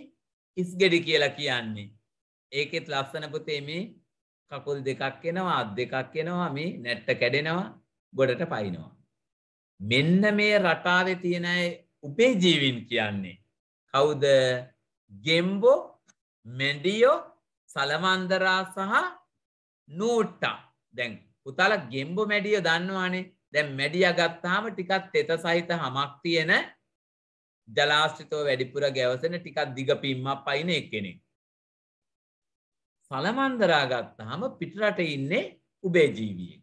ඉස්ගෙඩි කියලා කියන්නේ. ඒකෙත් ලස්සන පුතේ මේ කකුල් දෙකක් එනවා අත් දෙකක් එනවා මේ නැට්ට කැඩෙනවා ගොඩට පයින්නවා. මෙන්න මේ රටාවේ තියෙන අය උපේ ජීවීන් කියන්නේ. කවුද? ගෙම්බෝ, මෙඩියෝ, සලමන්දරා සහ නූට්ටා. දැන් පුතාල ගෙම්බෝ මැඩියෝ දන්නවානේ. දැන් මැඩියා ගත්තාම ටිකක් තෙත සහිත හමක් තියෙන ජලාශ්‍රිතව වැඩිපුර ගැවසෙන ටිකක් දිග පිම්මක් පයින එක්කෙනෙක්. පළමන්දරා ගත්තාම පිටරට ඉන්නේ උබේ ජීවියෙක්.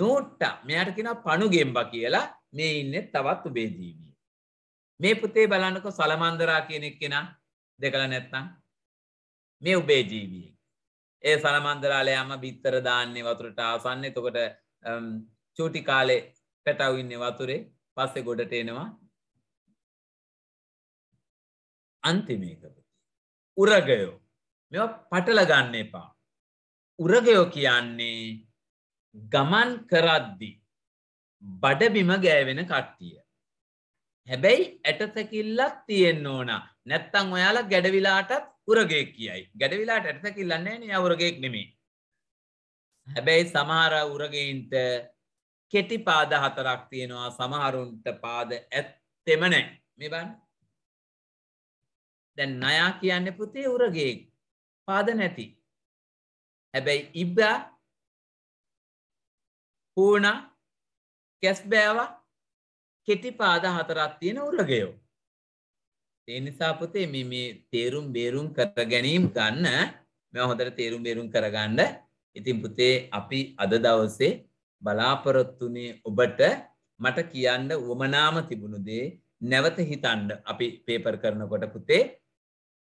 නෝට්ටා මෙයාට කෙන පණුගෙම්බ කියලා මේ ඉන්න තවත් උබේ ජීවිය. මේ පුතේ බලන්නක සලමන්දරා කියනෙක් කෙනා දෙකළ නැත්තං මේ උබේ ජීවියෙක්. ඒ සලමන්දරාලයාම බිත්තර දාන්නේ වතුරට ආසන්න තකොට චූටි කාලේ පැටව් ඉන්න වතුරේ පස්සෙ ගොඩට එනවා අන්තිමේකපති උරගයෝ මෙවා පටලගන්න එපා. උරගයෝ කියන්නේ ගමන් කරද්දි බඩබිම ගෑවෙන කට්ටිය. හැබැයි ඇටතැකිල්ලක් තියෙන්න්න ඕන නැත්තං ඔයාලා ගැඩවිලාටත් උරගෙක් කියයි ගැඩවිලාට ඇටතැකිල්ලන්නේ නය අවුරගෙක් නෙමේ. හැබැයි සමහර උරගයින්ට කෙටි පාද හතරක් තියෙනවා සමහරුන්ට පාද ඇත්තෙමනෑ මෙබන් දැන් නයා කියන්න පුතේ උරගෙක් පාද නැති හැබැයි ඉබ්බා පූන කැස්බෑව කෙටි පාද හතරක් තියෙන උරගයෝ එනිසා පුතේ මේ මේ තේරුම් බේරුම් කර ගැනීම් ගන්න මෙ හොඳට තේරුම් බේරුම් කරගන්න ඉතින් පුතේ අපි අද දවසේ බලාපොරොත්තුනේ ඔබට මට කියන්න උවමනාම තිබුණු දේ නැවත හිතන්ඩ අපි පේපර් කරනකොට පුතේ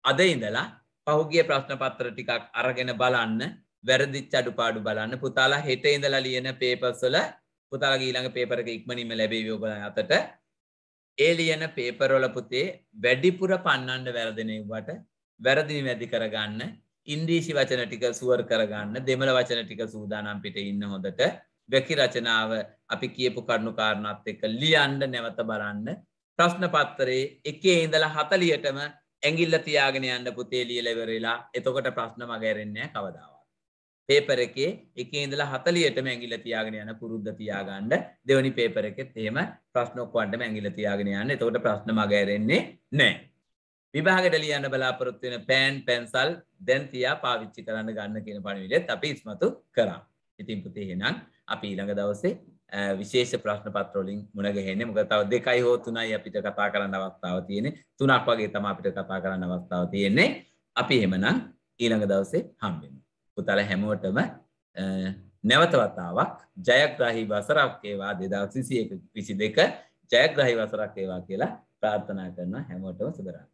අද ඉඳලා පහුගිය ප්‍රශ්න පත්‍ර ටිකක් අරගෙන බලන්න වැරදිච් අඩුපාඩු බලන්න පුතාලා හෙට ඉඳලා ලියන පේපර්ස් වල පුතාලා ඊළඟ පේපර් එක ඉක්මනින්ම ලැබෙවි ඔයගලන් අතට ඒ ලියන පේපර් වල පුතේ වැඩිපුර පන්නන්න වැරදෙන ඒවට වැරදි නිවැරදි කරගන්න ඉන්දීසි වචන ටික සුවර් කරගන්න දෙමළ වචන ටික සූදානම් පිට ඉන්න හොඳට වැකි රචනාව අපි කියපු කරුණු කාරණාත් එක්ක ලියන්න නැවත බලන්න ප්‍රශ්න පත්තරේ එකේ ඉඳලා හතලියටම ඇගිල්ල තියාගෙන යන්න පුතේ ලියලවරලා එතකොට ප්‍රශ්න මගැරෙන්න්න කවදාව. පේපර එකේ එක ඉඳලා හතලියට මැගිල තියාගෙන යන පුරුද්ධ තියාගන්න දෙවනි පේපර එකෙත් එහෙම ප්‍රශ්නොක්වන්ට මැගිල තියාගෙන යන්න එතකොට ප්‍රශ්න මගැරෙන්නේ නෑ. විභාගට ලියන්න බලාපොරොත්තු වෙන පෑන් පැන්සල් දැන් තියා පාවිච්චි කරන්න ගන්න කියන පණවිලෙත් අපි ඉස්මතු කරා. ඉතින් පුතේ එහෙනම් අපි ඊළඟ දවසේ විශේෂ ප්‍රශ්න පත්‍රවලින් මුණගහෙන්නේ මොකද තව දෙකයි හෝ තුනයි අපිට කතා කරන්න අවස්ථාව තියෙන්නේ තුනක් වගේ තමයි අපිට කතා කරන්න අවස්ථාව තියෙන්නේ අපි එහෙමනම් ඊළඟ දවසේ හම්බෙමු පුතල හැමෝටම නැවතවතාවක් ජයග්‍රහි වසරක් ඒවා දෙදා සිසිය විසි දෙක ජයග්‍රහි වසරක් ඒවා කියලා ප්‍රාර්ථනා කරනවා හැමෝටම සුබරන්න